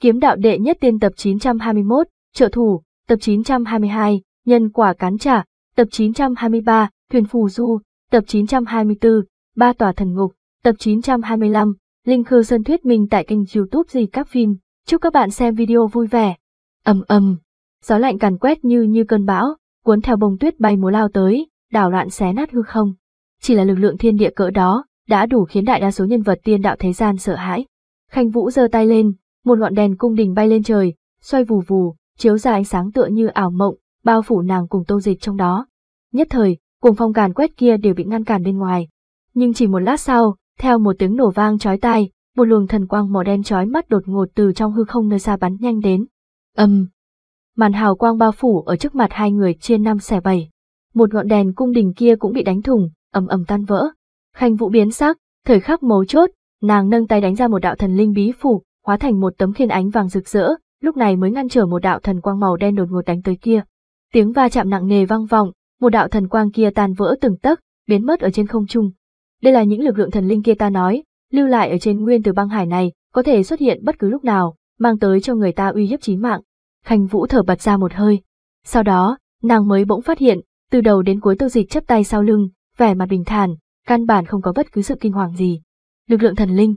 Kiếm đạo đệ nhất tiên tập 921, trợ thủ, tập 922, nhân quả cán trả, tập 923, thuyền phù du, tập 924, ba tòa thần ngục, tập 925, Linh Khư Sơn thuyết minh tại kênh youtube gì các phim. Chúc các bạn xem video vui vẻ. ầm ầm, gió lạnh càn quét như như cơn bão, cuốn theo bông tuyết bay múa lao tới, đảo loạn xé nát hư không. Chỉ là lực lượng thiên địa cỡ đó, đã đủ khiến đại đa số nhân vật tiên đạo thế gian sợ hãi. Khanh Vũ giơ tay lên, một ngọn đèn cung đình bay lên trời, xoay vù vù, chiếu ra ánh sáng tựa như ảo mộng, bao phủ nàng cùng tô dịch trong đó. Nhất thời, cùng phong càn quét kia đều bị ngăn cản bên ngoài. Nhưng chỉ một lát sau, theo một tiếng nổ vang chói tai, một luồng thần quang màu đen chói mắt đột ngột từ trong hư không nơi xa bắn nhanh đến. Âm! Màn hào quang bao phủ ở trước mặt hai người chia năm xẻ bảy. Một ngọn đèn cung đình kia cũng bị đánh thủng, ầm ầm tan vỡ. Khanh Vũ biến sắc, thời khắc mấu chốt, nàng nâng tay đánh ra một đạo thần linh bí phủ, hóa thành một tấm khiên ánh vàng rực rỡ, lúc này mới ngăn trở một đạo thần quang màu đen đột ngột đánh tới kia. Tiếng va chạm nặng nề vang vọng, một đạo thần quang kia tan vỡ từng tấc, biến mất ở trên không trung. Đây là những lực lượng thần linh kia ta nói, lưu lại ở trên nguyên từ băng hải này, có thể xuất hiện bất cứ lúc nào, mang tới cho người ta uy hiếp chí mạng. Khanh Vũ thở bật ra một hơi. Sau đó, nàng mới bỗng phát hiện, từ đầu đến cuối Tô Dịch chắp tay sau lưng, vẻ mặt bình thản, căn bản không có bất cứ sự kinh hoàng gì. Lực lượng thần linh.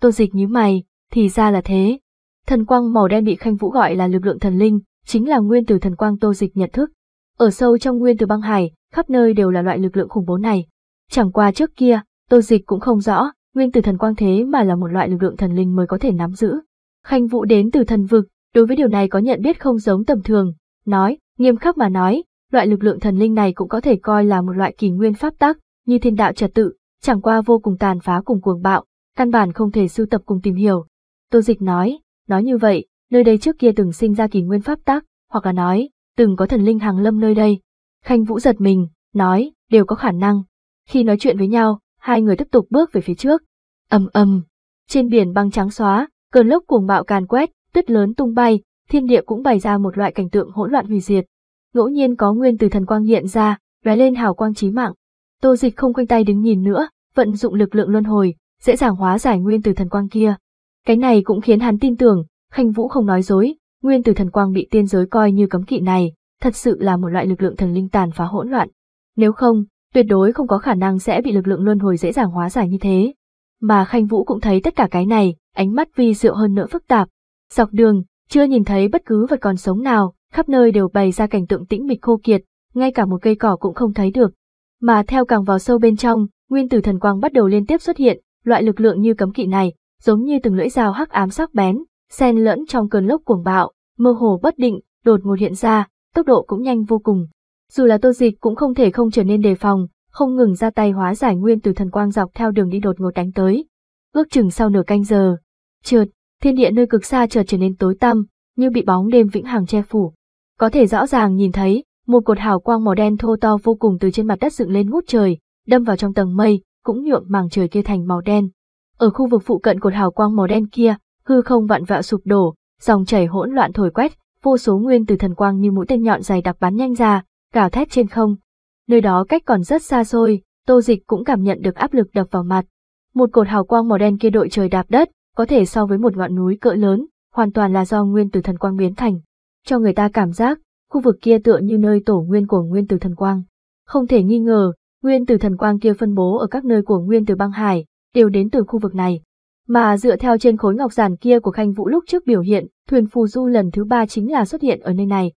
Tô Dịch nhíu mày, thì ra là thế. Thần quang màu đen bị Khanh Vũ gọi là lực lượng thần linh, chính là nguyên từ thần quang Tô Dịch nhận thức. Ở sâu trong nguyên từ băng hải, khắp nơi đều là loại lực lượng khủng bố này. Chẳng qua trước kia, Tô Dịch cũng không rõ, nguyên từ thần quang thế mà là một loại lực lượng thần linh mới có thể nắm giữ. Khanh Vũ đến từ thần vực, đối với điều này có nhận biết không giống tầm thường, nói, nghiêm khắc mà nói, loại lực lượng thần linh này cũng có thể coi là một loại kỳ nguyên pháp tắc, như thiên đạo trật tự, chẳng qua vô cùng tàn phá cùng cuồng bạo, căn bản không thể sưu tập cùng tìm hiểu, Tô Dịch nói, nói như vậy, nơi đây trước kia từng sinh ra kỳ nguyên pháp tắc, hoặc là nói, từng có thần linh hàng lâm nơi đây. Khanh Vũ giật mình, nói, đều có khả năng. Khi nói chuyện với nhau, hai người tiếp tục bước về phía trước. ầm ầm, trên biển băng trắng xóa, cơn lốc cuồng bạo càn quét, tuyết lớn tung bay, thiên địa cũng bày ra một loại cảnh tượng hỗn loạn hủy diệt. Ngẫu nhiên có nguyên từ thần quang hiện ra, lóe lên hào quang chí mạng. Tô Dịch không quanh tay đứng nhìn nữa, vận dụng lực lượng luân hồi, dễ dàng hóa giải nguyên từ thần quang kia. Cái này cũng khiến hắn tin tưởng, Khanh Vũ không nói dối, nguyên tử thần quang bị tiên giới coi như cấm kỵ này, thật sự là một loại lực lượng thần linh tàn phá hỗn loạn. Nếu không, tuyệt đối không có khả năng sẽ bị lực lượng luân hồi dễ dàng hóa giải như thế. Mà Khanh Vũ cũng thấy tất cả cái này, ánh mắt vi diệu hơn nữa phức tạp. Dọc đường, chưa nhìn thấy bất cứ vật còn sống nào, khắp nơi đều bày ra cảnh tượng tĩnh mịch khô kiệt, ngay cả một cây cỏ cũng không thấy được. Mà theo càng vào sâu bên trong, nguyên tử thần quang bắt đầu liên tiếp xuất hiện, loại lực lượng như cấm kỵ này, giống như từng lưỡi dao hắc ám sắc bén, xen lẫn trong cơn lốc cuồng bạo, mơ hồ bất định, đột ngột hiện ra, tốc độ cũng nhanh vô cùng. Dù là Tô Dịch cũng không thể không trở nên đề phòng, không ngừng ra tay hóa giải nguyên từ thần quang dọc theo đường đi đột ngột đánh tới. Ước chừng sau nửa canh giờ, trượt, thiên địa nơi cực xa chợt trở nên tối tăm, như bị bóng đêm vĩnh hằng che phủ. Có thể rõ ràng nhìn thấy, một cột hào quang màu đen thô to vô cùng từ trên mặt đất dựng lên ngút trời, đâm vào trong tầng mây, cũng nhuộm màng trời kia thành màu đen, ở khu vực phụ cận cột hào quang màu đen kia, hư không vạn vẹo sụp đổ, dòng chảy hỗn loạn thổi quét, vô số nguyên từ thần quang như mũi tên nhọn dày đặc bắn nhanh ra, gào thét trên không. Nơi đó cách còn rất xa xôi, Tô Dịch cũng cảm nhận được áp lực đập vào mặt. Một cột hào quang màu đen kia đội trời đạp đất, có thể so với một ngọn núi cỡ lớn, hoàn toàn là do nguyên từ thần quang biến thành. Cho người ta cảm giác, khu vực kia tựa như nơi tổ nguyên của nguyên từ thần quang. Không thể nghi ngờ, nguyên từ thần quang kia phân bố ở các nơi của nguyên từ băng hải, đều đến từ khu vực này. Mà dựa theo trên khối ngọc giản kia của Khanh Vũ lúc trước biểu hiện, thuyền phù du lần thứ ba chính là xuất hiện ở nơi này.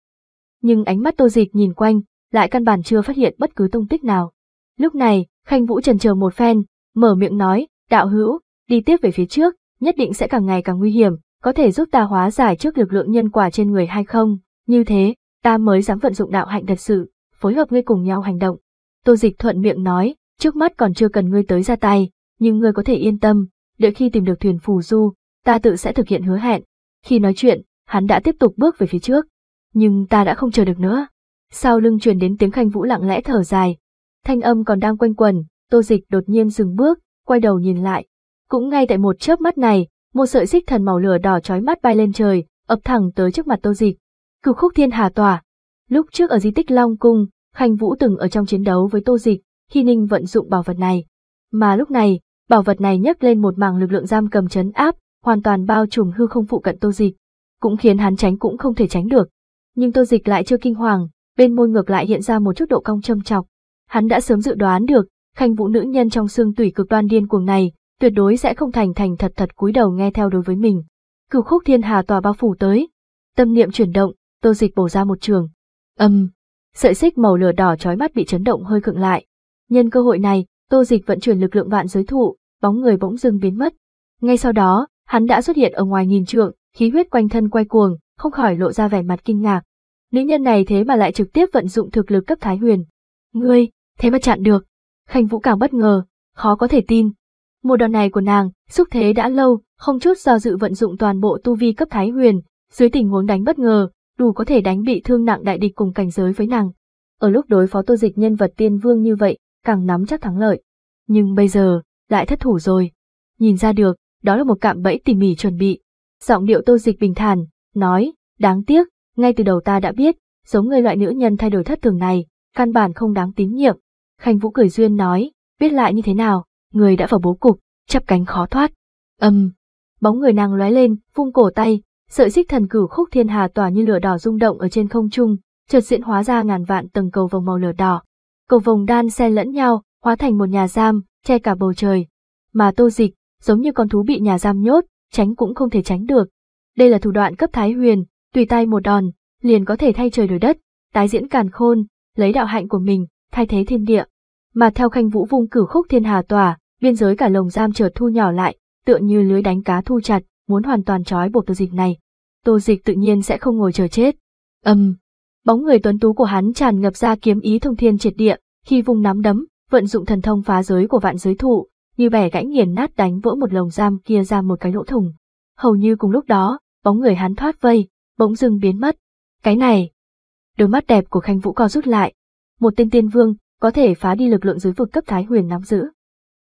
Nhưng ánh mắt tô dịch nhìn quanh, lại căn bản chưa phát hiện bất cứ tung tích nào. Lúc này, Khanh Vũ trần chờ một phen, mở miệng nói, đạo hữu, đi tiếp về phía trước, nhất định sẽ càng ngày càng nguy hiểm, có thể giúp ta hóa giải trước lực lượng nhân quả trên người hay không, như thế, ta mới dám vận dụng đạo hạnh thật sự, phối hợp ngươi cùng nhau hành động. Tô dịch thuận miệng nói, trước mắt còn chưa cần ngươi tới ra tay, nhưng ngươi có thể yên tâm, đợi khi tìm được thuyền phù du, ta tự sẽ thực hiện hứa hẹn. Khi nói chuyện, hắn đã tiếp tục bước về phía trước, nhưng ta đã không chờ được nữa. Sau lưng truyền đến tiếng Khanh Vũ lặng lẽ thở dài, thanh âm còn đang quanh quần, Tô Dịch đột nhiên dừng bước, quay đầu nhìn lại. Cũng ngay tại một chớp mắt này, một sợi xích thần màu lửa đỏ chói mắt bay lên trời, ập thẳng tới trước mặt Tô Dịch. Cửu Khúc Thiên Hà tỏa. Lúc trước ở di tích Long cung, Khanh Vũ từng ở trong chiến đấu với Tô Dịch, khi Ninh vận dụng bảo vật này. Mà lúc này, Bảo vật này nhấc lên một mảng lực lượng giam cầm chấn áp, hoàn toàn bao trùm hư không phụ cận Tô Dịch, cũng khiến hắn tránh cũng không thể tránh được. Nhưng Tô Dịch lại chưa kinh hoàng, bên môi ngược lại hiện ra một chút độ cong châm chọc. Hắn đã sớm dự đoán được, khanh vũ nữ nhân trong xương tủy cực đoan điên cuồng này, tuyệt đối sẽ không thành thành thật thật cúi đầu nghe theo đối với mình. Cửu khúc thiên hà tòa bao phủ tới, tâm niệm chuyển động, Tô Dịch bổ ra một trường. Âm, sợi xích màu lửa đỏ chói mắt bị chấn động hơi khựng lại. Nhân cơ hội này, Tô Dịch vận chuyển lực lượng vạn giới thụ, bóng người bỗng dưng biến mất. Ngay sau đó, hắn đã xuất hiện ở ngoài nghìn trượng, khí huyết quanh thân quay cuồng, không khỏi lộ ra vẻ mặt kinh ngạc. Nữ nhân này thế mà lại trực tiếp vận dụng thực lực cấp Thái Huyền. Ngươi, thế mà chặn được. Khanh Vũ càng bất ngờ, khó có thể tin. Một đòn này của nàng, xúc thế đã lâu, không chút do dự vận dụng toàn bộ tu vi cấp Thái Huyền, dưới tình huống đánh bất ngờ, đủ có thể đánh bị thương nặng đại địch cùng cảnh giới với nàng. Ở lúc đối phó tô dịch nhân vật tiên vương như vậy, càng nắm chắc thắng lợi. Nhưng bây giờ, lại thất thủ rồi. Nhìn ra được, đó là một cạm bẫy tỉ mỉ chuẩn bị. Giọng điệu tô dịch bình thản, nói, đáng tiếc, ngay từ đầu ta đã biết, giống người loại nữ nhân thay đổi thất thường này, căn bản không đáng tín nhiệm. Khanh Vũ cười duyên nói, biết lại như thế nào, người đã vào bố cục, chắp cánh khó thoát. Âm, bóng người nàng lóe lên, vung cổ tay, sợi xích thần cửu khúc thiên hà tỏa như lửa đỏ rung động ở trên không trung, chợt diễn hóa ra ngàn vạn tầng cầu vòng màu lửa đỏ, cầu vồng đan xen lẫn nhau, hóa thành một nhà giam, che cả bầu trời. Mà tô dịch, giống như con thú bị nhà giam nhốt, tránh cũng không thể tránh được. Đây là thủ đoạn cấp thái huyền, tùy tay một đòn, liền có thể thay trời đổi đất, tái diễn càn khôn, lấy đạo hạnh của mình, thay thế thiên địa. Mà theo khanh vũ vung cửu khúc thiên hà tỏa biên giới cả lồng giam chợt thu nhỏ lại, tựa như lưới đánh cá thu chặt, muốn hoàn toàn trói buộc tô dịch này. Tô dịch tự nhiên sẽ không ngồi chờ chết. Âm, um, bóng người tuấn tú của hắn tràn ngập ra kiếm ý thông thiên triệt địa, khi vùng nắm đấm, vận dụng thần thông phá giới của vạn giới thụ, như bẻ gãy nghiền nát đánh vỡ một lồng giam kia ra một cái lỗ thủng. Hầu như cùng lúc đó, bóng người hắn thoát vây, bỗng dưng biến mất. Cái này, đôi mắt đẹp của Khanh Vũ co rút lại, một tên tiên vương có thể phá đi lực lượng dưới vực cấp thái huyền nắm giữ.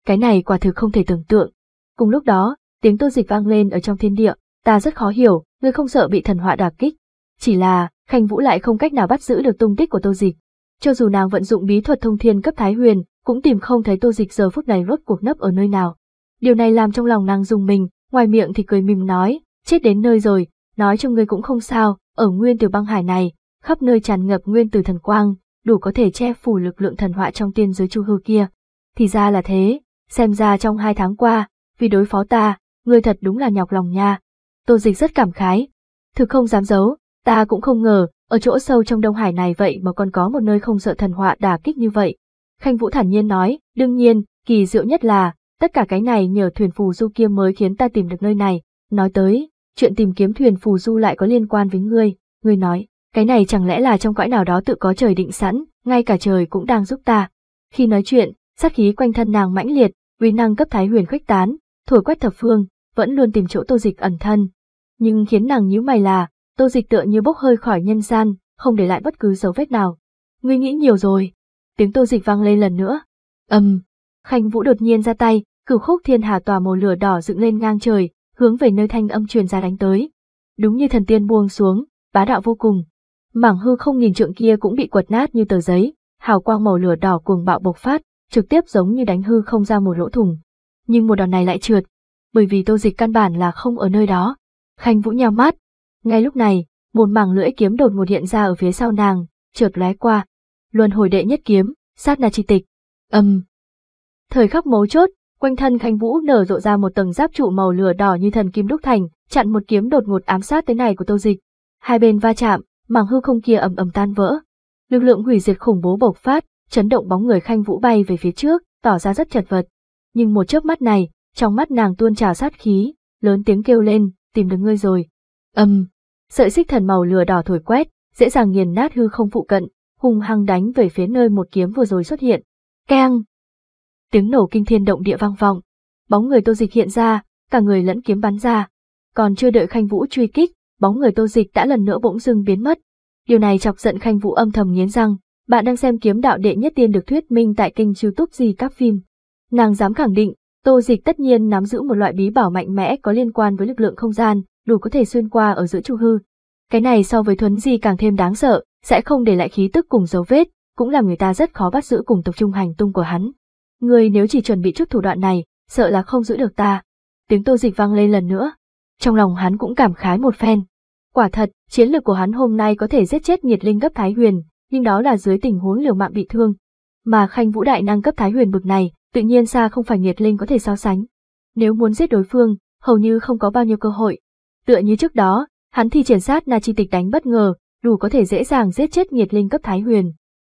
Cái này quả thực không thể tưởng tượng. Cùng lúc đó, tiếng tô dịch vang lên ở trong thiên địa, ta rất khó hiểu, ngươi không sợ bị thần họa đả kích. Chỉ là, Khanh Vũ lại không cách nào bắt giữ được tung tích của Tô Dịch. Cho dù nàng vận dụng bí thuật thông thiên cấp Thái Huyền, cũng tìm không thấy Tô Dịch giờ phút này rốt cuộc nấp ở nơi nào. Điều này làm trong lòng nàng dùng mình, ngoài miệng thì cười mỉm nói, chết đến nơi rồi, nói cho ngươi cũng không sao, ở nguyên từ băng hải này, khắp nơi tràn ngập nguyên từ thần quang, đủ có thể che phủ lực lượng thần họa trong tiên giới chu hư kia. Thì ra là thế, xem ra trong hai tháng qua, vì đối phó ta, ngươi thật đúng là nhọc lòng nha. Tô dịch rất cảm khái. Thực không dám giấu, Ta cũng không ngờ, ở chỗ sâu trong Đông Hải này vậy mà còn có một nơi không sợ thần họa đả kích như vậy. Khanh Vũ thản nhiên nói, đương nhiên, kỳ diệu nhất là, tất cả cái này nhờ thuyền phù du kia mới khiến ta tìm được nơi này. Nói tới, chuyện tìm kiếm thuyền phù du lại có liên quan với ngươi, ngươi nói, cái này chẳng lẽ là trong cõi nào đó tự có trời định sẵn, ngay cả trời cũng đang giúp ta. Khi nói chuyện, sát khí quanh thân nàng mãnh liệt, uy năng cấp thái huyền khuếch tán, thổi quét thập phương, vẫn luôn tìm chỗ tô dịch ẩn thân. Nhưng khiến nàng nhíu mày là, Tô dịch tựa như bốc hơi khỏi nhân gian, không để lại bất cứ dấu vết nào. Ngươi nghĩ nhiều rồi. Tiếng tô dịch vang lên lần nữa. Âm. Khanh Vũ đột nhiên ra tay, cửu khúc thiên hà tòa màu lửa đỏ dựng lên ngang trời, hướng về nơi thanh âm truyền ra đánh tới. Đúng như thần tiên buông xuống, bá đạo vô cùng. Mảng hư không nghìn trượng kia cũng bị quật nát như tờ giấy, hào quang màu lửa đỏ cuồng bạo bộc phát, trực tiếp giống như đánh hư không ra một lỗ thủng. Nhưng một đòn này lại trượt, bởi vì tô dịch căn bản là không ở nơi đó. Khanh Vũ nhào mắt, ngay lúc này, một mảng lưỡi kiếm đột ngột hiện ra ở phía sau nàng, trượt lóe qua. Luân hồi đệ nhất kiếm, sát na chi tịch. Âm. Um. Thời khắc mấu chốt, quanh thân khanh Vũ nở rộ ra một tầng giáp trụ màu lửa đỏ như thần kim đúc thành, chặn một kiếm đột ngột ám sát tới này của Tô Dịch. Hai bên va chạm, mảng hư không kia ầm ầm tan vỡ. Lực lượng hủy diệt khủng bố bộc phát, chấn động bóng người Khanh Vũ bay về phía trước, tỏ ra rất chật vật. Nhưng một chớp mắt này, trong mắt nàng tuôn trào sát khí, lớn tiếng kêu lên, tìm được ngươi rồi. Âm. Um sợi xích thần màu lửa đỏ thổi quét, dễ dàng nghiền nát hư không phụ cận, hung hăng đánh về phía nơi một kiếm vừa rồi xuất hiện. Keng! Tiếng nổ kinh thiên động địa vang vọng, bóng người Tô Dịch hiện ra, cả người lẫn kiếm bắn ra. Còn chưa đợi Khanh Vũ truy kích, bóng người Tô Dịch đã lần nữa bỗng dưng biến mất. Điều này chọc giận Khanh Vũ âm thầm nghiến răng, bạn đang xem kiếm đạo đệ nhất tiên được thuyết minh tại kênh YouTube gì các phim. Nàng dám khẳng định, Tô Dịch tất nhiên nắm giữ một loại bí bảo mạnh mẽ có liên quan với lực lượng không gian, đủ có thể xuyên qua ở giữa trung hư. Cái này so với thuấn di càng thêm đáng sợ, sẽ không để lại khí tức cùng dấu vết, cũng làm người ta rất khó bắt giữ cùng tập trung hành tung của hắn. Người nếu chỉ chuẩn bị chút thủ đoạn này, sợ là không giữ được ta. Tiếng tô dịch vang lên lần nữa. Trong lòng hắn cũng cảm khái một phen. Quả thật, chiến lược của hắn hôm nay có thể giết chết nhiệt linh cấp Thái Huyền, nhưng đó là dưới tình huống liều mạng bị thương. Mà khanh vũ đại năng cấp Thái Huyền bực này, tự nhiên xa không phải nhiệt linh có thể so sánh. Nếu muốn giết đối phương, hầu như không có bao nhiêu cơ hội, Tựa như trước đó, hắn thi triển sát na chi tịch đánh bất ngờ, đủ có thể dễ dàng giết chết nhiệt linh cấp Thái Huyền.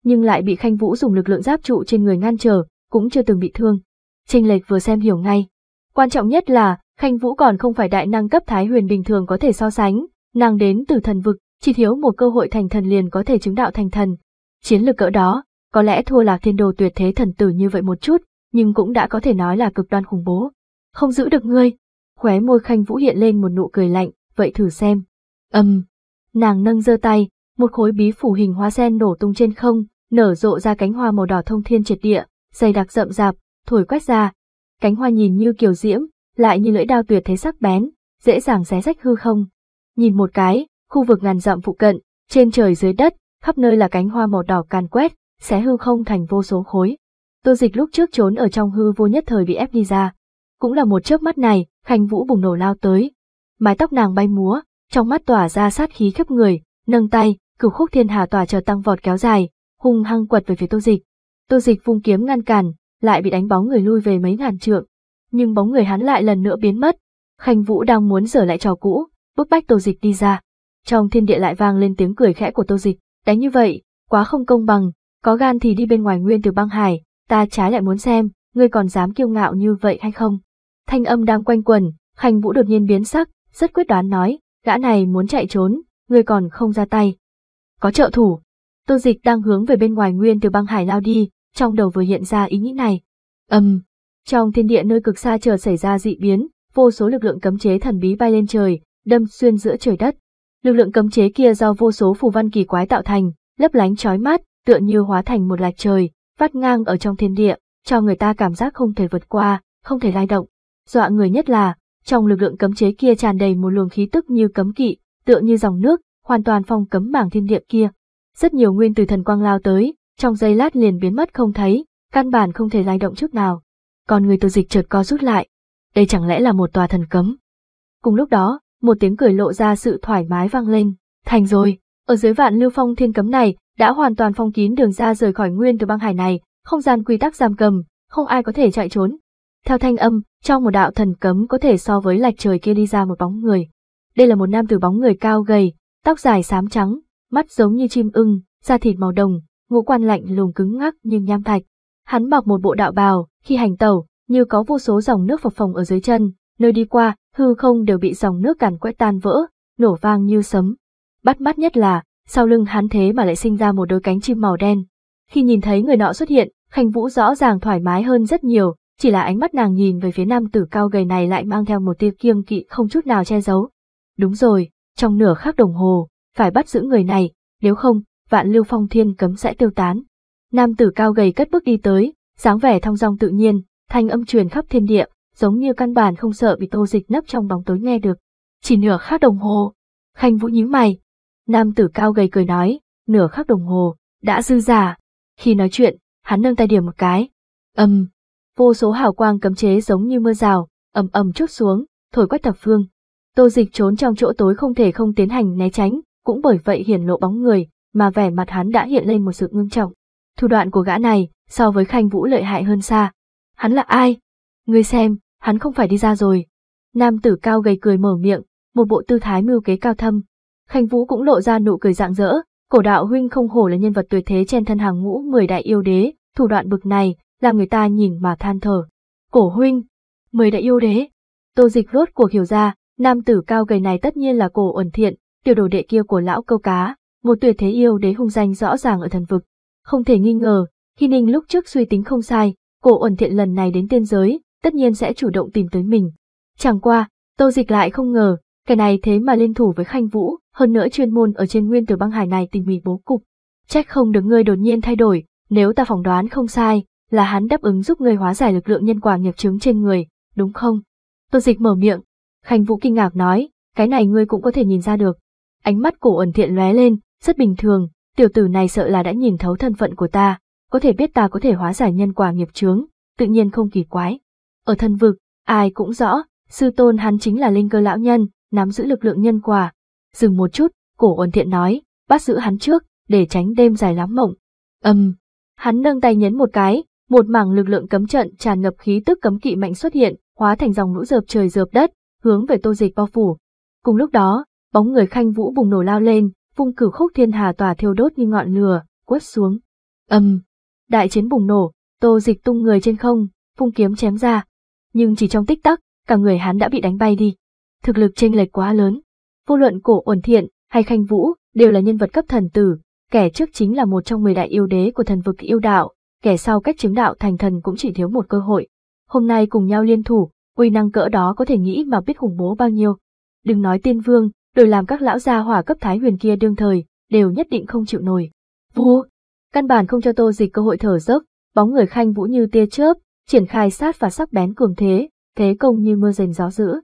Nhưng lại bị Khanh Vũ dùng lực lượng giáp trụ trên người ngăn trở, cũng chưa từng bị thương. Trình lệch vừa xem hiểu ngay. Quan trọng nhất là, Khanh Vũ còn không phải đại năng cấp Thái Huyền bình thường có thể so sánh, nàng đến từ thần vực, chỉ thiếu một cơ hội thành thần liền có thể chứng đạo thành thần. Chiến lược cỡ đó, có lẽ thua lạc thiên đồ tuyệt thế thần tử như vậy một chút, nhưng cũng đã có thể nói là cực đoan khủng bố. Không giữ được ngươi, khóe môi khanh vũ hiện lên một nụ cười lạnh, vậy thử xem. Âm! Um, nàng nâng giơ tay, một khối bí phủ hình hoa sen đổ tung trên không, nở rộ ra cánh hoa màu đỏ thông thiên triệt địa, dày đặc rậm rạp, thổi quét ra. Cánh hoa nhìn như kiều diễm, lại như lưỡi đao tuyệt thế sắc bén, dễ dàng xé rách hư không. Nhìn một cái, khu vực ngàn dặm phụ cận, trên trời dưới đất, khắp nơi là cánh hoa màu đỏ càn quét, xé hư không thành vô số khối. Tô dịch lúc trước trốn ở trong hư vô nhất thời bị ép đi ra. Cũng là một chớp mắt này, Khanh Vũ bùng nổ lao tới. Mái tóc nàng bay múa, trong mắt tỏa ra sát khí khắp người, nâng tay, cửu khúc thiên hà tỏa chờ tăng vọt kéo dài, hung hăng quật về phía Tô Dịch. Tô Dịch vung kiếm ngăn cản, lại bị đánh bóng người lui về mấy ngàn trượng. Nhưng bóng người hắn lại lần nữa biến mất. Khanh Vũ đang muốn giở lại trò cũ, bức bách Tô Dịch đi ra. Trong thiên địa lại vang lên tiếng cười khẽ của Tô Dịch, đánh như vậy, quá không công bằng, có gan thì đi bên ngoài nguyên từ băng hải, ta trái lại muốn xem, ngươi còn dám kiêu ngạo như vậy hay không? Thanh âm đang quanh quẩn, Khanh Vũ đột nhiên biến sắc, rất quyết đoán nói, gã này muốn chạy trốn, ngươi còn không ra tay. Có trợ thủ. Tô Dịch đang hướng về bên ngoài Nguyên Từ Băng Hải lao đi, trong đầu vừa hiện ra ý nghĩ này. Ầm. Um, trong thiên địa nơi cực xa chờ xảy ra dị biến, vô số lực lượng cấm chế thần bí bay lên trời, đâm xuyên giữa trời đất. Lực lượng cấm chế kia do vô số phù văn kỳ quái tạo thành, lấp lánh chói mắt, tựa như hóa thành một lạch trời, vắt ngang ở trong thiên địa, cho người ta cảm giác không thể vượt qua, không thể lay động. Dọa người nhất là, trong lực lượng cấm chế kia tràn đầy một luồng khí tức như cấm kỵ, tựa như dòng nước, hoàn toàn phong cấm mảng thiên địa kia. Rất nhiều nguyên từ thần quang lao tới, trong giây lát liền biến mất không thấy, căn bản không thể lay động chút nào. Còn người từ dịch chợt co rút lại. Đây chẳng lẽ là một tòa thần cấm? Cùng lúc đó, một tiếng cười lộ ra sự thoải mái vang lên. Thành rồi, ở dưới vạn lưu phong thiên cấm này, đã hoàn toàn phong kín đường ra rời khỏi nguyên từ băng hải này, không gian quy tắc giam cầm, không ai có thể chạy trốn, theo thanh âm, trong một đạo thần cấm có thể so với lạch trời kia đi ra một bóng người. Đây là một nam tử bóng người cao gầy, tóc dài xám trắng, mắt giống như chim ưng, da thịt màu đồng, ngũ quan lạnh lùng cứng ngắc nhưng nham thạch. Hắn mặc một bộ đạo bào, khi hành tẩu, như có vô số dòng nước phập phồng ở dưới chân, nơi đi qua, hư không đều bị dòng nước càn quét tan vỡ, nổ vang như sấm. Bắt mắt nhất là, sau lưng hắn thế mà lại sinh ra một đôi cánh chim màu đen. Khi nhìn thấy người nọ xuất hiện, Khanh Vũ rõ ràng thoải mái hơn rất nhiều, chỉ là ánh mắt nàng nhìn về phía nam tử cao gầy này lại mang theo một tia kiêng kỵ không chút nào che giấu. Đúng rồi, trong nửa khắc đồng hồ, phải bắt giữ người này, nếu không, vạn lưu phong thiên cấm sẽ tiêu tán. Nam tử cao gầy cất bước đi tới, dáng vẻ thong dong tự nhiên, thanh âm truyền khắp thiên địa, giống như căn bản không sợ bị tô dịch nấp trong bóng tối nghe được. Chỉ nửa khắc đồng hồ. Khanh Vũ nhíu mày. Nam tử cao gầy cười nói, nửa khắc đồng hồ, đã dư giả. Khi nói chuyện, hắn nâng tay điểm một cái. Âm, um, vô số hào quang cấm chế giống như mưa rào, ầm ầm chút xuống, thổi quét thập phương. Tô Dịch trốn trong chỗ tối không thể không tiến hành né tránh, cũng bởi vậy hiển lộ bóng người, mà vẻ mặt hắn đã hiện lên một sự ngưng trọng. Thủ đoạn của gã này, so với Khanh Vũ lợi hại hơn xa. Hắn là ai? Ngươi xem, hắn không phải đi ra rồi. Nam tử cao gầy cười mở miệng, một bộ tư thái mưu kế cao thâm. Khanh Vũ cũng lộ ra nụ cười rạng rỡ, cổ đạo huynh không hổ là nhân vật tuyệt thế trên thân hàng ngũ mười đại yêu đế, thủ đoạn bực này, làm người ta nhìn mà than thở. Cổ huynh, mới đã yêu đế. Tô dịch rốt cuộc hiểu ra, nam tử cao gầy này tất nhiên là cổ ẩn thiện, tiểu đồ đệ kia của lão câu cá, một tuyệt thế yêu đế hung danh rõ ràng ở thần vực. Không thể nghi ngờ, khi Ninh lúc trước suy tính không sai, cổ ẩn thiện lần này đến tiên giới, tất nhiên sẽ chủ động tìm tới mình. Chẳng qua, tô dịch lại không ngờ, cái này thế mà liên thủ với Khanh Vũ, hơn nữa chuyên môn ở trên nguyên tử băng hải này tỉ mỉ bố cục. Trách không được ngươi đột nhiên thay đổi, nếu ta phỏng đoán không sai, là hắn đáp ứng giúp ngươi hóa giải lực lượng nhân quả nghiệp chứng trên người, đúng không? Tô dịch mở miệng, Khanh Vũ kinh ngạc nói, cái này ngươi cũng có thể nhìn ra được. Ánh mắt cổ ẩn thiện lóe lên, rất bình thường, tiểu tử này sợ là đã nhìn thấu thân phận của ta, có thể biết ta có thể hóa giải nhân quả nghiệp chứng, tự nhiên không kỳ quái. Ở thân vực, ai cũng rõ, sư tôn hắn chính là linh cơ lão nhân, nắm giữ lực lượng nhân quả. Dừng một chút, cổ ẩn thiện nói, bắt giữ hắn trước, để tránh đêm dài lắm mộng. Âm, um, hắn nâng tay nhấn một cái, một mảng lực lượng cấm trận tràn ngập khí tức cấm kỵ mạnh xuất hiện, hóa thành dòng lũ dợp trời dợp đất, hướng về Tô Dịch bao phủ. Cùng lúc đó, bóng người Khanh Vũ bùng nổ lao lên, vung cửu khúc thiên hà tỏa thiêu đốt như ngọn lửa, quất xuống. Ầm, um, đại chiến bùng nổ, Tô Dịch tung người trên không, vung kiếm chém ra, nhưng chỉ trong tích tắc, cả người hắn đã bị đánh bay đi. Thực lực chênh lệch quá lớn, vô luận cổ ổn thiện hay Khanh Vũ đều là nhân vật cấp thần tử, kẻ trước chính là một trong 10 đại yêu đế của thần vực yêu đạo, kẻ sau cách chứng đạo thành thần cũng chỉ thiếu một cơ hội. Hôm nay cùng nhau liên thủ, uy năng cỡ đó có thể nghĩ mà biết khủng bố bao nhiêu. Đừng nói tiên vương, đổi làm các lão gia hỏa cấp thái huyền kia đương thời, đều nhất định không chịu nổi. Vua! Căn bản không cho tô dịch cơ hội thở dốc, bóng người khanh vũ như tia chớp, triển khai sát và sắc bén cường thế, thế công như mưa rền gió dữ.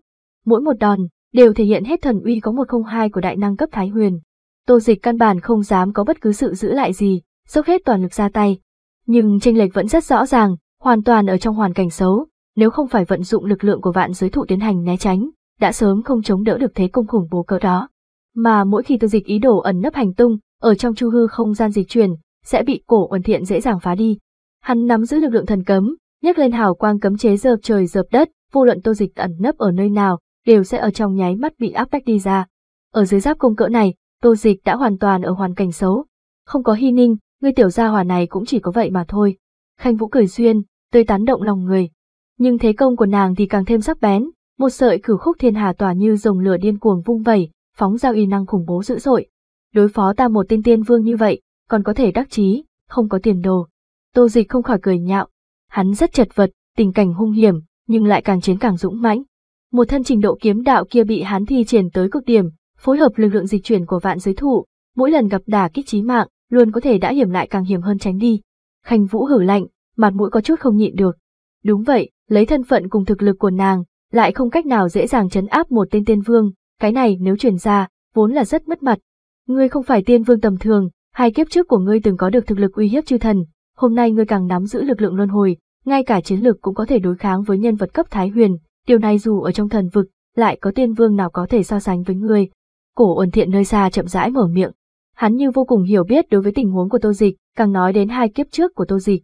Mỗi một đòn, đều thể hiện hết thần uy có một không hai của đại năng cấp thái huyền. Tô dịch căn bản không dám có bất cứ sự giữ lại gì, dốc hết toàn lực ra tay, nhưng tranh lệch vẫn rất rõ ràng, hoàn toàn ở trong hoàn cảnh xấu, nếu không phải vận dụng lực lượng của vạn giới thụ tiến hành né tránh, đã sớm không chống đỡ được thế công khủng bố cỡ đó. Mà mỗi khi tư dịch ý đồ ẩn nấp hành tung, ở trong chu hư không gian dịch chuyển, sẽ bị cổ uẩn thiện dễ dàng phá đi. Hắn nắm giữ lực lượng thần cấm, nhấc lên hào quang cấm chế dợp trời dợp đất, vô luận tô dịch ẩn nấp ở nơi nào, đều sẽ ở trong nháy mắt bị áp bách đi ra. Ở dưới giáp công cỡ này, tô dịch đã hoàn toàn ở hoàn cảnh xấu. Không có hy ninh, ngươi tiểu gia hỏa này cũng chỉ có vậy mà thôi. Khanh Vũ cười duyên, tươi tán động lòng người. Nhưng thế công của nàng thì càng thêm sắc bén, một sợi cử khúc thiên hà tỏa như dòng lửa điên cuồng vung vẩy, phóng ra uy năng khủng bố dữ dội. Đối phó ta một tên tiên vương như vậy, còn có thể đắc chí, không có tiền đồ. Tô Dịch không khỏi cười nhạo, hắn rất chật vật, tình cảnh hung hiểm, nhưng lại càng chiến càng dũng mãnh. Một thân trình độ kiếm đạo kia bị hắn thi triển tới cực điểm, phối hợp lực lượng dịch chuyển của vạn giới thụ, mỗi lần gặp đả kích chí mạng, luôn có thể đã hiểm lại càng hiểm hơn tránh đi. Khanh Vũ hử lạnh, mặt mũi có chút không nhịn được. Đúng vậy, lấy thân phận cùng thực lực của nàng, lại không cách nào dễ dàng chấn áp một tên tiên vương, cái này nếu truyền ra, vốn là rất mất mặt. Ngươi không phải tiên vương tầm thường, hai kiếp trước của ngươi từng có được thực lực uy hiếp chư thần, hôm nay ngươi càng nắm giữ lực lượng luân hồi, ngay cả chiến lực cũng có thể đối kháng với nhân vật cấp Thái Huyền, điều này dù ở trong thần vực, lại có tiên vương nào có thể so sánh với ngươi. Cổ Uẩn thiện nơi xa chậm rãi mở miệng, Hắn như vô cùng hiểu biết đối với tình huống của Tô Dịch, càng nói đến hai kiếp trước của Tô Dịch.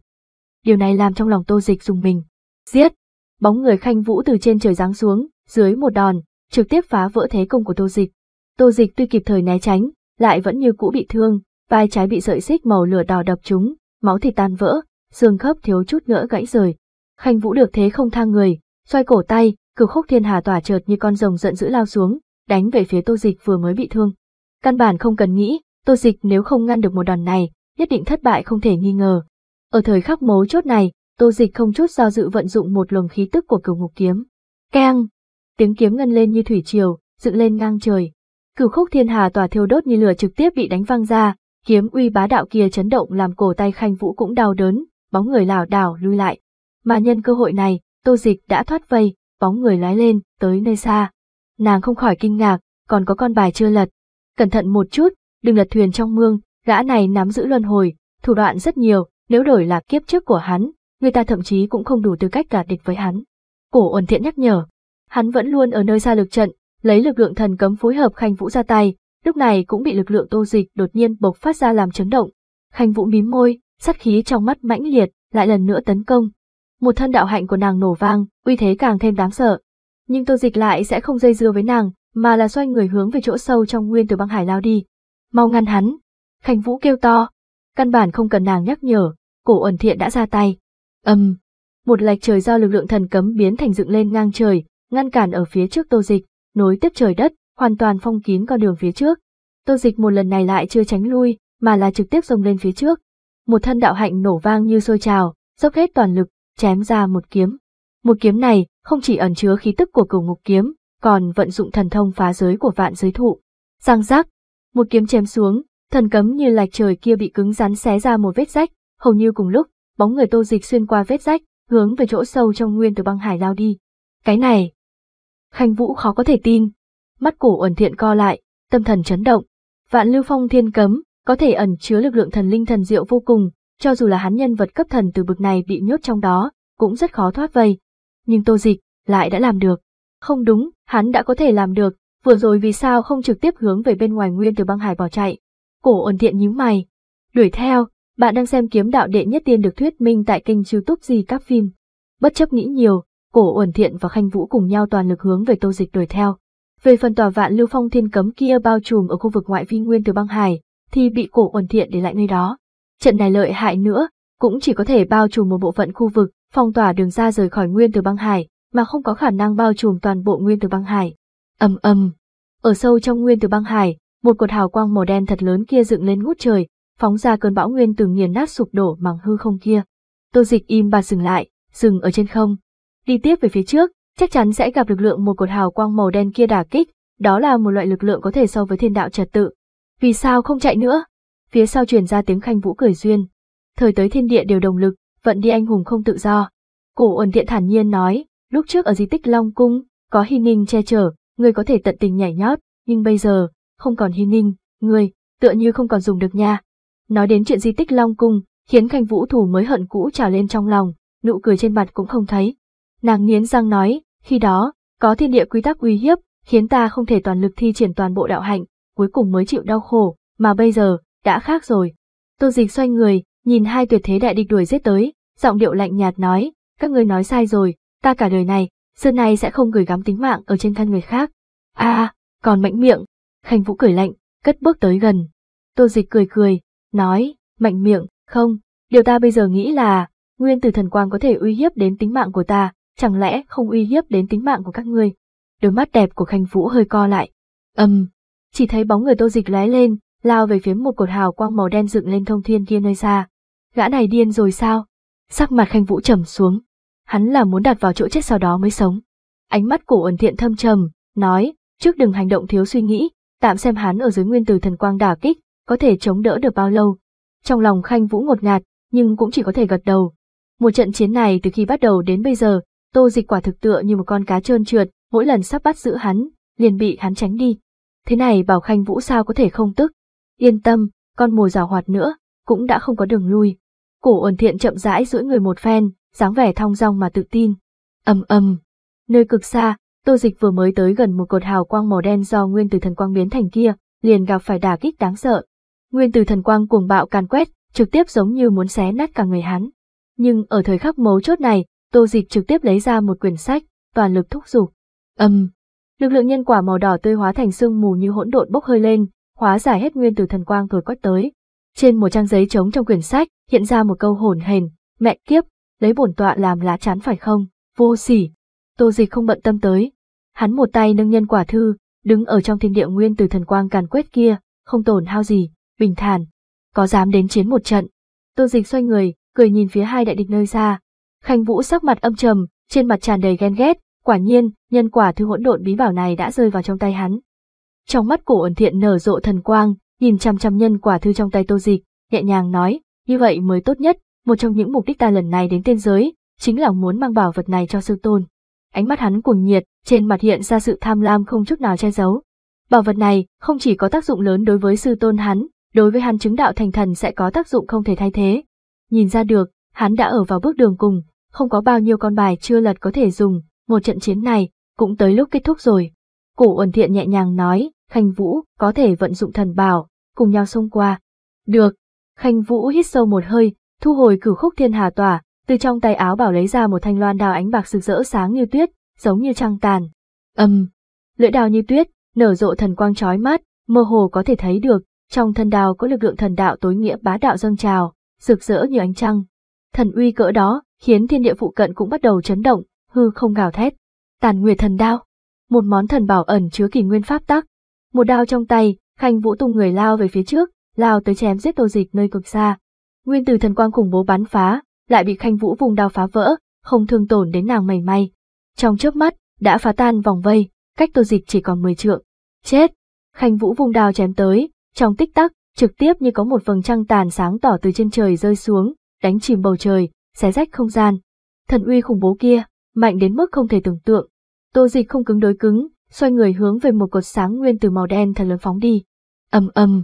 Điều này làm trong lòng Tô Dịch dùng mình. Giết! Bóng người khanh vũ từ trên trời giáng xuống, dưới một đòn, trực tiếp phá vỡ thế công của Tô Dịch. Tô Dịch tuy kịp thời né tránh, lại vẫn như cũ bị thương, vai trái bị sợi xích màu lửa đỏ đập trúng, máu thì tan vỡ, xương khớp thiếu chút nữa gãy rời. Khanh Vũ được thế không thang người, xoay cổ tay, cử khúc thiên hà tỏa chợt như con rồng giận dữ lao xuống, đánh về phía Tô Dịch vừa mới bị thương. Căn bản không cần nghĩ, Tô dịch nếu không ngăn được một đòn này, nhất định thất bại không thể nghi ngờ. Ở thời khắc mấu chốt này, Tô Dịch không chút do dự vận dụng một luồng khí tức của Cửu Ngục kiếm. Keng! Tiếng kiếm ngân lên như thủy triều, dựng lên ngang trời. Cửu Khúc Thiên Hà tỏa thiêu đốt như lửa trực tiếp bị đánh văng ra, kiếm uy bá đạo kia chấn động làm cổ tay Khanh Vũ cũng đau đớn, bóng người lảo đảo lui lại. Mà nhân cơ hội này, Tô Dịch đã thoát vây, bóng người lái lên tới nơi xa. Nàng không khỏi kinh ngạc, còn có con bài chưa lật. Cẩn thận một chút, đừng lật thuyền trong mương, gã này nắm giữ luân hồi, thủ đoạn rất nhiều, nếu đổi là kiếp trước của hắn, người ta thậm chí cũng không đủ tư cách cả địch với hắn. Cổ ẩn thiện nhắc nhở, hắn vẫn luôn ở nơi xa lực trận, lấy lực lượng thần cấm phối hợp Khanh Vũ ra tay, lúc này cũng bị lực lượng tô dịch đột nhiên bộc phát ra làm chấn động. Khanh Vũ mím môi, sát khí trong mắt mãnh liệt, lại lần nữa tấn công. Một thân đạo hạnh của nàng nổ vang, uy thế càng thêm đáng sợ. Nhưng tô dịch lại sẽ không dây dưa với nàng, mà là xoay người hướng về chỗ sâu trong nguyên từ băng hải lao đi mau ngăn hắn. Khánh Vũ kêu to, căn bản không cần nàng nhắc nhở, cổ ẩn thiện đã ra tay. Âm, một lạch trời do lực lượng thần cấm biến thành dựng lên ngang trời, ngăn cản ở phía trước tô dịch, nối tiếp trời đất, hoàn toàn phong kín con đường phía trước. Tô dịch một lần này lại chưa tránh lui, mà là trực tiếp dông lên phía trước. Một thân đạo hạnh nổ vang như sôi trào, dốc hết toàn lực, chém ra một kiếm. Một kiếm này không chỉ ẩn chứa khí tức của cửu ngục kiếm, còn vận dụng thần thông phá giới của vạn giới thụ. Giang giác, một kiếm chém xuống, thần cấm như lạch trời kia bị cứng rắn xé ra một vết rách, hầu như cùng lúc, bóng người Tô Dịch xuyên qua vết rách, hướng về chỗ sâu trong nguyên từ băng hải lao đi. Cái này, Khanh Vũ khó có thể tin, mắt cổ ẩn thiện co lại, tâm thần chấn động. Vạn Lưu Phong Thiên Cấm có thể ẩn chứa lực lượng thần linh thần diệu vô cùng, cho dù là hắn nhân vật cấp thần từ bực này bị nhốt trong đó, cũng rất khó thoát vây. Nhưng Tô Dịch lại đã làm được. Không đúng, hắn đã có thể làm được, vừa rồi vì sao không trực tiếp hướng về bên ngoài nguyên từ băng hải bỏ chạy. Cổ ổn thiện nhíu mày. Đuổi theo, bạn đang xem kiếm đạo đệ nhất tiên được thuyết minh tại kênh youtube gì các phim. Bất chấp nghĩ nhiều, cổ ổn thiện và khanh vũ cùng nhau toàn lực hướng về tô dịch đuổi theo. Về phần tòa vạn lưu phong thiên cấm kia bao trùm ở khu vực ngoại vi nguyên từ băng hải, thì bị cổ ổn thiện để lại nơi đó. Trận này lợi hại nữa, cũng chỉ có thể bao trùm một bộ phận khu vực, phong tỏa đường ra rời khỏi nguyên từ băng hải, mà không có khả năng bao trùm toàn bộ nguyên từ băng hải ầm ầm. Ở sâu trong nguyên từ băng hải, một cột hào quang màu đen thật lớn kia dựng lên ngút trời, phóng ra cơn bão nguyên từ nghiền nát sụp đổ mảng hư không kia. Tô Dịch im bà dừng lại, dừng ở trên không. Đi tiếp về phía trước, chắc chắn sẽ gặp lực lượng một cột hào quang màu đen kia đả kích, đó là một loại lực lượng có thể so với thiên đạo trật tự. Vì sao không chạy nữa? Phía sau truyền ra tiếng khanh vũ cười duyên. Thời tới thiên địa đều đồng lực, vận đi anh hùng không tự do. Cổ ẩn tiện thản nhiên nói, lúc trước ở di tích Long Cung, có hy ninh che chở, ngươi có thể tận tình nhảy nhót, nhưng bây giờ, không còn hy ninh, ngươi, tựa như không còn dùng được nha. Nói đến chuyện di tích Long Cung, khiến Khanh Vũ thủ mới hận cũ trào lên trong lòng, nụ cười trên mặt cũng không thấy. Nàng nghiến răng nói, khi đó, có thiên địa quy tắc uy hiếp, khiến ta không thể toàn lực thi triển toàn bộ đạo hạnh, cuối cùng mới chịu đau khổ, mà bây giờ, đã khác rồi. Tô dịch xoay người, nhìn hai tuyệt thế đại địch đuổi giết tới, giọng điệu lạnh nhạt nói, các ngươi nói sai rồi, ta cả đời này, xưa nay sẽ không gửi gắm tính mạng ở trên thân người khác. À, còn mạnh miệng, Khanh Vũ cười lạnh, cất bước tới gần. Tô dịch cười cười, nói, mạnh miệng, không, điều ta bây giờ nghĩ là, nguyên tử thần quang có thể uy hiếp đến tính mạng của ta, chẳng lẽ không uy hiếp đến tính mạng của các ngươi? Đôi mắt đẹp của Khanh Vũ hơi co lại. Âm, um, chỉ thấy bóng người tô dịch lóe lên, lao về phía một cột hào quang màu đen dựng lên thông thiên kia nơi xa. Gã này điên rồi sao? Sắc mặt Khanh Vũ trầm xuống, hắn là muốn đặt vào chỗ chết sau đó mới sống. Ánh mắt cổ ẩn thiện thâm trầm, nói, trước đừng hành động thiếu suy nghĩ, tạm xem hắn ở dưới nguyên từ thần quang đả kích, có thể chống đỡ được bao lâu. Trong lòng Khanh Vũ ngột ngạt, nhưng cũng chỉ có thể gật đầu. Một trận chiến này từ khi bắt đầu đến bây giờ, Tô Dịch quả thực tựa như một con cá trơn trượt, mỗi lần sắp bắt giữ hắn, liền bị hắn tránh đi. Thế này bảo Khanh Vũ sao có thể không tức. Yên tâm, con mồi rào hoạt nữa, cũng đã không có đường lui. Cổ ổn thiện chậm rãi duỗi người một phen, dáng vẻ thong dong mà tự tin. Âm âm. Nơi cực xa, Tô Dịch vừa mới tới gần một cột hào quang màu đen do nguyên từ thần quang biến thành kia, liền gặp phải đả kích đáng sợ. Nguyên từ thần quang cuồng bạo càn quét, trực tiếp giống như muốn xé nát cả người hắn. Nhưng ở thời khắc mấu chốt này, Tô Dịch trực tiếp lấy ra một quyển sách, toàn lực thúc giục. Âm. Lực lượng nhân quả màu đỏ tươi hóa thành sương mù như hỗn độn bốc hơi lên, hóa giải hết nguyên từ thần quang thổi quét tới. Trên một trang giấy trống trong quyển sách, hiện ra một câu hồn hền, mẹ kiếp, lấy bổn tọa làm lá chán phải không, vô sỉ. Tô dịch không bận tâm tới. Hắn một tay nâng nhân quả thư, đứng ở trong thiên địa nguyên từ thần quang càn quét kia, không tổn hao gì, bình thản. Có dám đến chiến một trận. Tô dịch xoay người, cười nhìn phía hai đại địch nơi xa. Khanh vũ sắc mặt âm trầm, trên mặt tràn đầy ghen ghét, quả nhiên, nhân quả thư hỗn độn bí bảo này đã rơi vào trong tay hắn. Trong mắt cổ ẩn thiện nở rộ thần quang, nhìn chăm chăm nhân quả thư trong tay tô dịch, nhẹ nhàng nói, như vậy mới tốt nhất, một trong những mục đích ta lần này đến tiên giới, chính là muốn mang bảo vật này cho sư tôn. Ánh mắt hắn cuồng nhiệt, trên mặt hiện ra sự tham lam không chút nào che giấu. Bảo vật này không chỉ có tác dụng lớn đối với sư tôn hắn, đối với hắn chứng đạo thành thần sẽ có tác dụng không thể thay thế. Nhìn ra được, hắn đã ở vào bước đường cùng, không có bao nhiêu con bài chưa lật có thể dùng, một trận chiến này cũng tới lúc kết thúc rồi. Cổ Uẩn Thiện nhẹ nhàng nói, Khanh Vũ có thể vận dụng thần bảo, cùng nhau xông qua. Được. Khanh Vũ hít sâu một hơi, thu hồi cửu khúc thiên hà tỏa, từ trong tay áo bảo lấy ra một thanh loan đào ánh bạc rực rỡ sáng như tuyết, giống như trăng tàn. Âm. lưỡi đào như tuyết, nở rộ thần quang chói mắt, mơ hồ có thể thấy được, trong thân đào có lực lượng thần đạo tối nghĩa bá đạo dâng trào, rực rỡ như ánh trăng. Thần uy cỡ đó, khiến thiên địa phụ cận cũng bắt đầu chấn động, hư không gào thét. Tàn nguyệt thần đao, một món thần bảo ẩn chứa kỳ nguyên pháp tắc, một đao trong tay, Khanh Vũ tung người lao về phía trước, lao tới chém giết Tô Dịch nơi cực xa. Nguyên tử thần quang khủng bố bắn phá, lại bị Khanh Vũ vùng đao phá vỡ, không thương tổn đến nàng mảy may. Trong chớp mắt, đã phá tan vòng vây, cách Tô Dịch chỉ còn mười trượng. Chết! Khanh Vũ vùng đao chém tới, trong tích tắc, trực tiếp như có một vầng trăng tàn sáng tỏ từ trên trời rơi xuống, đánh chìm bầu trời, xé rách không gian. Thần uy khủng bố kia, mạnh đến mức không thể tưởng tượng. Tô Dịch không cứng đối cứng, xoay người hướng về một cột sáng nguyên từ màu đen thần lớn phóng đi. ầm ầm.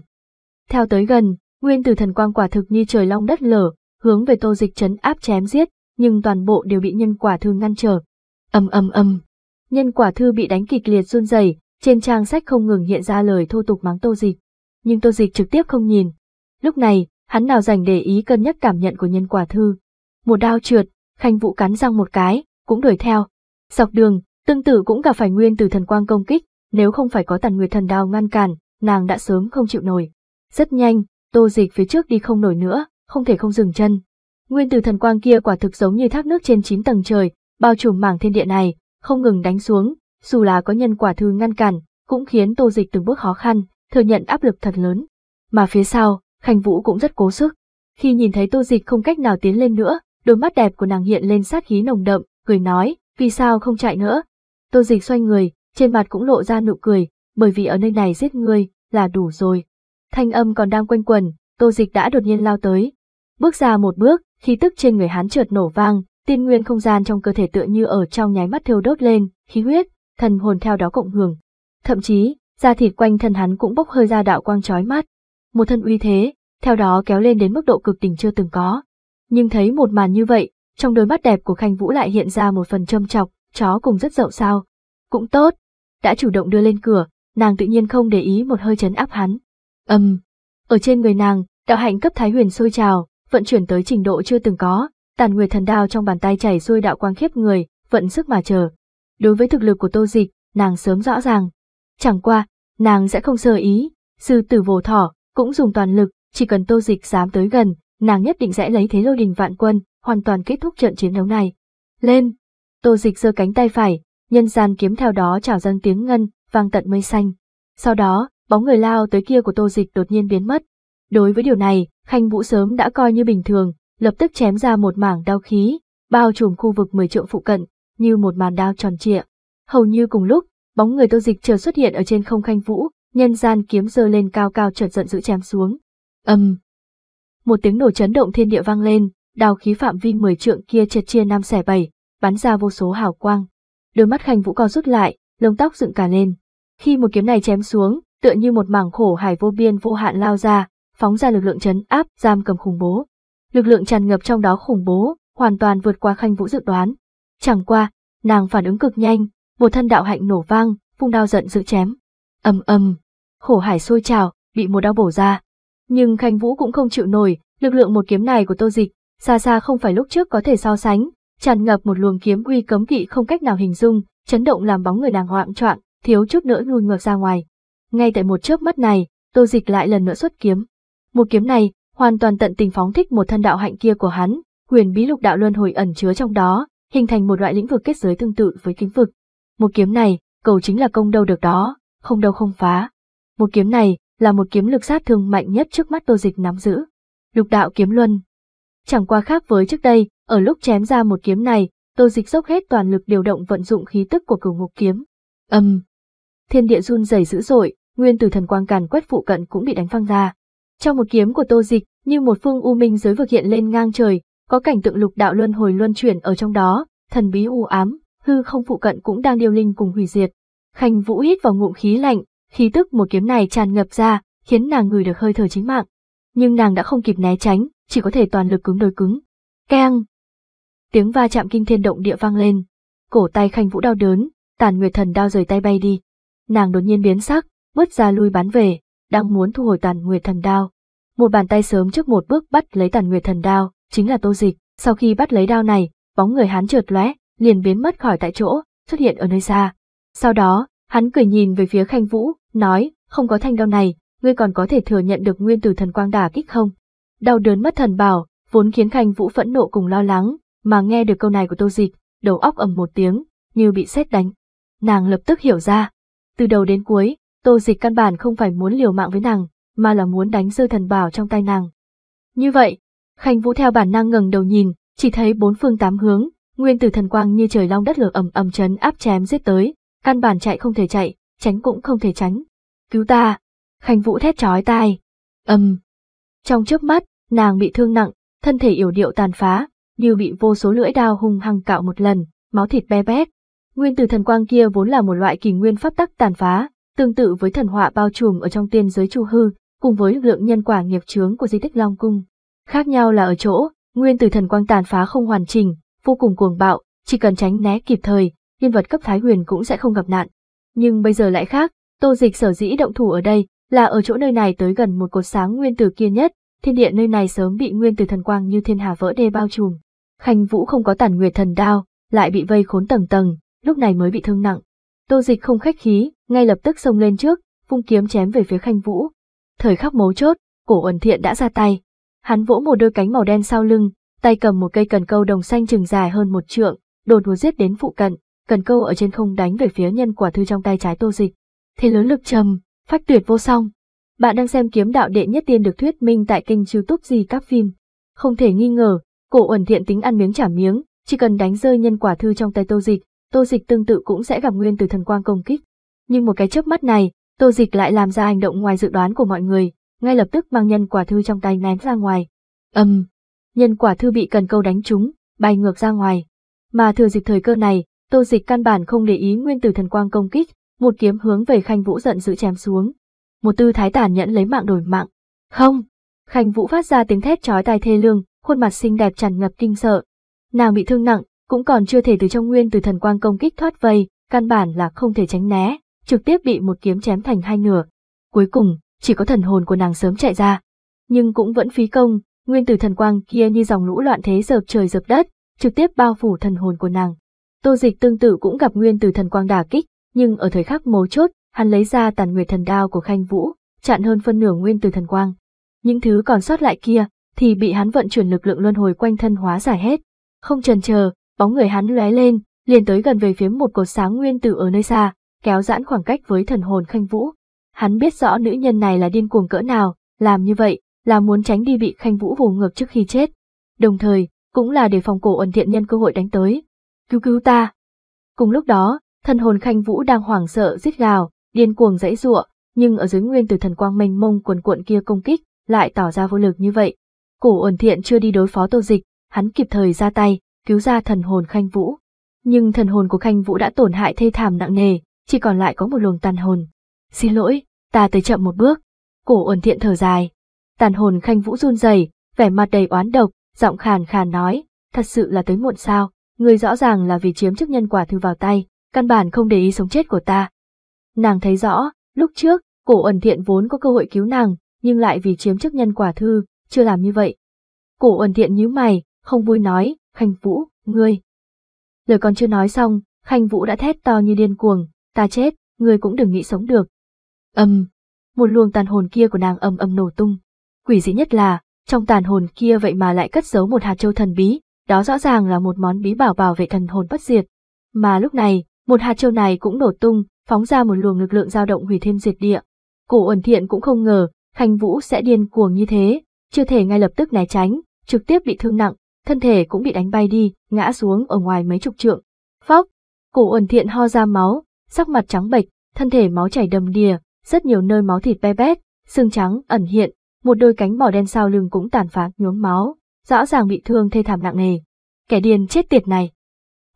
Theo tới gần, nguyên từ thần quang quả thực như trời long đất lở, hướng về Tô Dịch chấn áp chém giết, nhưng toàn bộ đều bị nhân quả thư ngăn trở. ầm ầm ầm. Nhân quả thư bị đánh kịch liệt run rẩy, trên trang sách không ngừng hiện ra lời thô tục mắng Tô Dịch, nhưng Tô Dịch trực tiếp không nhìn. Lúc này, hắn nào dành để ý cân nhắc cảm nhận của nhân quả thư. Một đao trượt, Khanh Vũ cắn răng một cái, cũng đuổi theo. Dọc đường, Tương tự cũng gặp phải nguyên từ thần quang công kích, nếu không phải có tàn nguyệt thần đao ngăn cản, nàng đã sớm không chịu nổi. Rất nhanh, tô dịch phía trước đi không nổi nữa, không thể không dừng chân. Nguyên từ thần quang kia quả thực giống như thác nước trên 9 tầng trời, bao trùm mảng thiên địa này, không ngừng đánh xuống, dù là có nhân quả thư ngăn cản, cũng khiến tô dịch từng bước khó khăn, thừa nhận áp lực thật lớn. Mà phía sau, Khanh Vũ cũng rất cố sức. Khi nhìn thấy tô dịch không cách nào tiến lên nữa, đôi mắt đẹp của nàng hiện lên sát khí nồng đậm, cười nói, vì sao không chạy nữa, Tô dịch xoay người, trên mặt cũng lộ ra nụ cười, bởi vì ở nơi này giết ngươi, là đủ rồi. Thanh âm còn đang quanh quần, tô dịch đã đột nhiên lao tới. Bước ra một bước, khí tức trên người hắn trượt nổ vang, tiên nguyên không gian trong cơ thể tựa như ở trong nháy mắt thiêu đốt lên, khí huyết, thần hồn theo đó cộng hưởng. Thậm chí, da thịt quanh thân hắn cũng bốc hơi ra đạo quang chói mắt. Một thân uy thế, theo đó kéo lên đến mức độ cực đỉnh chưa từng có. Nhưng thấy một màn như vậy, trong đôi mắt đẹp của Khanh Vũ lại hiện ra một phần châm chọc, chó cùng rất dậu sao. Cũng tốt, đã chủ động đưa lên cửa, nàng tự nhiên không để ý một hơi chấn áp hắn. ầm um, ở trên người nàng, đạo hạnh cấp thái huyền sôi trào, vận chuyển tới trình độ chưa từng có, tàn người thần đao trong bàn tay chảy xuôi đạo quang khiếp người, vận sức mà chờ. Đối với thực lực của tô dịch, nàng sớm rõ ràng. Chẳng qua, nàng sẽ không sơ ý, sư tử vồ thỏ, cũng dùng toàn lực, chỉ cần tô dịch dám tới gần, nàng nhất định sẽ lấy thế lôi đình vạn quân, hoàn toàn kết thúc trận chiến đấu này. Lên! Tô dịch giơ cánh tay phải, nhân gian kiếm theo đó trào dâng tiếng ngân, vang tận mây xanh. Sau đó, bóng người lao tới kia của tô dịch đột nhiên biến mất. Đối với điều này, Khanh Vũ sớm đã coi như bình thường, lập tức chém ra một mảng đao khí, bao trùm khu vực 10 triệu phụ cận, như một màn đao tròn trịa. Hầu như cùng lúc, bóng người tô dịch chờ xuất hiện ở trên không Khanh Vũ, nhân gian kiếm giơ lên cao cao chợt giận dữ chém xuống. Âm! Um. Một tiếng nổ chấn động thiên địa vang lên, đao khí phạm vi 10 trượng kia chật chia năm xẻ bảy, bắn ra vô số hào quang. Đôi mắt Khanh Vũ co rút lại, lông tóc dựng cả lên. Khi một kiếm này chém xuống, tựa như một mảng khổ hải vô biên vô hạn lao ra, phóng ra lực lượng chấn áp, giam cầm khủng bố. Lực lượng tràn ngập trong đó khủng bố, hoàn toàn vượt qua Khanh Vũ dự đoán. Chẳng qua, nàng phản ứng cực nhanh, một thân đạo hạnh nổ vang, vung đao giận dữ chém. Ầm ầm, khổ hải sôi trào, bị một đao bổ ra. Nhưng Khanh Vũ cũng không chịu nổi, lực lượng một kiếm này của Tô Dịch, xa xa không phải lúc trước có thể so sánh, tràn ngập một luồng kiếm uy cấm kỵ không cách nào hình dung, chấn động làm bóng người nàng hoạng choạng, thiếu chút nữa lùi ngược ra ngoài. Ngay tại một chớp mắt này, Tô Dịch lại lần nữa xuất kiếm. Một kiếm này, hoàn toàn tận tình phóng thích một thân đạo hạnh kia của hắn, quyền bí lục đạo luân hồi ẩn chứa trong đó, hình thành một loại lĩnh vực kết giới tương tự với kính vực. Một kiếm này, cầu chính là công đâu được đó, không đâu không phá. Một kiếm này, là một kiếm lực sát thương mạnh nhất trước mắt Tô Dịch nắm giữ. Lục đạo kiếm luân. Chẳng qua khác với trước đây, ở lúc chém ra một kiếm này, Tô Dịch dốc hết toàn lực điều động vận dụng khí tức của cửu ngục kiếm. Âm! Thiên địa run rẩy dữ dội, nguyên tử thần quang càn quét phụ cận cũng bị đánh phăng ra. Trong một kiếm của Tô Dịch, như một phương u minh giới vực hiện lên ngang trời, có cảnh tượng lục đạo luân hồi luân chuyển ở trong đó, thần bí u ám, hư không phụ cận cũng đang điều linh cùng hủy diệt. Khanh Vũ hít vào ngụm khí lạnh, khí tức một kiếm này tràn ngập ra, khiến nàng người được hơi thở chính mạng. Nhưng nàng đã không kịp né tránh, chỉ có thể toàn lực cứng đối cứng. Keng! tiếng va chạm kinh thiên động địa vang lên. Cổ tay Khanh Vũ đau đớn, Tàn Nguyệt Thần đao rời tay bay đi. Nàng đột nhiên biến sắc, bứt ra lui bán về, đang muốn thu hồi Tàn Nguyệt Thần đao. Một bàn tay sớm trước một bước bắt lấy Tàn Nguyệt Thần đao, chính là Tô Dịch, sau khi bắt lấy đao này, bóng người hắn trượt lóe, liền biến mất khỏi tại chỗ, xuất hiện ở nơi xa. Sau đó, hắn cười nhìn về phía Khanh Vũ, nói, không có thanh đao này, ngươi còn có thể thừa nhận được nguyên tử thần quang đà kích không? Đau đớn mất thần bảo, vốn khiến Khanh Vũ phẫn nộ cùng lo lắng, mà nghe được câu này của tô dịch, đầu óc ầm một tiếng, như bị sét đánh. Nàng lập tức hiểu ra. Từ đầu đến cuối, tô dịch căn bản không phải muốn liều mạng với nàng, mà là muốn đánh rơi thần bảo trong tay nàng. Như vậy, Khanh Vũ theo bản năng ngẩng đầu nhìn, chỉ thấy bốn phương tám hướng, nguyên tử thần quang như trời long đất lửa ầm ầm chấn áp chém giết tới, căn bản chạy không thể chạy, tránh cũng không thể tránh. Cứu ta! Khanh Vũ thét chói tai. Ầm. Trong chớp mắt, nàng bị thương nặng, thân thể yếu điệu tàn phá, như bị vô số lưỡi đao hung hăng cạo một lần, máu thịt be bét. Nguyên tử thần quang kia vốn là một loại kỳ nguyên pháp tắc tàn phá, tương tự với thần họa bao trùm ở trong tiên giới Chu Hư, cùng với lực lượng nhân quả nghiệp chướng của di tích Long Cung. Khác nhau là ở chỗ, nguyên tử thần quang tàn phá không hoàn chỉnh, vô cùng cuồng bạo, chỉ cần tránh né kịp thời, nhân vật cấp Thái Huyền cũng sẽ không gặp nạn. Nhưng bây giờ lại khác, Tô Dịch sở dĩ động thủ ở đây, là ở chỗ nơi này tới gần một cột sáng nguyên tử kia nhất, thiên địa nơi này sớm bị nguyên tử thần quang như thiên hà vỡ đê bao trùm. Khanh Vũ không có tản nguyệt thần đao, lại bị vây khốn tầng tầng, lúc này mới bị thương nặng. Tô Dịch không khách khí, ngay lập tức xông lên trước, vung kiếm chém về phía Khanh Vũ. Thời khắc mấu chốt, Cổ ẩn Thiện đã ra tay. Hắn vỗ một đôi cánh màu đen sau lưng, tay cầm một cây cần câu đồng xanh chừng dài hơn một trượng, đột ngột giết đến phụ cận, cần câu ở trên không đánh về phía nhân quả thư trong tay trái Tô Dịch. Thế lớn lực trầm, phách tuyệt vô song. Bạn đang xem kiếm đạo đệ nhất tiên được thuyết minh tại kênh YouTube gì các phim. Không thể nghi ngờ, Cổ uẩn thiện tính ăn miếng trả miếng, chỉ cần đánh rơi nhân quả thư trong tay tô dịch, tô dịch tương tự cũng sẽ gặp nguyên từ thần quang công kích. Nhưng một cái chớp mắt này, tô dịch lại làm ra hành động ngoài dự đoán của mọi người, ngay lập tức mang nhân quả thư trong tay ném ra ngoài. ầm, Um, nhân quả thư bị cần câu đánh trúng, bay ngược ra ngoài. Mà thừa dịp thời cơ này, tô dịch căn bản không để ý nguyên tử thần quang công kích, một kiếm hướng về khanh vũ giận dữ chém xuống. Một tư thái tàn nhẫn lấy mạng đổi mạng. Không! Khanh vũ phát ra tiếng thét chói tai thê lương, khuôn mặt xinh đẹp tràn ngập kinh sợ. Nàng bị thương nặng, cũng còn chưa thể từ trong nguyên từ thần quang công kích thoát vây, căn bản là không thể tránh né, trực tiếp bị một kiếm chém thành hai nửa. Cuối cùng, chỉ có thần hồn của nàng sớm chạy ra. Nhưng cũng vẫn phí công, nguyên từ thần quang kia như dòng lũ loạn thế dợp trời dợp đất, trực tiếp bao phủ thần hồn của nàng. Tô dịch tương tự cũng gặp nguyên từ thần quang đả kích, nhưng ở thời khắc mấu chốt, hắn lấy ra tàn nguyệt thần đao của Khanh Vũ, chặn hơn phân nửa nguyên từ thần quang. Những thứ còn sót lại kia, thì bị hắn vận chuyển lực lượng luân hồi quanh thân hóa giải hết. Không chần chờ, bóng người hắn lóe lên, liền tới gần về phía một cột sáng nguyên tử ở nơi xa, kéo giãn khoảng cách với thần hồn Khanh Vũ. Hắn biết rõ nữ nhân này là điên cuồng cỡ nào, làm như vậy là muốn tránh đi bị Khanh Vũ vồ ngược trước khi chết. Đồng thời, cũng là để phòng cổ ẩn thiện nhân cơ hội đánh tới. Cứu cứu ta! Cùng lúc đó, thần hồn Khanh Vũ đang hoảng sợ rít gào, điên cuồng dãy giụa, nhưng ở dưới nguyên từ thần quang mênh mông cuồn cuộn kia công kích, lại tỏ ra vô lực như vậy, Cổ ổn thiện chưa đi đối phó tô dịch, hắn kịp thời ra tay, cứu ra thần hồn Khanh Vũ. Nhưng thần hồn của Khanh Vũ đã tổn hại thê thảm nặng nề, chỉ còn lại có một luồng tàn hồn. Xin lỗi, ta tới chậm một bước. Cổ ổn thiện thở dài. Tàn hồn Khanh Vũ run rẩy, vẻ mặt đầy oán độc, giọng khàn khàn nói, thật sự là tới muộn sao, người rõ ràng là vì chiếm chức nhân quả thư vào tay, căn bản không để ý sống chết của ta. Nàng thấy rõ, lúc trước, cổ ẩn thiện vốn có cơ hội cứu nàng, nhưng lại vì chiếm chức nhân quả thư chưa làm như vậy. Cổ ẩn thiện nhíu mày, không vui nói, Khanh Vũ, ngươi. Lời còn chưa nói xong, Khanh Vũ đã thét to như điên cuồng, ta chết, ngươi cũng đừng nghĩ sống được. Âm, một luồng tàn hồn kia của nàng âm âm nổ tung. Quỷ dĩ nhất là, trong tàn hồn kia vậy mà lại cất giấu một hạt châu thần bí, đó rõ ràng là một món bí bảo bảo vệ thần hồn bất diệt. Mà lúc này, một hạt châu này cũng nổ tung, phóng ra một luồng lực lượng dao động hủy thiên diệt địa. Cổ ẩn thiện cũng không ngờ, Khanh Vũ sẽ điên cuồng như thế, chưa thể ngay lập tức né tránh, trực tiếp bị thương nặng, thân thể cũng bị đánh bay đi, ngã xuống ở ngoài mấy chục trượng. Phóc, cổ ẩn thiện ho ra máu, sắc mặt trắng bệch, thân thể máu chảy đầm đìa, rất nhiều nơi máu thịt be bét, xương trắng ẩn hiện, một đôi cánh bò đen sau lưng cũng tàn phá nhuốm máu, rõ ràng bị thương thê thảm nặng nề. Kẻ điên chết tiệt này.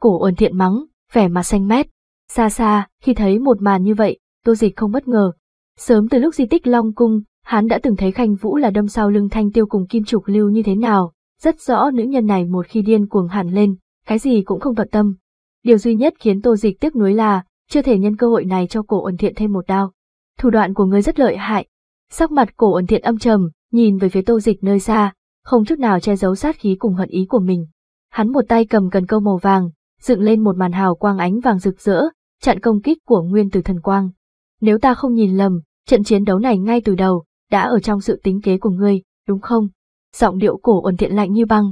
Cổ ẩn thiện mắng, vẻ mặt xanh mét. Xa xa, khi thấy một màn như vậy, tô dịch không bất ngờ. Sớm từ lúc di tích Long Cung, Hắn đã từng thấy Khanh Vũ là đâm sau lưng Thanh Tiêu cùng Kim Trục Lưu như thế nào, rất rõ nữ nhân này một khi điên cuồng hẳn lên, cái gì cũng không vận tâm. Điều duy nhất khiến Tô Dịch tiếc nuối là, chưa thể nhân cơ hội này cho cổ ẩn thiện thêm một đao. Thủ đoạn của ngươi rất lợi hại. Sắc mặt cổ ẩn thiện âm trầm, nhìn về phía Tô Dịch nơi xa, không chút nào che giấu sát khí cùng hận ý của mình. Hắn một tay cầm cần câu màu vàng, dựng lên một màn hào quang ánh vàng rực rỡ, chặn công kích của nguyên tử thần quang. Nếu ta không nhìn lầm, trận chiến đấu này ngay từ đầu, đã ở trong sự tính kế của ngươi, đúng không? Giọng điệu cổ ổn thiện lạnh như băng.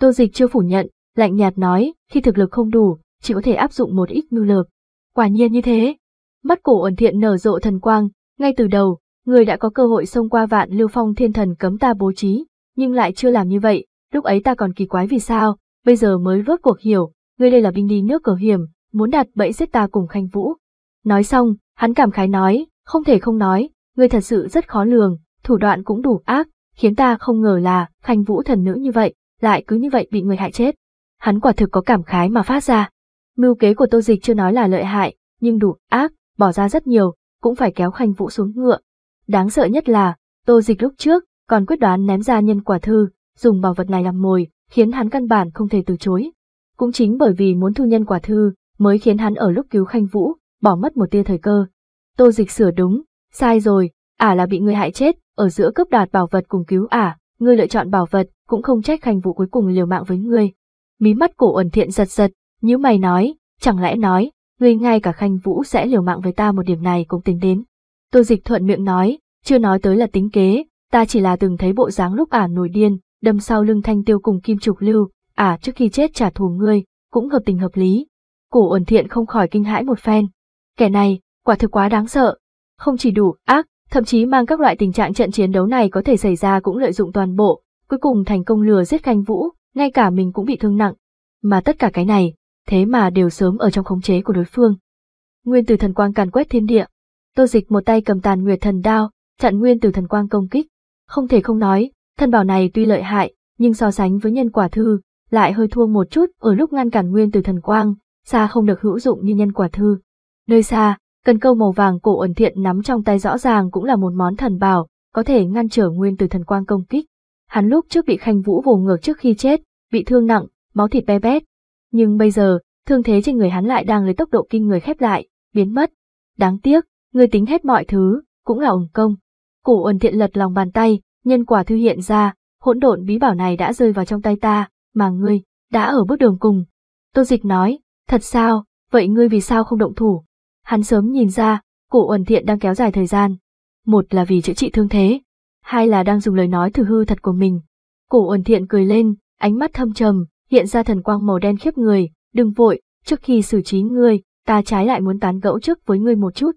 Tô dịch chưa phủ nhận, lạnh nhạt nói, khi thực lực không đủ, chỉ có thể áp dụng một ít mưu lược. Quả nhiên như thế. Mắt cổ ổn thiện nở rộ thần quang, ngay từ đầu, người đã có cơ hội xông qua vạn lưu phong thiên thần cấm ta bố trí, nhưng lại chưa làm như vậy, lúc ấy ta còn kỳ quái vì sao, bây giờ mới vớt cuộc hiểu, ngươi đây là binh đi nước cờ hiểm, muốn đặt bẫy giết ta cùng khanh vũ. Nói xong, hắn cảm khái nói, không thể không nói, ngươi thật sự rất khó lường, thủ đoạn cũng đủ ác, khiến ta không ngờ là khanh vũ thần nữ như vậy, lại cứ như vậy bị người hại chết. Hắn quả thực có cảm khái mà phát ra. Mưu kế của tô dịch chưa nói là lợi hại, nhưng đủ ác, bỏ ra rất nhiều, cũng phải kéo khanh vũ xuống ngựa. Đáng sợ nhất là, tô dịch lúc trước, còn quyết đoán ném ra nhân quả thư, dùng bảo vật này làm mồi, khiến hắn căn bản không thể từ chối. Cũng chính bởi vì muốn thu nhân quả thư, mới khiến hắn ở lúc cứu khanh vũ, bỏ mất một tia thời cơ. Tô dịch sửa đúng, sai rồi, ả là bị người hại chết, ở giữa cướp đoạt bảo vật cùng cứu ả, ngươi lựa chọn bảo vật, cũng không trách khanh vũ cuối cùng liều mạng với ngươi. Mí mắt cổ ẩn thiện giật giật, nhíu mày nói, chẳng lẽ nói, ngươi ngay cả khanh vũ sẽ liều mạng với ta một điểm này cũng tính đến. Tôi dịch thuận miệng nói, chưa nói tới là tính kế, ta chỉ là từng thấy bộ dáng lúc ả nổi điên, đâm sau lưng thanh tiêu cùng kim trục lưu, ả trước khi chết trả thù ngươi, cũng hợp tình hợp lý. Cổ ẩn thiện không khỏi kinh hãi một phen. Kẻ này, quả thực quá đáng sợ. Không chỉ đủ ác, thậm chí mang các loại tình trạng trận chiến đấu này có thể xảy ra cũng lợi dụng toàn bộ, cuối cùng thành công lừa giết Khanh Vũ, ngay cả mình cũng bị thương nặng. Mà tất cả cái này, thế mà đều sớm ở trong khống chế của đối phương. Nguyên Tử Thần Quang càn quét thiên địa, Tô Dịch một tay cầm Tàn Nguyệt Thần Đao, chặn Nguyên Tử Thần Quang công kích. Không thể không nói, thân bảo này tuy lợi hại, nhưng so sánh với nhân quả thư, lại hơi thua một chút ở lúc ngăn cản Nguyên Tử Thần Quang, xa không được hữu dụng như nhân quả thư. Nơi xa, Cần câu màu vàng cổ ẩn thiện nắm trong tay rõ ràng cũng là một món thần bảo, có thể ngăn trở nguyên từ thần quang công kích. Hắn lúc trước bị Khanh Vũ vồ ngược trước khi chết, bị thương nặng, máu thịt be bét. Nhưng bây giờ, thương thế trên người hắn lại đang lấy tốc độ kinh người khép lại, biến mất. Đáng tiếc, người tính hết mọi thứ, cũng là ủng công. Cổ ẩn thiện lật lòng bàn tay, nhân quả thư hiện ra, hỗn độn bí bảo này đã rơi vào trong tay ta, mà ngươi, đã ở bước đường cùng. Tô dịch nói, thật sao, vậy ngươi vì sao không động thủ? Hắn sớm nhìn ra, cổ uẩn thiện đang kéo dài thời gian. Một là vì chữa trị thương thế, hai là đang dùng lời nói thử hư thật của mình. Cổ uẩn thiện cười lên, ánh mắt thâm trầm, hiện ra thần quang màu đen khiếp người, đừng vội, trước khi xử trí ngươi, ta trái lại muốn tán gẫu trước với ngươi một chút.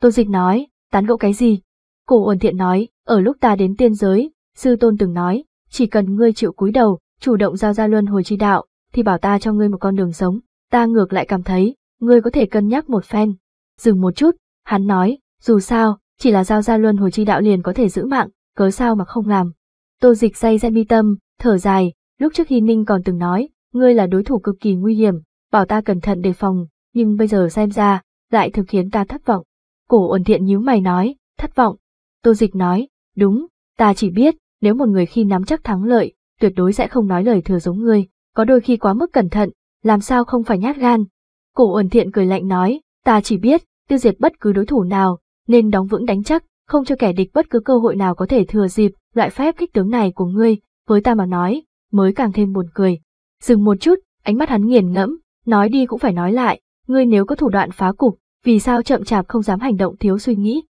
Tô dịch nói, tán gẫu cái gì? Cổ uẩn thiện nói, ở lúc ta đến tiên giới, sư tôn từng nói, chỉ cần ngươi chịu cúi đầu, chủ động giao ra luân hồi chi đạo, thì bảo ta cho ngươi một con đường sống. Ta ngược lại cảm thấy, ngươi có thể cân nhắc một phen, Dừng một chút, hắn nói, dù sao, chỉ là giao ra luân hồi chi đạo liền có thể giữ mạng, cớ sao mà không làm. Tô dịch say ra mi tâm, thở dài, lúc trước Hy Ninh còn từng nói, ngươi là đối thủ cực kỳ nguy hiểm, bảo ta cẩn thận đề phòng, nhưng bây giờ xem ra, lại thực khiến ta thất vọng. Cổ ổn thiện nhíu mày nói, thất vọng. Tô dịch nói, đúng, ta chỉ biết, nếu một người khi nắm chắc thắng lợi, tuyệt đối sẽ không nói lời thừa giống ngươi, có đôi khi quá mức cẩn thận, làm sao không phải nhát gan. Cổ ổn thiện cười lạnh nói, Ta chỉ biết, tiêu diệt bất cứ đối thủ nào, nên đóng vững đánh chắc, không cho kẻ địch bất cứ cơ hội nào có thể thừa dịp, loại phép kích tướng này của ngươi, với ta mà nói, mới càng thêm buồn cười. Dừng một chút, ánh mắt hắn nghiền ngẫm, nói đi cũng phải nói lại, ngươi nếu có thủ đoạn phá cục, vì sao chậm chạp không dám hành động thiếu suy nghĩ?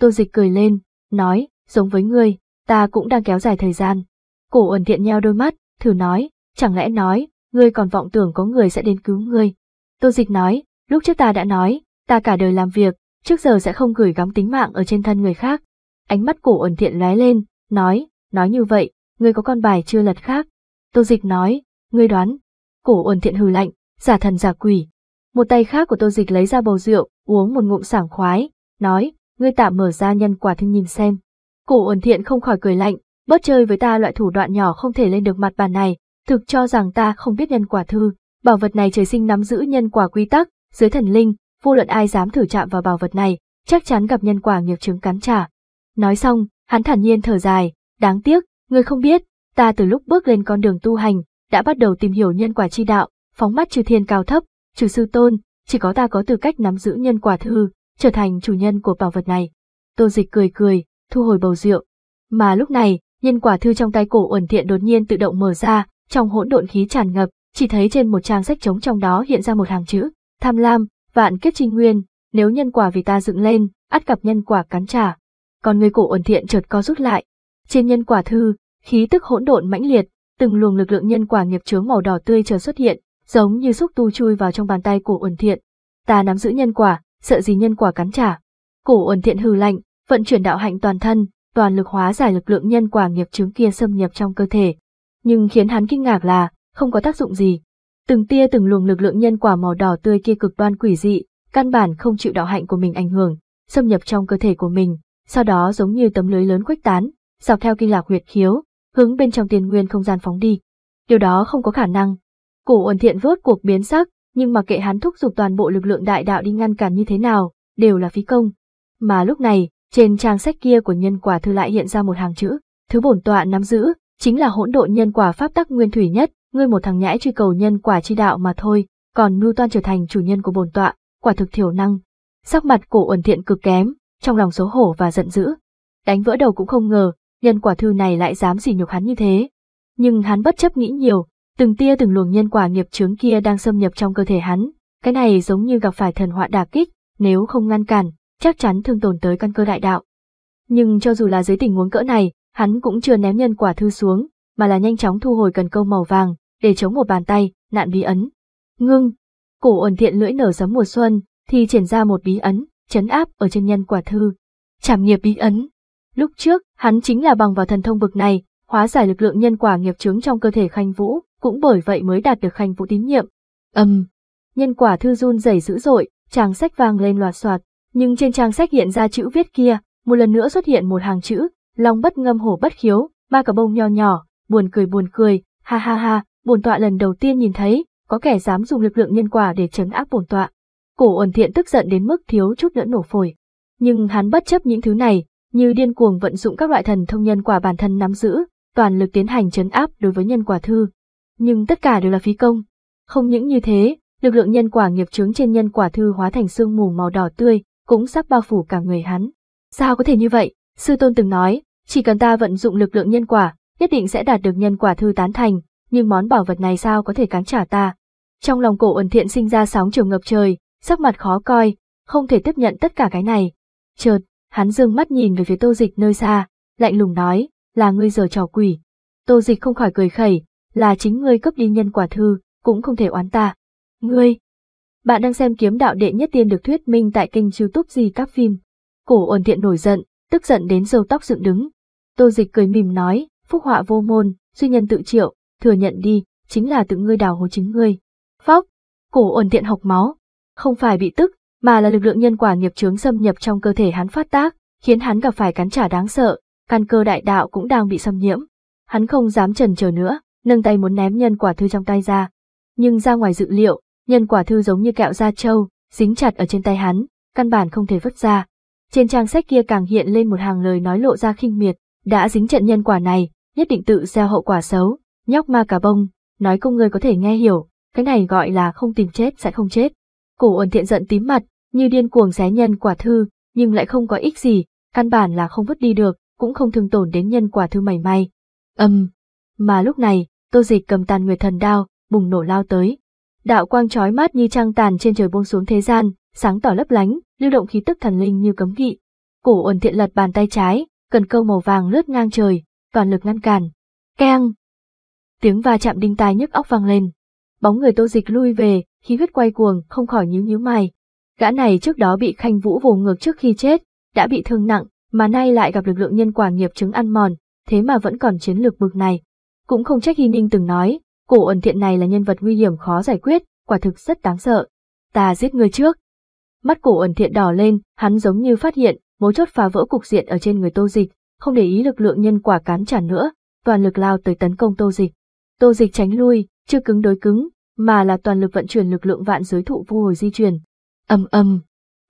Tô dịch cười lên, nói, giống với ngươi, ta cũng đang kéo dài thời gian. Cổ ẩn thiện nheo đôi mắt, thử nói, chẳng lẽ nói, ngươi còn vọng tưởng có người sẽ đến cứu ngươi. Tô dịch nói, Lúc trước ta đã nói, ta cả đời làm việc, trước giờ sẽ không gửi gắm tính mạng ở trên thân người khác. Ánh mắt cổ ẩn thiện lóe lên, nói, nói như vậy, ngươi có con bài chưa lật khác. Tô dịch nói, ngươi đoán. Cổ ẩn thiện hừ lạnh, giả thần giả quỷ. Một tay khác của tô dịch lấy ra bầu rượu, uống một ngụm sảng khoái, nói, ngươi tạm mở ra nhân quả thương nhìn xem. Cổ ẩn thiện không khỏi cười lạnh, bớt chơi với ta loại thủ đoạn nhỏ không thể lên được mặt bàn này, thực cho rằng ta không biết nhân quả thư, bảo vật này trời sinh nắm giữ nhân quả quy tắc, dưới thần linh, vô luận ai dám thử chạm vào bảo vật này, chắc chắn gặp nhân quả nghiệp chứng cắn trả. Nói xong, hắn thản nhiên thở dài, đáng tiếc, ngươi không biết, ta từ lúc bước lên con đường tu hành, đã bắt đầu tìm hiểu nhân quả chi đạo, phóng mắt trừ thiên cao thấp, trừ sư tôn, chỉ có ta có tư cách nắm giữ nhân quả thư, trở thành chủ nhân của bảo vật này. Tô dịch cười cười, thu hồi bầu rượu. Mà lúc này, nhân quả thư trong tay cổ uẩn thiện đột nhiên tự động mở ra, trong hỗn độn khí tràn ngập, chỉ thấy trên một trang sách trống trong đó hiện ra một hàng chữ tham lam, vạn kiếp trinh nguyên, nếu nhân quả vì ta dựng lên, ắt gặp nhân quả cắn trả. Còn người cổ ổn thiện chợt co rút lại. Trên nhân quả thư, khí tức hỗn độn mãnh liệt, từng luồng lực lượng nhân quả nghiệp chướng màu đỏ tươi chờ xuất hiện, giống như xúc tu chui vào trong bàn tay cổ ổn thiện. Ta nắm giữ nhân quả, sợ gì nhân quả cắn trả. Cổ ổn thiện hừ lạnh, vận chuyển đạo hạnh toàn thân, toàn lực hóa giải lực lượng nhân quả nghiệp chướng kia xâm nhập trong cơ thể. Nhưng khiến hắn kinh ngạc là, không có tác dụng gì. Từng tia từng luồng lực lượng nhân quả màu đỏ tươi kia cực đoan quỷ dị, căn bản không chịu đạo hạnh của mình ảnh hưởng, xâm nhập trong cơ thể của mình, sau đó giống như tấm lưới lớn khuếch tán, dọc theo kinh lạc huyệt khiếu, hướng bên trong tiền nguyên không gian phóng đi. Điều đó không có khả năng. Cổ uẩn thiện vớt cuộc biến sắc, nhưng mà kệ hắn thúc giục toàn bộ lực lượng đại đạo đi ngăn cản như thế nào, đều là phí công. Mà lúc này, trên trang sách kia của nhân quả thư lại hiện ra một hàng chữ, thứ bổn tọa nắm giữ, chính là hỗn độn nhân quả pháp tắc nguyên thủy nhất, ngươi một thằng nhãi truy cầu nhân quả chi đạo mà thôi, còn mưu toan trở thành chủ nhân của bổn tọa, quả thực thiểu năng. Sắc mặt cổ uẩn thiện cực kém, trong lòng xấu hổ và giận dữ. Đánh vỡ đầu cũng không ngờ, nhân quả thư này lại dám gì nhục hắn như thế. Nhưng hắn bất chấp nghĩ nhiều, từng tia từng luồng nhân quả nghiệp chướng kia đang xâm nhập trong cơ thể hắn, cái này giống như gặp phải thần họa đả kích, nếu không ngăn cản, chắc chắn thương tổn tới căn cơ đại đạo. Nhưng cho dù là dưới tình huống cỡ này, hắn cũng chưa ném nhân quả thư xuống, mà là nhanh chóng thu hồi cần câu màu vàng, để chống một bàn tay, nạn bí ấn. Ngưng, cổ ổn thiện lưỡi nở giấm mùa xuân, thì triển ra một bí ấn, chấn áp ở chân nhân quả thư. Trảm nghiệp bí ấn. Lúc trước, hắn chính là bằng vào thần thông vực này, hóa giải lực lượng nhân quả nghiệp chướng trong cơ thể Khanh Vũ, cũng bởi vậy mới đạt được Khanh Vũ tín nhiệm. Âm. Um. Nhân quả thư run rẩy dữ dội, trang sách vang lên loạt soạt, nhưng trên trang sách hiện ra chữ viết kia, một lần nữa xuất hiện một hàng chữ, lòng bất ngâm hổ bất khiếu, ba cả bông nho nhỏ, buồn cười buồn cười, ha ha ha, bổn tọa lần đầu tiên nhìn thấy, có kẻ dám dùng lực lượng nhân quả để trấn áp bổn tọa. Cổ Uẩn Thiện tức giận đến mức thiếu chút nữa nổ phổi, nhưng hắn bất chấp những thứ này, như điên cuồng vận dụng các loại thần thông nhân quả bản thân nắm giữ, toàn lực tiến hành trấn áp đối với nhân quả thư. Nhưng tất cả đều là phí công. Không những như thế, lực lượng nhân quả nghiệp chướng trên nhân quả thư hóa thành sương mù màu đỏ tươi, cũng sắp bao phủ cả người hắn. Sao có thể như vậy? Sư tôn từng nói, chỉ cần ta vận dụng lực lượng nhân quả, nhất định sẽ đạt được nhân quả thư tán thành, nhưng món bảo vật này sao có thể cắn trả ta. Trong lòng cổ ẩn thiện sinh ra sóng chiều ngập trời, sắc mặt khó coi, không thể tiếp nhận tất cả cái này. Chợt, hắn dương mắt nhìn về phía tô dịch nơi xa, lạnh lùng nói, là ngươi giờ trò quỷ. Tô dịch không khỏi cười khẩy, là chính ngươi cấp đi nhân quả thư, cũng không thể oán ta. Ngươi! Bạn đang xem kiếm đạo đệ nhất tiên được thuyết minh tại kênh youtube gì các phim. Cổ ẩn thiện nổi giận, tức giận đến râu tóc dựng đứng. Tô dịch cười mỉm nói, phúc họa vô môn, duy nhân tự triệu, thừa nhận đi, chính là tự ngươi đào hố chính ngươi. Phóc, cổ ổn tiện học máu, không phải bị tức, mà là lực lượng nhân quả nghiệp chướng xâm nhập trong cơ thể hắn phát tác, khiến hắn gặp phải cắn trả đáng sợ, căn cơ đại đạo cũng đang bị xâm nhiễm. Hắn không dám trần chờ nữa, nâng tay muốn ném nhân quả thư trong tay ra. Nhưng ra ngoài dự liệu, nhân quả thư giống như kẹo da trâu, dính chặt ở trên tay hắn, căn bản không thể vứt ra. Trên trang sách kia càng hiện lên một hàng lời nói lộ ra khinh miệt, đã dính trận nhân quả này, nhất định tự gieo hậu quả xấu. Nhóc ma cà bông, nói công người có thể nghe hiểu, cái này gọi là không tìm chết sẽ không chết. Cổ uẩn thiện giận tím mặt, như điên cuồng xé nhân quả thư, nhưng lại không có ích gì, căn bản là không vứt đi được, cũng không thương tổn đến nhân quả thư mảy may. Âm! Um, mà lúc này, tô dịch cầm tàn người thần đao, bùng nổ lao tới. Đạo quang trói mắt như trăng tàn trên trời buông xuống thế gian, sáng tỏ lấp lánh, lưu động khí tức thần linh như cấm kỵ. Cổ uẩn thiện lật bàn tay trái, cần câu màu vàng lướt ngang trời, toàn lực ngăn cản. Keng! tiếng va chạm đinh tai nhức óc vang lên. Bóng người tô dịch lui về, khí huyết quay cuồng, không khỏi nhíu nhíu mày. Gã này trước đó bị khanh vũ vồ ngược trước khi chết, đã bị thương nặng, mà nay lại gặp lực lượng nhân quả nghiệp chứng ăn mòn, thế mà vẫn còn chiến lược bực này. Cũng không trách Hy Ninh từng nói, cổ ẩn thiện này là nhân vật nguy hiểm khó giải quyết, quả thực rất đáng sợ. Ta giết người trước. Mắt cổ ẩn thiện đỏ lên, hắn giống như phát hiện, mối chốt phá vỡ cục diện ở trên người tô dịch, không để ý lực lượng nhân quả cán trả nữa, toàn lực lao tới tấn công tô dịch. Tô dịch tránh lui, chưa cứng đối cứng, mà là toàn lực vận chuyển lực lượng vạn giới thụ vô hồi di chuyển. Ầm ầm,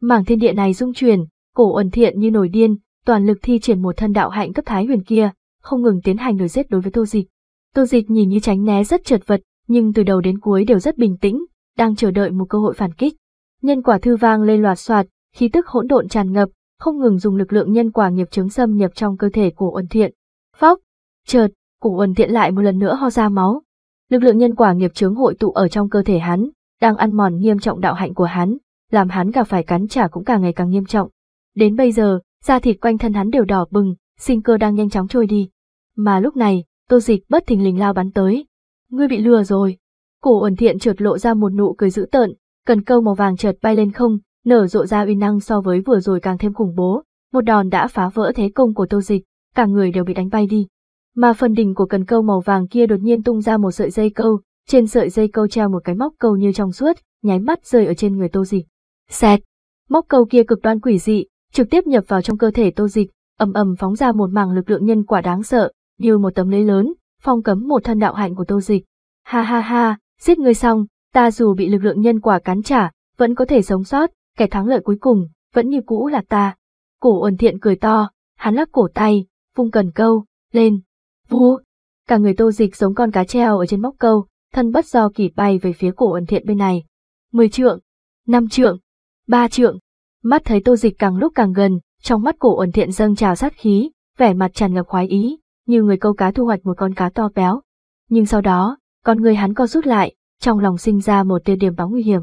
mảng thiên địa này rung chuyển, cổ ẩn thiện như nổi điên, toàn lực thi triển một thân đạo hạnh cấp thái huyền kia, không ngừng tiến hành đuổi giết đối với Tô dịch. Tô dịch nhìn như tránh né rất chật vật, nhưng từ đầu đến cuối đều rất bình tĩnh, đang chờ đợi một cơ hội phản kích. Nhân quả thư vang lên loạt soạt, khí tức hỗn độn tràn ngập, không ngừng dùng lực lượng nhân quả nghiệp chứng xâm nhập trong cơ thể của Uẩn Thiện. Phóc, chợt, cùng Uẩn Thiện lại một lần nữa ho ra máu. Lực lượng nhân quả nghiệp chướng hội tụ ở trong cơ thể hắn, đang ăn mòn nghiêm trọng đạo hạnh của hắn, làm hắn cả phải cắn trả cũng càng ngày càng nghiêm trọng. Đến bây giờ, da thịt quanh thân hắn đều đỏ bừng, sinh cơ đang nhanh chóng trôi đi. Mà lúc này, Tô Dịch bất thình lình lao bắn tới. Ngươi bị lừa rồi. Cổ Uẩn Thiện trượt lộ ra một nụ cười dữ tợn, cần câu màu vàng chợt bay lên không, nở rộ ra uy năng so với vừa rồi càng thêm khủng bố, một đòn đã phá vỡ thế công của Tô Dịch, cả người đều bị đánh bay đi mà phần đỉnh của cần câu màu vàng kia đột nhiên tung ra một sợi dây câu, trên sợi dây câu treo một cái móc câu như trong suốt, nháy mắt rơi ở trên người Tô Dịch. Xẹt! Móc câu kia cực đoan quỷ dị, trực tiếp nhập vào trong cơ thể Tô Dịch, ầm ầm phóng ra một mảng lực lượng nhân quả đáng sợ, như một tấm lưới lớn, phong cấm một thân đạo hạnh của Tô Dịch. Ha ha ha, giết ngươi xong, ta dù bị lực lượng nhân quả cắn trả, vẫn có thể sống sót, kẻ thắng lợi cuối cùng, vẫn như cũ là ta. Cổ Uẩn Thiện cười to, hắn lắc cổ tay, vung cần câu, lên, Vua! Cả người tô dịch giống con cá treo ở trên móc câu, thân bất do kỳ bay về phía cổ ẩn thiện bên này. Mười trượng, năm trượng, ba trượng. Mắt thấy tô dịch càng lúc càng gần, trong mắt cổ ẩn thiện dâng trào sát khí, vẻ mặt tràn ngập khoái ý, như người câu cá thu hoạch một con cá to béo. Nhưng sau đó, con người hắn co rút lại, trong lòng sinh ra một tia điểm báo nguy hiểm.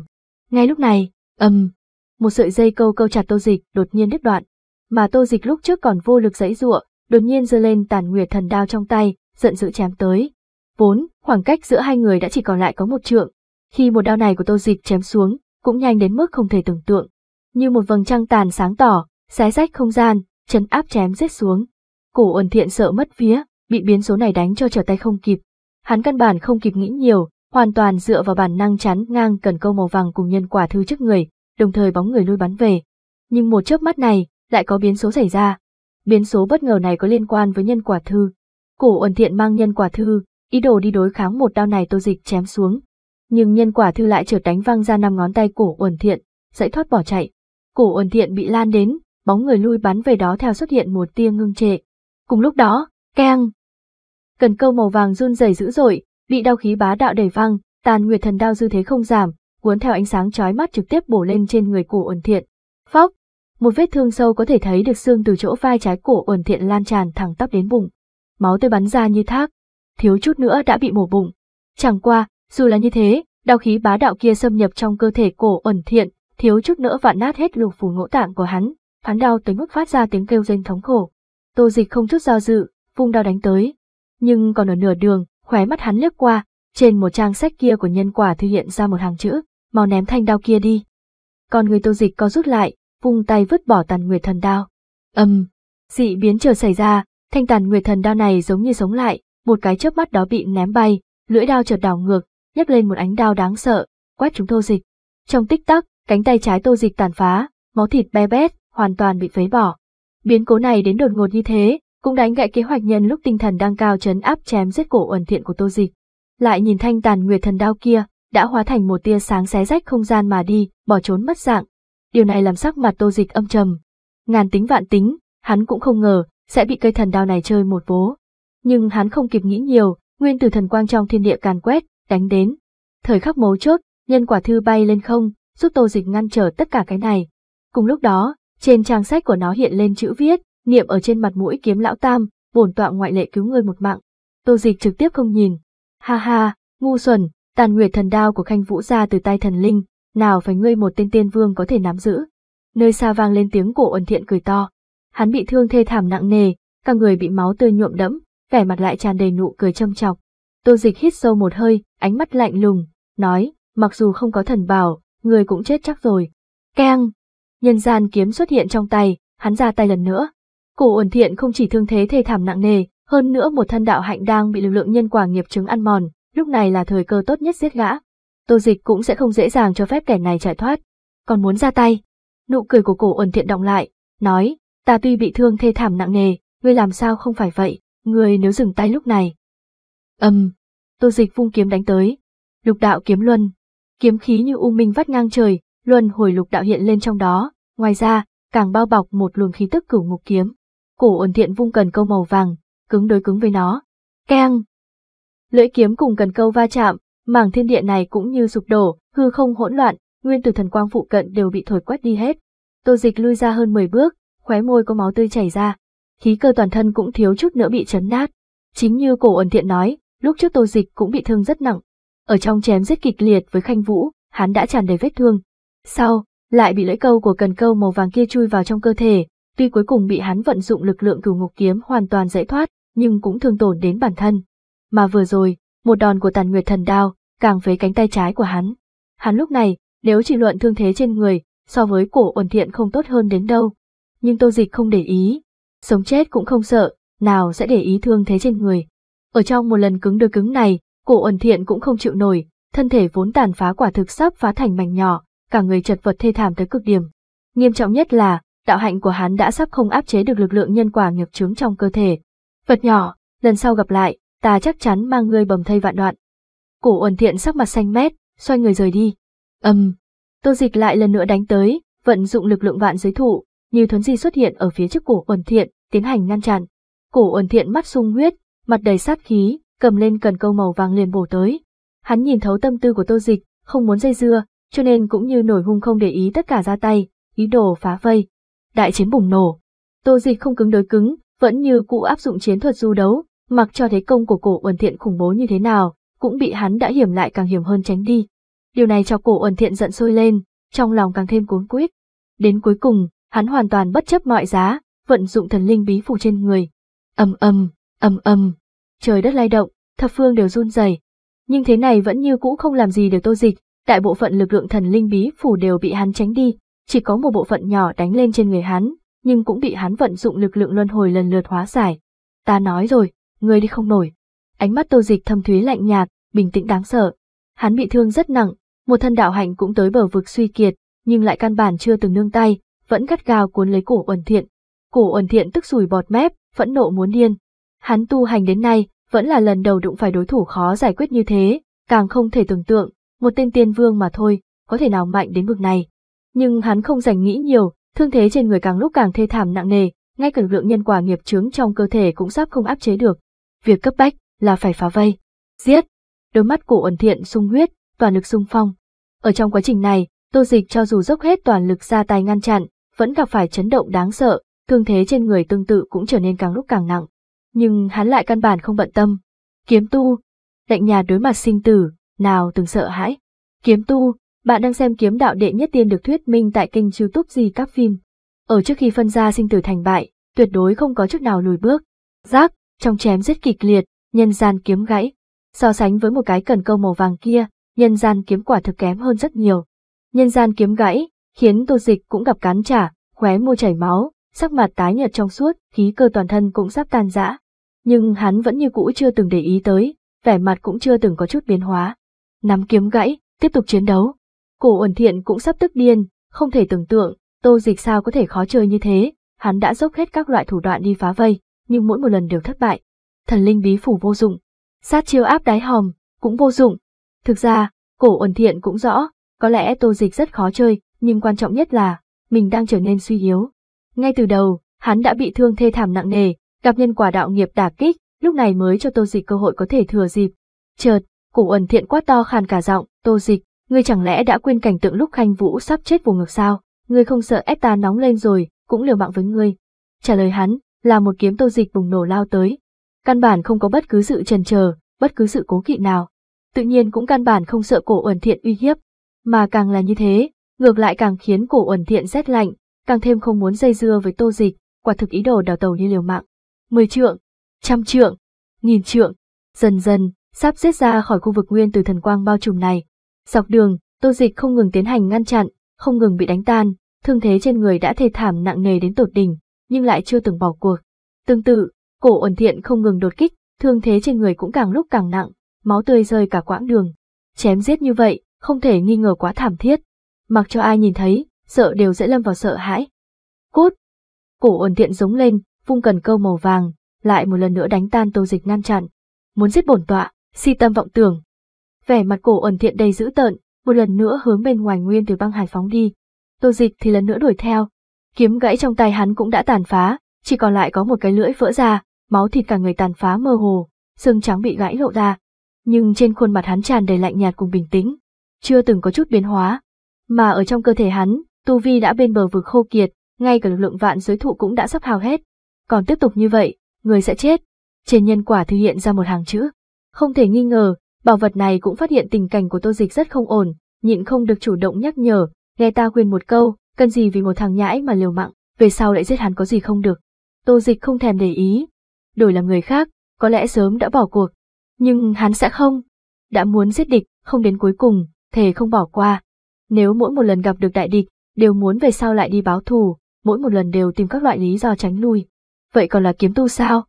Ngay lúc này, ầm, một sợi dây câu câu chặt tô dịch đột nhiên đứt đoạn, mà tô dịch lúc trước còn vô lực giãy giụa, đột nhiên giơ lên tàn nguyệt thần đao trong tay, giận dữ chém tới. Vốn, khoảng cách giữa hai người đã chỉ còn lại có một trượng. Khi một đao này của Tô Dịch chém xuống, cũng nhanh đến mức không thể tưởng tượng. Như một vầng trăng tàn sáng tỏ, xé rách không gian, chấn áp chém giết xuống. Cổ ẩn thiện sợ mất vía, bị biến số này đánh cho trở tay không kịp. Hắn căn bản không kịp nghĩ nhiều, hoàn toàn dựa vào bản năng chắn ngang cần câu màu vàng cùng nhân quả thư trước người, đồng thời bóng người lui bắn về. Nhưng một chớp mắt này, lại có biến số xảy ra, biến số bất ngờ này có liên quan với nhân quả thư. Cổ ẩn thiện mang nhân quả thư, ý đồ đi đối kháng một đao này tô dịch chém xuống. Nhưng nhân quả thư lại chợt đánh văng ra năm ngón tay cổ ẩn thiện, dãy thoát bỏ chạy. Cổ ẩn thiện bị lan đến, bóng người lui bắn về đó theo xuất hiện một tia ngưng trệ. Cùng lúc đó, keng! Cần câu màu vàng run rẩy dữ dội, bị đau khí bá đạo đẩy văng, tàn nguyệt thần đao dư thế không giảm, cuốn theo ánh sáng chói mắt trực tiếp bổ lên trên người cổ ẩn thiện. Phóc! Một vết thương sâu có thể thấy được xương từ chỗ vai trái cổ Uẩn Thiện lan tràn thẳng tắp đến bụng. Máu tươi bắn ra như thác, thiếu chút nữa đã bị mổ bụng. Chẳng qua, dù là như thế, đau khí bá đạo kia xâm nhập trong cơ thể cổ Uẩn Thiện, thiếu chút nữa vạn nát hết lục phủ ngũ tạng của hắn, hắn đau tới mức phát ra tiếng kêu rên thống khổ. Tô Dịch không chút do dự, vung đao đánh tới, nhưng còn ở nửa đường, khóe mắt hắn lướt qua, trên một trang sách kia của nhân quả thể hiện ra một hàng chữ, mau ném thanh đao kia đi. Còn người Tô Dịch co rút lại, vung tay vứt bỏ tàn nguyệt thần đao. Âm, dị biến chờ xảy ra, thanh tàn nguyệt thần đao này giống như sống lại, một cái chớp mắt đó bị ném bay, lưỡi đao chợt đảo ngược, nhấc lên một ánh đao đáng sợ, quét chúng Tô Dịch. Trong tích tắc, cánh tay trái Tô Dịch tàn phá, máu thịt be bét, hoàn toàn bị phế bỏ. Biến cố này đến đột ngột như thế, cũng đánh gãy kế hoạch nhân lúc tinh thần đang cao chấn áp chém giết cổ uẩn thiện của Tô Dịch. Lại nhìn thanh tàn nguyệt thần đao kia, đã hóa thành một tia sáng xé rách không gian mà đi, bỏ trốn mất dạng, điều này làm sắc mặt tô dịch âm trầm. Ngàn tính vạn tính, hắn cũng không ngờ, sẽ bị cây thần đao này chơi một vố. Nhưng hắn không kịp nghĩ nhiều, nguyên từ thần quang trong thiên địa càn quét, đánh đến. Thời khắc mấu chốt, nhân quả thư bay lên không, giúp tô dịch ngăn trở tất cả cái này. Cùng lúc đó, trên trang sách của nó hiện lên chữ viết, niệm ở trên mặt mũi kiếm lão tam, bổn tọa ngoại lệ cứu người một mạng. Tô dịch trực tiếp không nhìn. Ha ha, ngu xuẩn, tàn nguyệt thần đao của khanh vũ ra từ tay thần linh, nào phải ngươi một tên tiên vương có thể nắm giữ. Nơi xa vang lên tiếng cổ ẩn thiện cười to. Hắn bị thương thê thảm nặng nề, cả người bị máu tươi nhuộm đẫm, vẻ mặt lại tràn đầy nụ cười châm chọc. Tô dịch hít sâu một hơi, ánh mắt lạnh lùng, nói, mặc dù không có thần bảo, người cũng chết chắc rồi. Keng! Nhân gian kiếm xuất hiện trong tay, hắn ra tay lần nữa. Cổ ổn thiện không chỉ thương thế thê thảm nặng nề, hơn nữa một thân đạo hạnh đang bị lực lượng nhân quả nghiệp chứng ăn mòn, lúc này là thời cơ tốt nhất giết gã. Tô Dịch cũng sẽ không dễ dàng cho phép kẻ này chạy thoát. Còn muốn ra tay. Nụ cười của cổ ẩn thiện động lại, nói, ta tuy bị thương thê thảm nặng nề, ngươi làm sao không phải vậy, ngươi nếu dừng tay lúc này. Âm, um, Tô Dịch vung kiếm đánh tới. Lục đạo kiếm luân. Kiếm khí như u minh vắt ngang trời, luân hồi lục đạo hiện lên trong đó, ngoài ra, càng bao bọc một luồng khí tức cửu ngục kiếm. Cổ ẩn thiện vung cần câu màu vàng, cứng đối cứng với nó. Keng! Lưỡi kiếm cùng cần câu va chạm, mảng thiên địa này cũng như sụp đổ, hư không hỗn loạn, nguyên tử thần quang phụ cận đều bị thổi quét đi hết. Tô Dịch lui ra hơn 10 bước, khóe môi có máu tươi chảy ra, khí cơ toàn thân cũng thiếu chút nữa bị chấn nát. Chính như cổ ẩn thiện nói, lúc trước Tô Dịch cũng bị thương rất nặng. Ở trong chém giết kịch liệt với Khanh Vũ, hắn đã tràn đầy vết thương. Sau, lại bị lưỡi câu của cần câu màu vàng kia chui vào trong cơ thể, tuy cuối cùng bị hắn vận dụng lực lượng cửu ngục kiếm hoàn toàn giải thoát, nhưng cũng thương tổn đến bản thân. Mà vừa rồi, một đòn của Tàn Nguyệt Thần Đao, càng phế cánh tay trái của hắn. Hắn lúc này, nếu chỉ luận thương thế trên người, so với cổ uẩn thiện không tốt hơn đến đâu. Nhưng tô dịch không để ý, sống chết cũng không sợ, nào sẽ để ý thương thế trên người. Ở trong một lần cứng đôi cứng này, cổ uẩn thiện cũng không chịu nổi, thân thể vốn tàn phá quả thực sắp phá thành mảnh nhỏ, cả người chật vật thê thảm tới cực điểm. Nghiêm trọng nhất là, đạo hạnh của hắn đã sắp không áp chế được lực lượng nhân quả ngược trướng trong cơ thể. Vật nhỏ, lần sau gặp lại, ta chắc chắn mang ngươi bầm thây vạn đoạn. Cổ Uẩn Thiện sắc mặt xanh mét, xoay người rời đi. Ầm. Um, Tô Dịch lại lần nữa đánh tới, vận dụng lực lượng vạn giới thụ, như thuấn di xuất hiện ở phía trước cổ Uẩn Thiện, tiến hành ngăn chặn. Cổ Uẩn Thiện mắt sung huyết, mặt đầy sát khí, cầm lên cần câu màu vàng liền bổ tới. Hắn nhìn thấu tâm tư của Tô Dịch, không muốn dây dưa, cho nên cũng như nổi hung không để ý tất cả ra tay, ý đồ phá vây. Đại chiến bùng nổ. Tô Dịch không cứng đối cứng, vẫn như cũ áp dụng chiến thuật du đấu, mặc cho thế công của cổ Uẩn Thiện khủng bố như thế nào, cũng bị hắn đã hiểm lại càng hiểm hơn tránh đi. Điều này cho cổ ẩn thiện giận sôi lên, trong lòng càng thêm cuốn quýt. Đến cuối cùng, hắn hoàn toàn bất chấp mọi giá, vận dụng thần linh bí phủ trên người. âm âm âm âm, trời đất lay động, thập phương đều run rẩy. Nhưng thế này vẫn như cũ không làm gì được Tô Dịch, đại bộ phận lực lượng thần linh bí phủ đều bị hắn tránh đi, chỉ có một bộ phận nhỏ đánh lên trên người hắn, nhưng cũng bị hắn vận dụng lực lượng luân hồi lần lượt hóa giải. Ta nói rồi, ngươi đi không nổi ánh mắt tô dịch thâm thúy lạnh nhạt, bình tĩnh đáng sợ. Hắn bị thương rất nặng, một thân đạo hạnh cũng tới bờ vực suy kiệt, nhưng lại căn bản chưa từng nương tay, vẫn gắt gao cuốn lấy cổ uẩn thiện. Cổ uẩn thiện tức sùi bọt mép, phẫn nộ muốn điên. Hắn tu hành đến nay, vẫn là lần đầu đụng phải đối thủ khó giải quyết như thế, càng không thể tưởng tượng, một tên tiên vương mà thôi, có thể nào mạnh đến mức này. Nhưng hắn không dành nghĩ nhiều, thương thế trên người càng lúc càng thê thảm nặng nề, ngay cả lượng nhân quả nghiệp chướng trong cơ thể cũng sắp không áp chế được. Việc cấp bách là phải phá vây, giết. Đôi mắt cổ ẩn thiện sung huyết, toàn lực sung phong. Ở trong quá trình này, Tô Dịch cho dù dốc hết toàn lực ra tay ngăn chặn, vẫn gặp phải chấn động đáng sợ, thương thế trên người tương tự cũng trở nên càng lúc càng nặng. Nhưng hắn lại căn bản không bận tâm. Kiếm tu, lạnh nhà đối mặt sinh tử, nào từng sợ hãi. Kiếm tu, bạn đang xem kiếm đạo đệ nhất tiên được thuyết minh tại kênh youtube gì các phim. Ở trước khi phân ra sinh tử thành bại, tuyệt đối không có chức nào lùi bước. Giác, trong chém giết kịch liệt, nhân gian kiếm gãy. So sánh với một cái cần câu màu vàng kia, nhân gian kiếm quả thực kém hơn rất nhiều. Nhân gian kiếm gãy, khiến tô dịch cũng gặp cán trả, khóe môi chảy máu, sắc mặt tái nhợt trong suốt, khí cơ toàn thân cũng sắp tan rã. Nhưng hắn vẫn như cũ chưa từng để ý tới, vẻ mặt cũng chưa từng có chút biến hóa. Nắm kiếm gãy, tiếp tục chiến đấu. Cổ ẩn thiện cũng sắp tức điên, không thể tưởng tượng, tô dịch sao có thể khó chơi như thế, hắn đã dốc hết các loại thủ đoạn đi phá vây, nhưng mỗi một lần đều thất bại thần linh bí phủ vô dụng, sát chiêu áp đáy hòm, cũng vô dụng. Thực ra, cổ ẩn thiện cũng rõ, có lẽ tô dịch rất khó chơi, nhưng quan trọng nhất là, mình đang trở nên suy yếu. Ngay từ đầu, hắn đã bị thương thê thảm nặng nề, gặp nhân quả đạo nghiệp đả kích, lúc này mới cho tô dịch cơ hội có thể thừa dịp. Chợt, cổ ẩn thiện quá to khàn cả giọng, tô dịch, ngươi chẳng lẽ đã quên cảnh tượng lúc khanh vũ sắp chết vùng ngược sao, ngươi không sợ ép ta nóng lên rồi, cũng liều mạng với ngươi. Trả lời hắn, là một kiếm tô dịch bùng nổ lao tới, căn bản không có bất cứ sự trần chờ, bất cứ sự cố kỵ nào. Tự nhiên cũng căn bản không sợ cổ ẩn thiện uy hiếp, mà càng là như thế, ngược lại càng khiến cổ ẩn thiện rét lạnh, càng thêm không muốn dây dưa với tô dịch, quả thực ý đồ đào tàu như liều mạng. Mười trượng, trăm trượng, nghìn trượng, dần dần, sắp giết ra khỏi khu vực nguyên từ thần quang bao trùm này. Dọc đường, tô dịch không ngừng tiến hành ngăn chặn, không ngừng bị đánh tan, thương thế trên người đã thê thảm nặng nề đến tột đỉnh, nhưng lại chưa từng bỏ cuộc. Tương tự, Cổ ẩn thiện không ngừng đột kích, thương thế trên người cũng càng lúc càng nặng, máu tươi rơi cả quãng đường. Chém giết như vậy, không thể nghi ngờ quá thảm thiết. Mặc cho ai nhìn thấy, sợ đều dễ lâm vào sợ hãi. Cút! Cổ ẩn thiện giống lên, vung cần câu màu vàng, lại một lần nữa đánh tan tô dịch ngăn chặn. Muốn giết bổn tọa, si tâm vọng tưởng. Vẻ mặt cổ ẩn thiện đầy dữ tợn, một lần nữa hướng bên ngoài nguyên từ băng hải phóng đi. Tô dịch thì lần nữa đuổi theo. Kiếm gãy trong tay hắn cũng đã tàn phá, chỉ còn lại có một cái lưỡi vỡ ra, máu thịt cả người tàn phá mơ hồ, xương trắng bị gãy lộ ra, nhưng trên khuôn mặt hắn tràn đầy lạnh nhạt cùng bình tĩnh, chưa từng có chút biến hóa, mà ở trong cơ thể hắn, tu vi đã bên bờ vực khô kiệt, ngay cả lực lượng vạn giới thụ cũng đã sắp hao hết, còn tiếp tục như vậy, người sẽ chết. Trên nhân quả thì hiện ra một hàng chữ, không thể nghi ngờ, bảo vật này cũng phát hiện tình cảnh của Tô Dịch rất không ổn, nhịn không được chủ động nhắc nhở, nghe ta khuyên một câu, cần gì vì một thằng nhãi mà liều mạng, về sau lại giết hắn có gì không được. Tô Dịch không thèm để ý, đổi làm người khác, có lẽ sớm đã bỏ cuộc. Nhưng hắn sẽ không. Đã muốn giết địch, không đến cuối cùng, thề không bỏ qua. Nếu mỗi một lần gặp được đại địch, đều muốn về sau lại đi báo thù, mỗi một lần đều tìm các loại lý do tránh lui. Vậy còn là kiếm tu sao?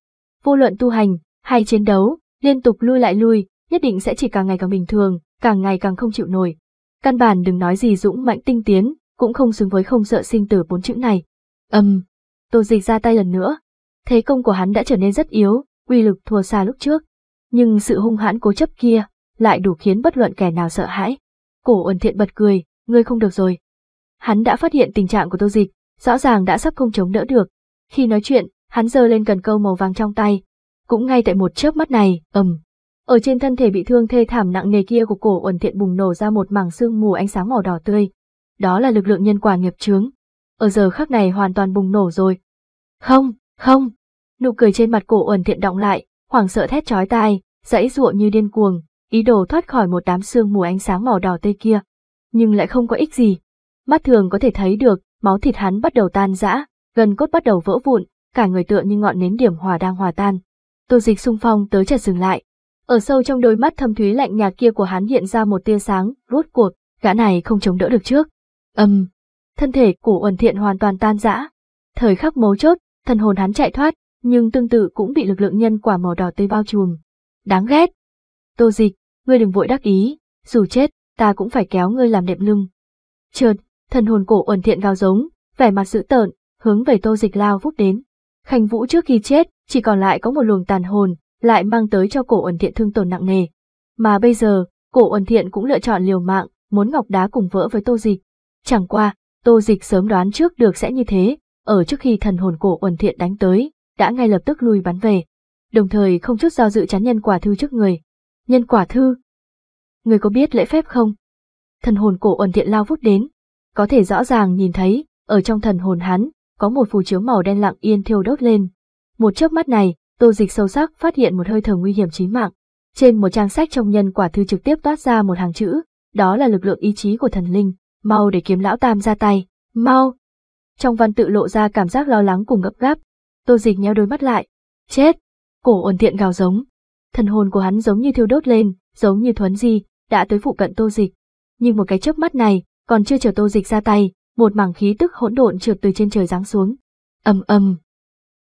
Vô luận tu hành, hay chiến đấu, liên tục lui lại lui, nhất định sẽ chỉ càng ngày càng bình thường, càng ngày càng không chịu nổi. Căn bản đừng nói gì dũng mạnh tinh tiến, cũng không xứng với không sợ sinh tử bốn chữ này. Âm, um, tô dịch ra tay lần nữa, thế công của hắn đã trở nên rất yếu, uy lực thua xa lúc trước. Nhưng sự hung hãn cố chấp kia lại đủ khiến bất luận kẻ nào sợ hãi. Cổ ẩn thiện bật cười, ngươi không được rồi. Hắn đã phát hiện tình trạng của tô dịch, rõ ràng đã sắp không chống đỡ được. Khi nói chuyện, hắn giơ lên cần câu màu vàng trong tay. Cũng ngay tại một chớp mắt này, ầm. Ở trên thân thể bị thương thê thảm nặng nề kia của cổ ẩn thiện bùng nổ ra một mảng sương mù ánh sáng màu đỏ tươi. Đó là lực lượng nhân quả nghiệp chướng. Ở giờ khắc này hoàn toàn bùng nổ rồi. Không, không, nụ cười trên mặt cổ uẩn thiện động lại, hoảng sợ thét chói tai, dãy ruộng như điên cuồng, ý đồ thoát khỏi một đám xương mù ánh sáng màu đỏ tê kia. Nhưng lại không có ích gì. Mắt thường có thể thấy được, máu thịt hắn bắt đầu tan rã, gần cốt bắt đầu vỡ vụn, cả người tựa như ngọn nến điểm hòa đang hòa tan. Tô dịch xung phong tới chợt dừng lại. Ở sâu trong đôi mắt thâm thúy lạnh nhạt kia của hắn hiện ra một tia sáng, rốt cuộc, gã này không chống đỡ được trước. Âm, um, thân thể của uẩn thiện hoàn toàn tan rã. Thời khắc mấu chốt, thần hồn hắn chạy thoát, nhưng tương tự cũng bị lực lượng nhân quả màu đỏ tươi bao trùm. Đáng ghét. Tô dịch, ngươi đừng vội đắc ý, dù chết, ta cũng phải kéo ngươi làm đệm lưng. Chợt, thần hồn cổ uẩn thiện gào giống, vẻ mặt dữ tợn, hướng về tô dịch lao vút đến. Khanh Vũ trước khi chết, chỉ còn lại có một luồng tàn hồn, lại mang tới cho cổ uẩn thiện thương tổn nặng nề. Mà bây giờ, cổ uẩn thiện cũng lựa chọn liều mạng, muốn ngọc đá cùng vỡ với tô dịch. Chẳng qua, tô dịch sớm đoán trước được sẽ như thế, ở trước khi thần hồn cổ uẩn thiện đánh tới, đã ngay lập tức lui bắn về, đồng thời không chút do dự chắn nhân quả thư trước người. Nhân quả thư? Người có biết lễ phép không? Thần hồn cổ ẩn thiện lao vút đến, có thể rõ ràng nhìn thấy, ở trong thần hồn hắn, có một phù chiếu màu đen lặng yên thiêu đốt lên. Một chớp mắt này, Tô Dịch sâu sắc phát hiện một hơi thở nguy hiểm chí mạng. Trên một trang sách trong nhân quả thư trực tiếp toát ra một hàng chữ, đó là lực lượng ý chí của thần linh, mau để kiếm lão tam ra tay, mau. Trong văn tự lộ ra cảm giác lo lắng cùng gấp gáp, Tô dịch nheo đôi mắt lại. Chết! Cổ ổn thiện gào giống. Thần hồn của hắn giống như thiêu đốt lên, giống như thuấn di, đã tới phụ cận tô dịch. Nhưng một cái chớp mắt này, còn chưa chờ tô dịch ra tay, một mảng khí tức hỗn độn trượt từ trên trời giáng xuống. ầm ầm.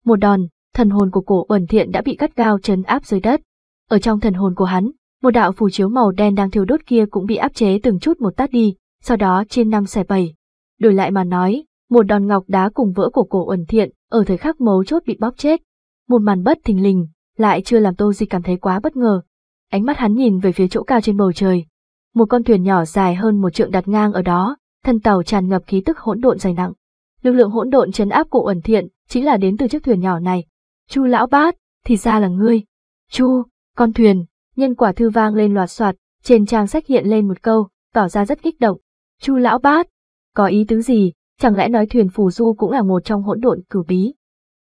Một đòn, thần hồn của cổ ẩn thiện đã bị cắt gao chấn áp dưới đất. Ở trong thần hồn của hắn, một đạo phù chiếu màu đen đang thiêu đốt kia cũng bị áp chế từng chút một tát đi, sau đó trên năm xẻ bảy. Đổi lại mà nói, một đòn ngọc đá cùng vỡ của cổ uẩn thiện, ở thời khắc mấu chốt bị bóp chết. Một màn bất thình lình, lại chưa làm Tô Di cảm thấy quá bất ngờ. Ánh mắt hắn nhìn về phía chỗ cao trên bầu trời. Một con thuyền nhỏ dài hơn một trượng đặt ngang ở đó, thân tàu tràn ngập khí tức hỗn độn dày nặng. Lực lượng hỗn độn chấn áp cổ uẩn thiện chính là đến từ chiếc thuyền nhỏ này. Chu lão bát, thì ra là ngươi. Chu, con thuyền, nhân quả thư vang lên loạt soạt, trên trang sách hiện lên một câu, tỏ ra rất kích động. Chu lão bát, có ý tứ gì, Chẳng lẽ nói thuyền phù du cũng là một trong hỗn độn cửu bí?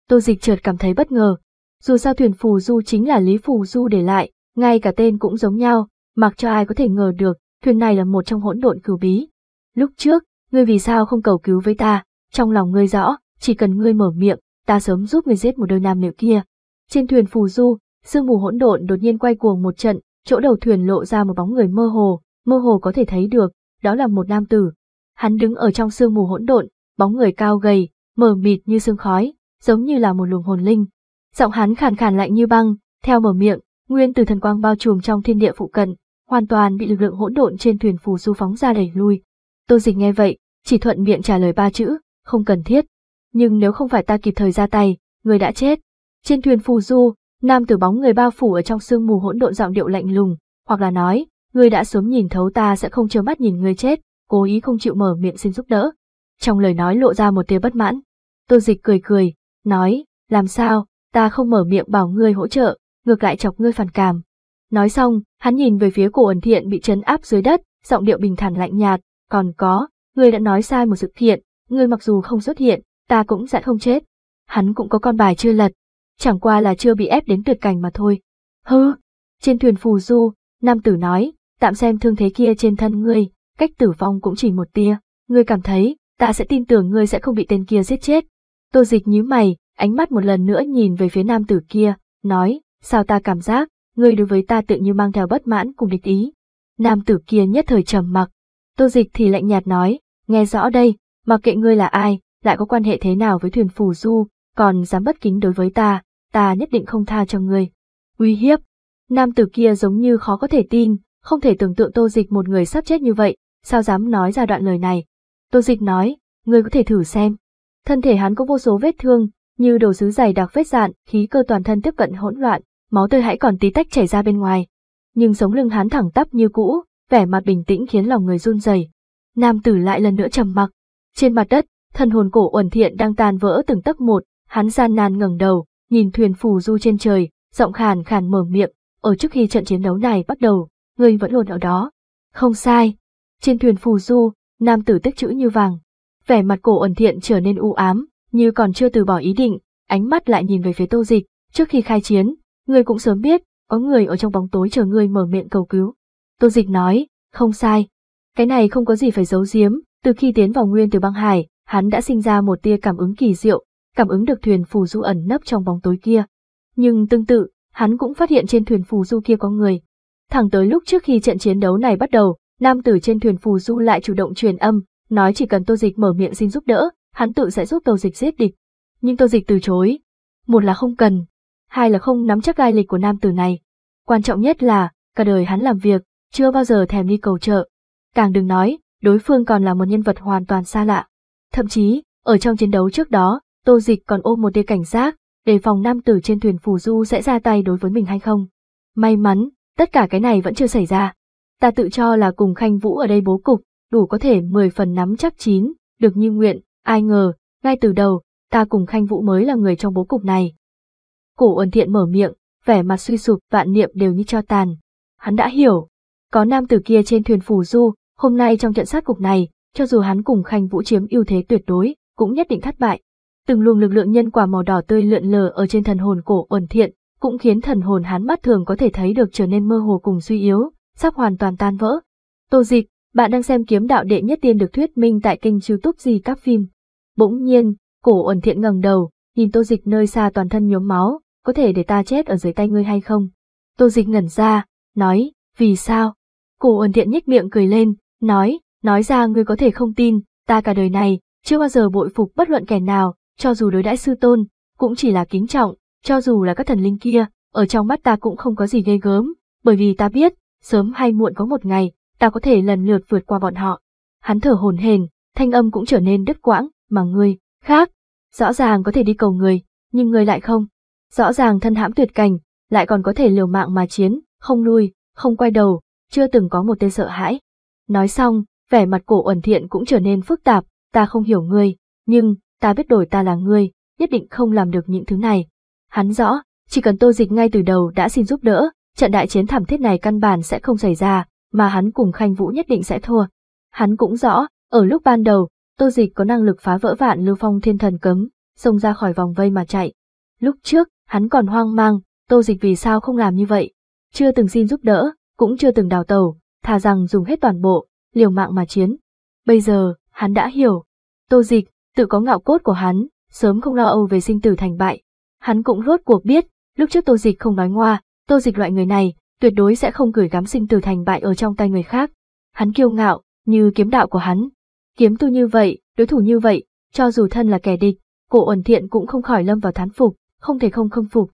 Tô dịch chợt cảm thấy bất ngờ. Dù sao thuyền phù du chính là Lý Phù Du để lại, ngay cả tên cũng giống nhau, mặc cho ai có thể ngờ được, thuyền này là một trong hỗn độn cửu bí. Lúc trước, ngươi vì sao không cầu cứu với ta, trong lòng ngươi rõ, chỉ cần ngươi mở miệng, ta sớm giúp ngươi giết một đôi nam nữ kia. Trên thuyền phù du, sương mù hỗn độn đột nhiên quay cuồng một trận, chỗ đầu thuyền lộ ra một bóng người mơ hồ, mơ hồ có thể thấy được, đó là một nam tử, Hắn đứng ở trong sương mù hỗn độn, bóng người cao gầy, mờ mịt như sương khói, giống như là một luồng hồn linh. Giọng hắn khàn khàn lạnh như băng, theo mở miệng, nguyên từ thần quang bao trùm trong thiên địa phụ cận, hoàn toàn bị lực lượng hỗn độn trên thuyền phù du phóng ra đẩy lui. Tô Dịch nghe vậy, chỉ thuận miệng trả lời ba chữ, không cần thiết. Nhưng nếu không phải ta kịp thời ra tay, người đã chết. Trên thuyền phù du, nam tử bóng người bao phủ ở trong sương mù hỗn độn giọng điệu lạnh lùng, hoặc là nói, người đã sớm nhìn thấu ta sẽ không chớ mắt nhìn người chết, cố ý không chịu mở miệng xin giúp đỡ. Trong lời nói lộ ra một tia bất mãn. Tô dịch cười cười, nói, làm sao, ta không mở miệng bảo ngươi hỗ trợ, ngược lại chọc ngươi phản cảm. Nói xong, hắn nhìn về phía cổ ẩn thiện bị chấn áp dưới đất, giọng điệu bình thản lạnh nhạt, còn có, ngươi đã nói sai một sự thiện, ngươi mặc dù không xuất hiện, ta cũng sẽ không chết. Hắn cũng có con bài chưa lật, chẳng qua là chưa bị ép đến tuyệt cảnh mà thôi. Hừ, trên thuyền phù du, nam tử nói, tạm xem thương thế kia trên thân ngươi, cách tử vong cũng chỉ một tia. Ngươi cảm thấy, ta sẽ tin tưởng ngươi sẽ không bị tên kia giết chết. Tô dịch nhíu mày, ánh mắt một lần nữa nhìn về phía nam tử kia, nói, sao ta cảm giác, ngươi đối với ta tự như mang theo bất mãn cùng địch ý. Nam tử kia nhất thời trầm mặc. Tô dịch thì lạnh nhạt nói, nghe rõ đây, mặc kệ ngươi là ai, lại có quan hệ thế nào với thuyền phù du, còn dám bất kính đối với ta, ta nhất định không tha cho ngươi. Uy hiếp, nam tử kia giống như khó có thể tin, không thể tưởng tượng tô dịch một người sắp chết như vậy, sao dám nói ra đoạn lời này. Tô dịch nói, ngươi có thể thử xem. Thân thể hắn có vô số vết thương, như đồ sứ dày đặc vết dạn, khí cơ toàn thân tiếp cận hỗn loạn, máu tươi hãy còn tí tách chảy ra bên ngoài. Nhưng sống lưng hắn thẳng tắp như cũ, vẻ mặt bình tĩnh khiến lòng người run rẩy. Nam tử lại lần nữa trầm mặc. Trên mặt đất, thân hồn cổ uẩn thiện đang tan vỡ từng tấc một, hắn gian nan ngẩng đầu, nhìn thuyền phù du trên trời, giọng khàn khàn mở miệng, ở trước khi trận chiến đấu này bắt đầu, ngươi vẫn luôn ở đó. Không sai, trên thuyền phù du, nam tử tích chữ như vàng. Vẻ mặt cổ ẩn thiện trở nên u ám, như còn chưa từ bỏ ý định, ánh mắt lại nhìn về phía tô dịch. Trước khi khai chiến, ngươi cũng sớm biết, có người ở trong bóng tối chờ ngươi mở miệng cầu cứu. Tô dịch nói, không sai. Cái này không có gì phải giấu giếm, từ khi tiến vào nguyên từ băng hải, hắn đã sinh ra một tia cảm ứng kỳ diệu, cảm ứng được thuyền phù du ẩn nấp trong bóng tối kia. Nhưng tương tự, hắn cũng phát hiện trên thuyền phù du kia có người. Thẳng tới lúc trước khi trận chiến đấu này bắt đầu, Nam tử trên thuyền phù du lại chủ động truyền âm, nói chỉ cần Tô Dịch mở miệng xin giúp đỡ, hắn tự sẽ giúp Tô Dịch giết địch. Nhưng Tô Dịch từ chối. Một là không cần, hai là không nắm chắc gai lịch của nam tử này. Quan trọng nhất là, cả đời hắn làm việc, chưa bao giờ thèm đi cầu trợ. Càng đừng nói, đối phương còn là một nhân vật hoàn toàn xa lạ. Thậm chí, ở trong chiến đấu trước đó, Tô Dịch còn ôm một tia cảnh giác, đề phòng nam tử trên thuyền phù du sẽ ra tay đối với mình hay không. May mắn, tất cả cái này vẫn chưa xảy ra ta tự cho là cùng Khanh Vũ ở đây bố cục, đủ có thể 10 phần nắm chắc chín, được như nguyện, ai ngờ, ngay từ đầu, ta cùng Khanh Vũ mới là người trong bố cục này. Cổ ẩn thiện mở miệng, vẻ mặt suy sụp vạn niệm đều như cho tàn. Hắn đã hiểu, có nam tử kia trên thuyền phù du, hôm nay trong trận sát cục này, cho dù hắn cùng Khanh Vũ chiếm ưu thế tuyệt đối, cũng nhất định thất bại. Từng luồng lực lượng nhân quả màu đỏ tươi lượn lờ ở trên thần hồn cổ ẩn thiện, cũng khiến thần hồn hắn mắt thường có thể thấy được trở nên mơ hồ cùng suy yếu, sắp hoàn toàn tan vỡ. Tô dịch, bạn đang xem kiếm đạo đệ nhất tiên được thuyết minh tại kênh youtube gì các phim. Bỗng nhiên, cổ ẩn thiện ngẩng đầu, nhìn tô dịch nơi xa toàn thân nhốm máu, có thể để ta chết ở dưới tay ngươi hay không? Tô dịch ngẩn ra, nói, vì sao? Cổ ẩn thiện nhếch miệng cười lên, nói, nói ra ngươi có thể không tin, ta cả đời này, chưa bao giờ bội phục bất luận kẻ nào, cho dù đối đãi sư tôn, cũng chỉ là kính trọng, cho dù là các thần linh kia, ở trong mắt ta cũng không có gì ghê gớm, bởi vì ta biết, sớm hay muộn có một ngày, ta có thể lần lượt vượt qua bọn họ. Hắn thở hồn hền, thanh âm cũng trở nên đứt quãng, mà ngươi, khác, rõ ràng có thể đi cầu người, nhưng ngươi lại không. Rõ ràng thân hãm tuyệt cảnh, lại còn có thể liều mạng mà chiến, không lui, không quay đầu, chưa từng có một tên sợ hãi. Nói xong, vẻ mặt cổ ẩn thiện cũng trở nên phức tạp, ta không hiểu ngươi, nhưng, ta biết đổi ta là ngươi, nhất định không làm được những thứ này. Hắn rõ, chỉ cần tô dịch ngay từ đầu đã xin giúp đỡ, Trận đại chiến thảm thiết này căn bản sẽ không xảy ra, mà hắn cùng Khanh Vũ nhất định sẽ thua. Hắn cũng rõ, ở lúc ban đầu, Tô Dịch có năng lực phá vỡ vạn lưu phong thiên thần cấm, xông ra khỏi vòng vây mà chạy. Lúc trước, hắn còn hoang mang, Tô Dịch vì sao không làm như vậy? Chưa từng xin giúp đỡ, cũng chưa từng đào tẩu, thà rằng dùng hết toàn bộ, liều mạng mà chiến. Bây giờ, hắn đã hiểu. Tô Dịch, tự có ngạo cốt của hắn, sớm không lo âu về sinh tử thành bại. Hắn cũng rốt cuộc biết, lúc trước Tô Dịch không nói ngoa, Tô Dịch loại người này, tuyệt đối sẽ không gửi gắm sinh tử thành bại ở trong tay người khác. Hắn kiêu ngạo, như kiếm đạo của hắn. Kiếm tu như vậy, đối thủ như vậy, cho dù thân là kẻ địch, cổ ẩn thiện cũng không khỏi lâm vào thán phục, không thể không không phục.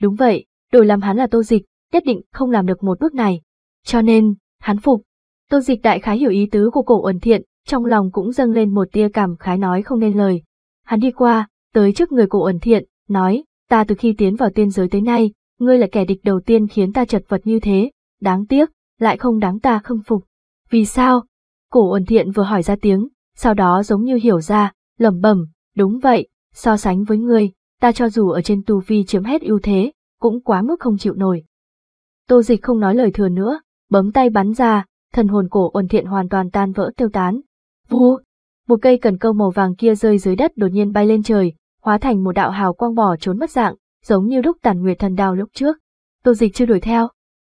Đúng vậy, đổi làm hắn là Tô Dịch, nhất định không làm được một bước này. Cho nên, hắn phục. Tô Dịch đại khái hiểu ý tứ của cổ ẩn thiện, trong lòng cũng dâng lên một tia cảm khái nói không nên lời. Hắn đi qua, tới trước người cổ ẩn thiện, nói, ta từ khi tiến vào tiên giới tới nay, ngươi là kẻ địch đầu tiên khiến ta chật vật như thế, đáng tiếc, lại không đáng ta khâm phục. Vì sao? Cổ ẩn thiện vừa hỏi ra tiếng, sau đó giống như hiểu ra, lẩm bẩm, đúng vậy, so sánh với ngươi, ta cho dù ở trên tu vi chiếm hết ưu thế, cũng quá mức không chịu nổi. Tô dịch không nói lời thừa nữa, bấm tay bắn ra, thần hồn cổ ẩn thiện hoàn toàn tan vỡ tiêu tán. Vù! Một cây cần câu màu vàng kia rơi dưới đất đột nhiên bay lên trời, hóa thành một đạo hào quang bỏ trốn mất dạng, giống như lúc tàn nguyệt thần đao lúc trước. Tô dịch chưa đuổi theo.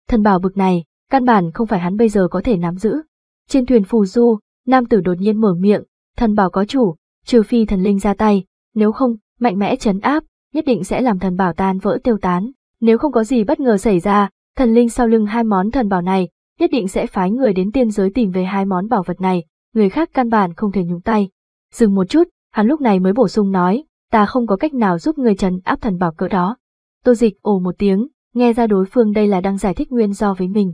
Thần bảo bực này, căn bản không phải hắn bây giờ có thể nắm giữ. Trên thuyền phù du, nam tử đột nhiên mở miệng, thần bảo có chủ, trừ phi thần linh ra tay, nếu không, mạnh mẽ chấn áp, nhất định sẽ làm thần bảo tan vỡ tiêu tán. Nếu không có gì bất ngờ xảy ra, thần linh sau lưng hai món thần bảo này, nhất định sẽ phái người đến tiên giới tìm về hai món bảo vật này, người khác căn bản không thể nhúng tay. Dừng một chút, hắn lúc này mới bổ sung nói, ta không có cách nào giúp người trấn áp thần bảo cỡ đó. Tô dịch ồ một tiếng, nghe ra đối phương đây là đang giải thích nguyên do với mình.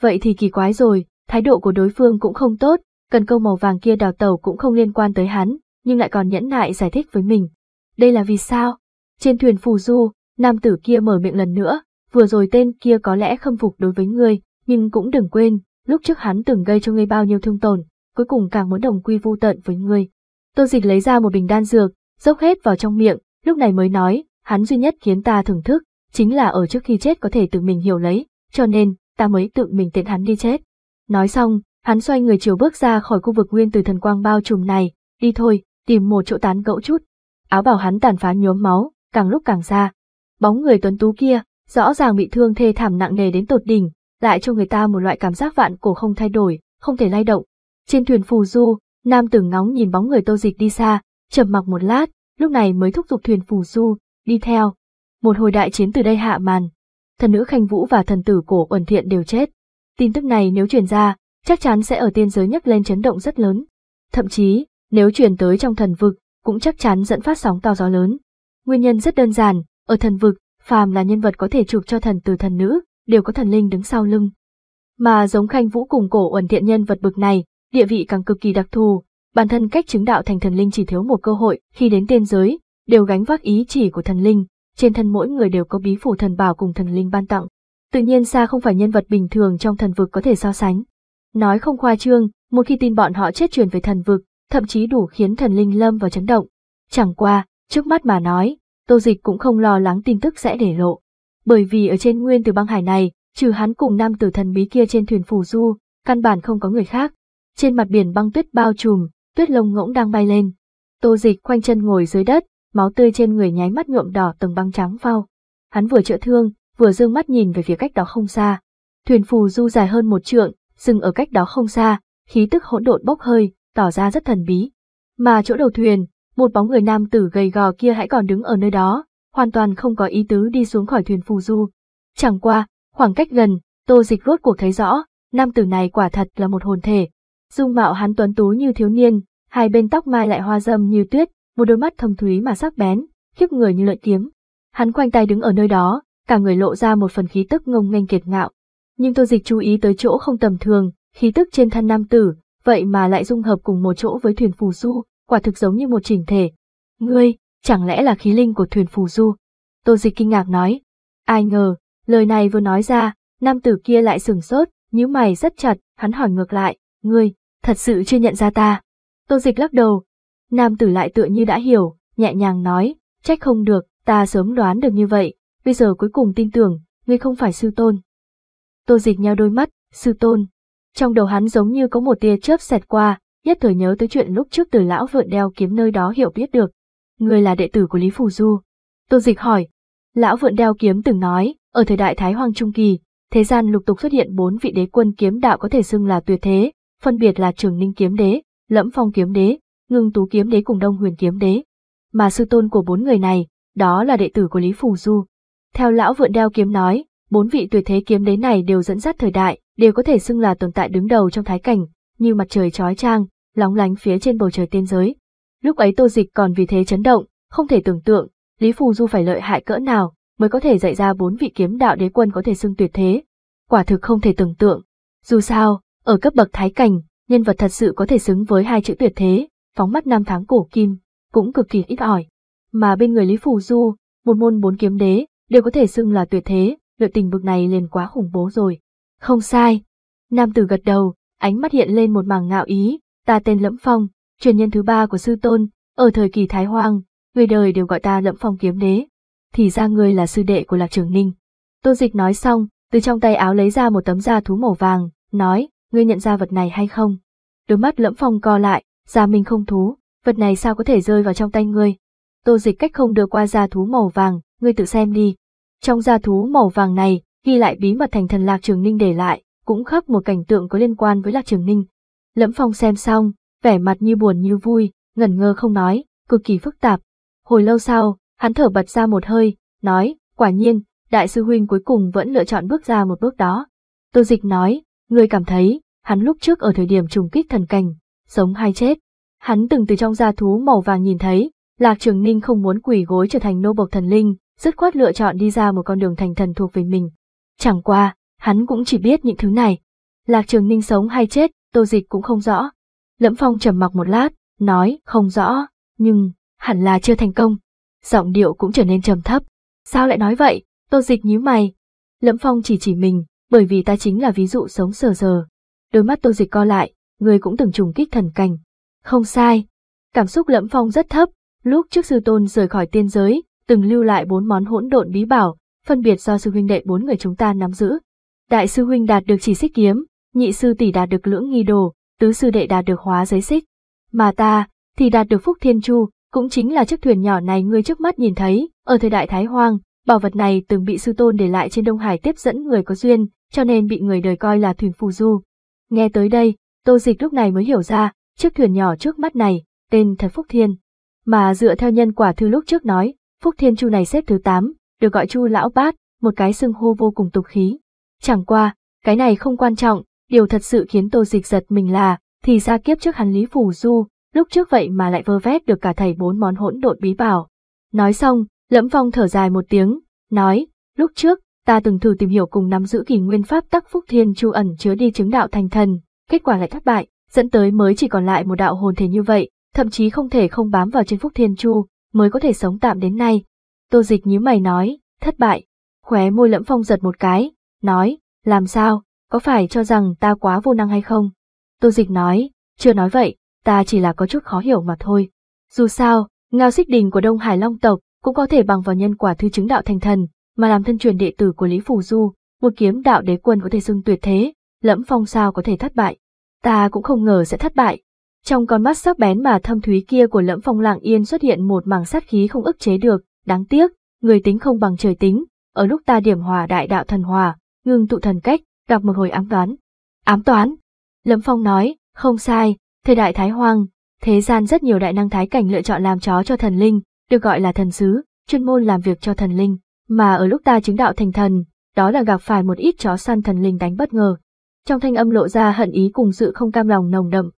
Vậy thì kỳ quái rồi, thái độ của đối phương cũng không tốt, cần câu màu vàng kia đào tẩu cũng không liên quan tới hắn, nhưng lại còn nhẫn nại giải thích với mình. Đây là vì sao? Trên thuyền phù du, nam tử kia mở miệng lần nữa, vừa rồi tên kia có lẽ khâm phục đối với ngươi, nhưng cũng đừng quên, lúc trước hắn từng gây cho ngươi bao nhiêu thương tổn, cuối cùng càng muốn đồng quy vu tận với ngươi. Tô dịch lấy ra một bình đan dược, dốc hết vào trong miệng, lúc này mới nói, hắn duy nhất khiến ta thưởng thức, chính là ở trước khi chết có thể tự mình hiểu lấy, cho nên, ta mới tự mình tiện hắn đi chết. Nói xong, hắn xoay người chiều bước ra khỏi khu vực nguyên từ thần quang bao trùm này, đi thôi, tìm một chỗ tán gẫu chút. Áo bảo hắn tàn phá nhuốm máu, càng lúc càng xa. Bóng người tuấn tú kia, rõ ràng bị thương thê thảm nặng nề đến tột đỉnh, lại cho người ta một loại cảm giác vạn cổ không thay đổi, không thể lay động. Trên thuyền phù du, nam tử ngóng nhìn bóng người tô dịch đi xa, trầm mặc một lát, lúc này mới thúc giục thuyền phù du, đi theo. Một hồi đại chiến từ đây hạ màn. Thần nữ Khanh Vũ và thần tử cổ Uẩn Thiện đều chết. Tin tức này nếu truyền ra, chắc chắn sẽ ở tiên giới nhấc lên chấn động rất lớn. Thậm chí, nếu truyền tới trong thần vực, cũng chắc chắn dẫn phát sóng to gió lớn. Nguyên nhân rất đơn giản, ở thần vực, phàm là nhân vật có thể chụp cho thần tử thần nữ, đều có thần linh đứng sau lưng. Mà giống Khanh Vũ cùng cổ Uẩn Thiện nhân vật bực này, địa vị càng cực kỳ đặc thù, bản thân cách chứng đạo thành thần linh chỉ thiếu một cơ hội, khi đến tiên giới, đều gánh vác ý chỉ của thần linh, trên thân mỗi người đều có bí phủ thần bảo cùng thần linh ban tặng. Tự nhiên xa không phải nhân vật bình thường trong thần vực có thể so sánh. Nói không khoa trương, một khi tin bọn họ chết truyền về thần vực, thậm chí đủ khiến thần linh lâm vào chấn động. Chẳng qua, trước mắt mà nói, Tô Dịch cũng không lo lắng tin tức sẽ để lộ. Bởi vì ở trên nguyên từ băng hải này, trừ hắn cùng nam tử thần bí kia trên thuyền phù du, căn bản không có người khác. Trên mặt biển băng tuyết bao trùm, tuyết lông ngỗng đang bay lên. Tô dịch khoanh chân ngồi dưới đất, máu tươi trên người nháy mắt nhuộm đỏ tầng băng trắng phao. Hắn vừa chữa thương, vừa dương mắt nhìn về phía cách đó không xa. Thuyền phù du dài hơn một trượng, dừng ở cách đó không xa, khí tức hỗn độn bốc hơi, tỏ ra rất thần bí. Mà chỗ đầu thuyền, một bóng người nam tử gầy gò kia hãy còn đứng ở nơi đó, hoàn toàn không có ý tứ đi xuống khỏi thuyền phù du. Chẳng qua, khoảng cách gần, tô dịch rốt cuộc thấy rõ, nam tử này quả thật là một hồn thể. Dung mạo hắn tuấn tú như thiếu niên, hai bên tóc mai lại hoa dâm như tuyết, một đôi mắt thâm thúy mà sắc bén, khiếp người như lợi kiếm. Hắn quanh tay đứng ở nơi đó, cả người lộ ra một phần khí tức ngông nghênh kiệt ngạo. Nhưng Tô Dịch chú ý tới chỗ không tầm thường, khí tức trên thân nam tử, vậy mà lại dung hợp cùng một chỗ với thuyền phù du, quả thực giống như một chỉnh thể. Ngươi, chẳng lẽ là khí linh của thuyền phù du? Tô Dịch kinh ngạc nói. Ai ngờ, lời này vừa nói ra, nam tử kia lại sửng sốt, nhíu mày rất chặt, hắn hỏi ngược lại, ngươi, thật sự chưa nhận ra ta. Tô dịch lắc đầu. Nam tử lại tựa như đã hiểu, nhẹ nhàng nói, trách không được, ta sớm đoán được như vậy, bây giờ cuối cùng tin tưởng, ngươi không phải sư tôn. Tô dịch nheo đôi mắt, sư tôn. Trong đầu hắn giống như có một tia chớp xẹt qua, nhất thời nhớ tới chuyện lúc trước từ lão vượn đeo kiếm nơi đó hiểu biết được. ngươi là đệ tử của Lý Phù Du. Tô dịch hỏi, lão vượn đeo kiếm từng nói, ở thời đại Thái Hoàng Trung Kỳ, thế gian lục tục xuất hiện bốn vị đế quân kiếm đạo có thể xưng là tuyệt thế, phân biệt là trường ninh kiếm đế, lẫm phong kiếm đế, ngưng tú kiếm đế cùng đông huyền kiếm đế. Mà sư tôn của bốn người này, đó là đệ tử của Lý Phù Du. Theo lão vượn đeo kiếm nói, bốn vị tuyệt thế kiếm đế này đều dẫn dắt thời đại, đều có thể xưng là tồn tại đứng đầu trong thái cảnh, như mặt trời chói chang, lóng lánh phía trên bầu trời tiên giới. Lúc ấy Tô Dịch còn vì thế chấn động, không thể tưởng tượng, Lý Phù Du phải lợi hại cỡ nào mới có thể dạy ra bốn vị kiếm đạo đế quân có thể xưng tuyệt thế. Quả thực không thể tưởng tượng. Dù sao, ở cấp bậc thái cảnh, nhân vật thật sự có thể xứng với hai chữ tuyệt thế, phóng mắt năm tháng cổ kim, cũng cực kỳ ít ỏi. Mà bên người Lý Phù Du, một môn bốn kiếm đế, đều có thể xưng là tuyệt thế, lợi tình bực này liền quá khủng bố rồi. Không sai. Nam tử gật đầu, ánh mắt hiện lên một mảng ngạo ý, ta tên Lẫm Phong, truyền nhân thứ ba của sư tôn, ở thời kỳ Thái Hoang, người đời đều gọi ta Lẫm Phong kiếm đế. Thì ra ngươi là sư đệ của Lạc Trường Ninh. Tô dịch nói xong, từ trong tay áo lấy ra một tấm da thú màu vàng, nói, ngươi nhận ra vật này hay không? đôi mắt lẫm phong co lại, ra mình không thú, vật này sao có thể rơi vào trong tay ngươi. Tô dịch cách không đưa qua gia thú màu vàng, ngươi tự xem đi. Trong gia thú màu vàng này, ghi lại bí mật thành thần Lạc Trường Ninh để lại, cũng khắc một cảnh tượng có liên quan với Lạc Trường Ninh. Lẫm phong xem xong, vẻ mặt như buồn như vui, ngẩn ngơ không nói, cực kỳ phức tạp. Hồi lâu sau, hắn thở bật ra một hơi, nói, quả nhiên, đại sư huynh cuối cùng vẫn lựa chọn bước ra một bước đó. Tô dịch nói, ngươi cảm thấy, hắn lúc trước ở thời điểm trùng kích thần cảnh, sống hay chết. Hắn từng từ trong gia thú màu vàng nhìn thấy, Lạc Trường Ninh không muốn quỷ gối trở thành nô bộc thần linh, dứt khoát lựa chọn đi ra một con đường thành thần thuộc về mình. Chẳng qua, hắn cũng chỉ biết những thứ này. Lạc Trường Ninh sống hay chết, Tô Dịch cũng không rõ. Lẫm Phong trầm mặc một lát, nói không rõ, nhưng hẳn là chưa thành công. Giọng điệu cũng trở nên trầm thấp. Sao lại nói vậy? Tô Dịch nhíu mày. Lẫm Phong chỉ chỉ mình, bởi vì ta chính là ví dụ sống sờ sờ, Đôi mắt tô dịch co lại, người cũng từng trùng kích thần cảnh. Không sai. Cảm xúc lẫm phong rất thấp, lúc trước sư tôn rời khỏi tiên giới, từng lưu lại bốn món hỗn độn bí bảo, phân biệt do sư huynh đệ bốn người chúng ta nắm giữ. Đại sư huynh đạt được chỉ xích kiếm, nhị sư tỷ đạt được lưỡng nghi đồ, tứ sư đệ đạt được hóa giấy xích. Mà ta, thì đạt được phúc thiên chu, cũng chính là chiếc thuyền nhỏ này ngươi trước mắt nhìn thấy, ở thời đại Thái Hoang, bảo vật này từng bị sư tôn để lại trên Đông Hải tiếp dẫn người có duyên, cho nên bị người đời coi là thuyền phù du. Nghe tới đây, tô dịch lúc này mới hiểu ra, chiếc thuyền nhỏ trước mắt này, tên thật Phúc Thiên. Mà dựa theo nhân quả thư lúc trước nói, Phúc Thiên Chu này xếp thứ 8, được gọi Chu Lão Bát, một cái xưng hô vô cùng tục khí. Chẳng qua, cái này không quan trọng, điều thật sự khiến tô dịch giật mình là, thì ra kiếp trước hắn Lý Phủ Du, lúc trước vậy mà lại vơ vét được cả thầy bốn món hỗn độn bí bảo. Nói xong, lẫm phong thở dài một tiếng, nói, lúc trước, Ta từng thử tìm hiểu cùng nắm giữ kỳ nguyên pháp tắc phúc thiên chu ẩn chứa đi chứng đạo thành thần, kết quả lại thất bại, dẫn tới mới chỉ còn lại một đạo hồn thể như vậy, thậm chí không thể không bám vào trên phúc thiên chu, mới có thể sống tạm đến nay. Tô dịch nhíu mày nói, thất bại, khóe môi lẫm phong giật một cái, nói, làm sao, có phải cho rằng ta quá vô năng hay không? Tô dịch nói, chưa nói vậy, ta chỉ là có chút khó hiểu mà thôi. Dù sao, ngao xích đình của Đông Hải Long tộc cũng có thể bằng vào nhân quả thư chứng đạo thành thần, mà làm thân truyền đệ tử của Lý Phủ Du, một kiếm đạo đế quân có thể xưng tuyệt thế, lẫm phong sao có thể thất bại. Ta cũng không ngờ sẽ thất bại. Trong con mắt sắc bén mà thâm thúy kia của lẫm phong lạng yên xuất hiện một mảng sát khí không ức chế được, đáng tiếc, người tính không bằng trời tính, ở lúc ta điểm hòa đại đạo thần hòa, ngưng tụ thần cách, gặp một hồi ám toán. Ám toán? lẫm Phong nói, không sai, thời đại Thái Hoang, thế gian rất nhiều đại năng thái cảnh lựa chọn làm chó cho thần linh, được gọi là thần sứ, chuyên môn làm việc cho thần linh. Mà ở lúc ta chứng đạo thành thần, đó là gặp phải một ít chó săn thần linh đánh bất ngờ. Trong thanh âm lộ ra hận ý cùng sự không cam lòng nồng đậm.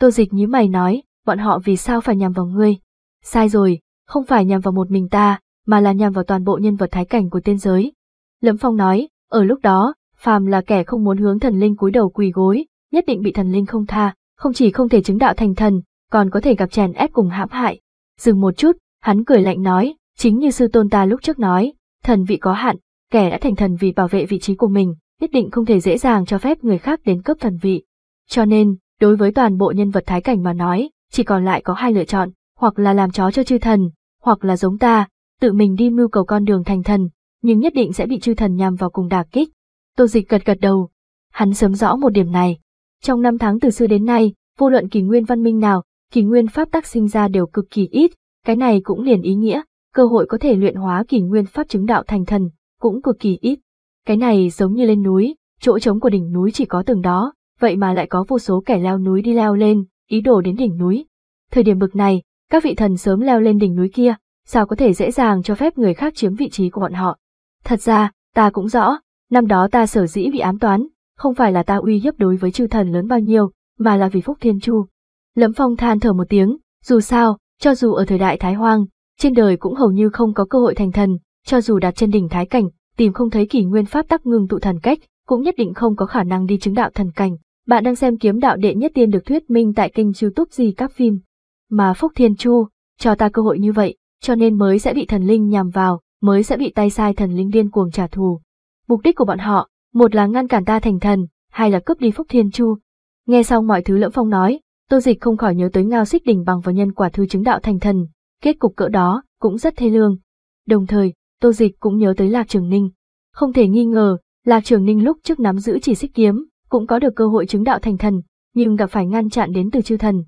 Tô dịch như mày nói, bọn họ vì sao phải nhằm vào ngươi? Sai rồi, không phải nhằm vào một mình ta, mà là nhằm vào toàn bộ nhân vật thái cảnh của tiên giới. Lâm Phong nói, ở lúc đó, phàm là kẻ không muốn hướng thần linh cúi đầu quỳ gối, nhất định bị thần linh không tha, không chỉ không thể chứng đạo thành thần, còn có thể gặp chèn ép cùng hãm hại. Dừng một chút, hắn cười lạnh nói, chính như sư tôn ta lúc trước nói, Thần vị có hạn, kẻ đã thành thần vì bảo vệ vị trí của mình, nhất định không thể dễ dàng cho phép người khác đến cướp thần vị. Cho nên, đối với toàn bộ nhân vật thái cảnh mà nói, chỉ còn lại có hai lựa chọn, hoặc là làm chó cho chư thần, hoặc là giống ta, tự mình đi mưu cầu con đường thành thần, nhưng nhất định sẽ bị chư thần nhằm vào cùng đả kích. Tô dịch gật gật đầu. Hắn sớm rõ một điểm này. Trong năm tháng từ xưa đến nay, vô luận kỳ nguyên văn minh nào, kỳ nguyên pháp tắc sinh ra đều cực kỳ ít, cái này cũng liền ý nghĩa, cơ hội có thể luyện hóa kỷ nguyên pháp chứng đạo thành thần, cũng cực kỳ ít. Cái này giống như lên núi, chỗ trống của đỉnh núi chỉ có từng đó, vậy mà lại có vô số kẻ leo núi đi leo lên, ý đồ đến đỉnh núi. Thời điểm bực này, các vị thần sớm leo lên đỉnh núi kia, sao có thể dễ dàng cho phép người khác chiếm vị trí của bọn họ. Thật ra, ta cũng rõ, năm đó ta sở dĩ bị ám toán, không phải là ta uy hiếp đối với chư thần lớn bao nhiêu, mà là vì Phúc Thiên Chu. Lâm Phong than thở một tiếng, dù sao, cho dù ở thời đại Thái Hoang, trên đời cũng hầu như không có cơ hội thành thần, cho dù đạt chân đỉnh thái cảnh, tìm không thấy kỷ nguyên pháp tắc ngưng tụ thần cách, cũng nhất định không có khả năng đi chứng đạo thần cảnh. Bạn đang xem kiếm đạo đệ nhất tiên được thuyết minh tại kênh youtube gì các phim. Mà Phúc Thiên Chu, cho ta cơ hội như vậy, cho nên mới sẽ bị thần linh nhằm vào, mới sẽ bị tay sai thần linh điên cuồng trả thù. Mục đích của bọn họ, một là ngăn cản ta thành thần, hai là cướp đi Phúc Thiên Chu. Nghe xong mọi thứ Lẫm Phong nói, Tô Dịch không khỏi nhớ tới Ngao Xích Đình bằng vào nhân quả thư chứng đạo thành thần, Kết cục cỡ đó cũng rất thê lương. Đồng thời, Tô Dịch cũng nhớ tới Lạc Trường Ninh. Không thể nghi ngờ, Lạc Trường Ninh lúc trước nắm giữ chỉ xích kiếm, cũng có được cơ hội chứng đạo thành thần, nhưng gặp phải ngăn chặn đến từ chư thần.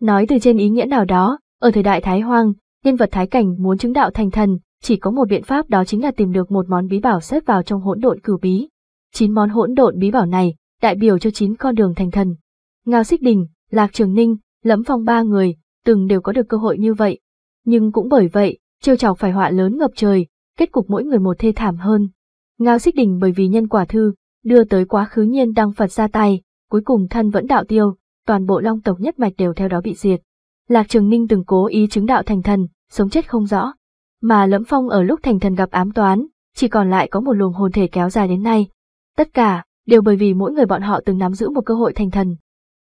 Nói từ trên ý nghĩa nào đó, ở thời đại Thái Hoang, nhân vật Thái Cảnh muốn chứng đạo thành thần, chỉ có một biện pháp đó chính là tìm được một món bí bảo xếp vào trong hỗn độn cửu bí. Chín món hỗn độn bí bảo này, đại biểu cho chín con đường thành thần. Ngao Xích Đình, Lạc Trường Ninh, Lẫm Phong ba người, từng đều có được cơ hội như vậy, nhưng cũng bởi vậy, trêu chọc phải họa lớn ngập trời, kết cục mỗi người một thê thảm hơn. Ngao Xích Đình bởi vì nhân quả thư, đưa tới quá khứ nhiên đang Phật ra tay, cuối cùng thân vẫn đạo tiêu, toàn bộ long tộc nhất mạch đều theo đó bị diệt. Lạc Trường Ninh từng cố ý chứng đạo thành thần, sống chết không rõ. Mà Lẫm Phong ở lúc thành thần gặp ám toán, chỉ còn lại có một luồng hồn thể kéo dài đến nay. Tất cả, đều bởi vì mỗi người bọn họ từng nắm giữ một cơ hội thành thần.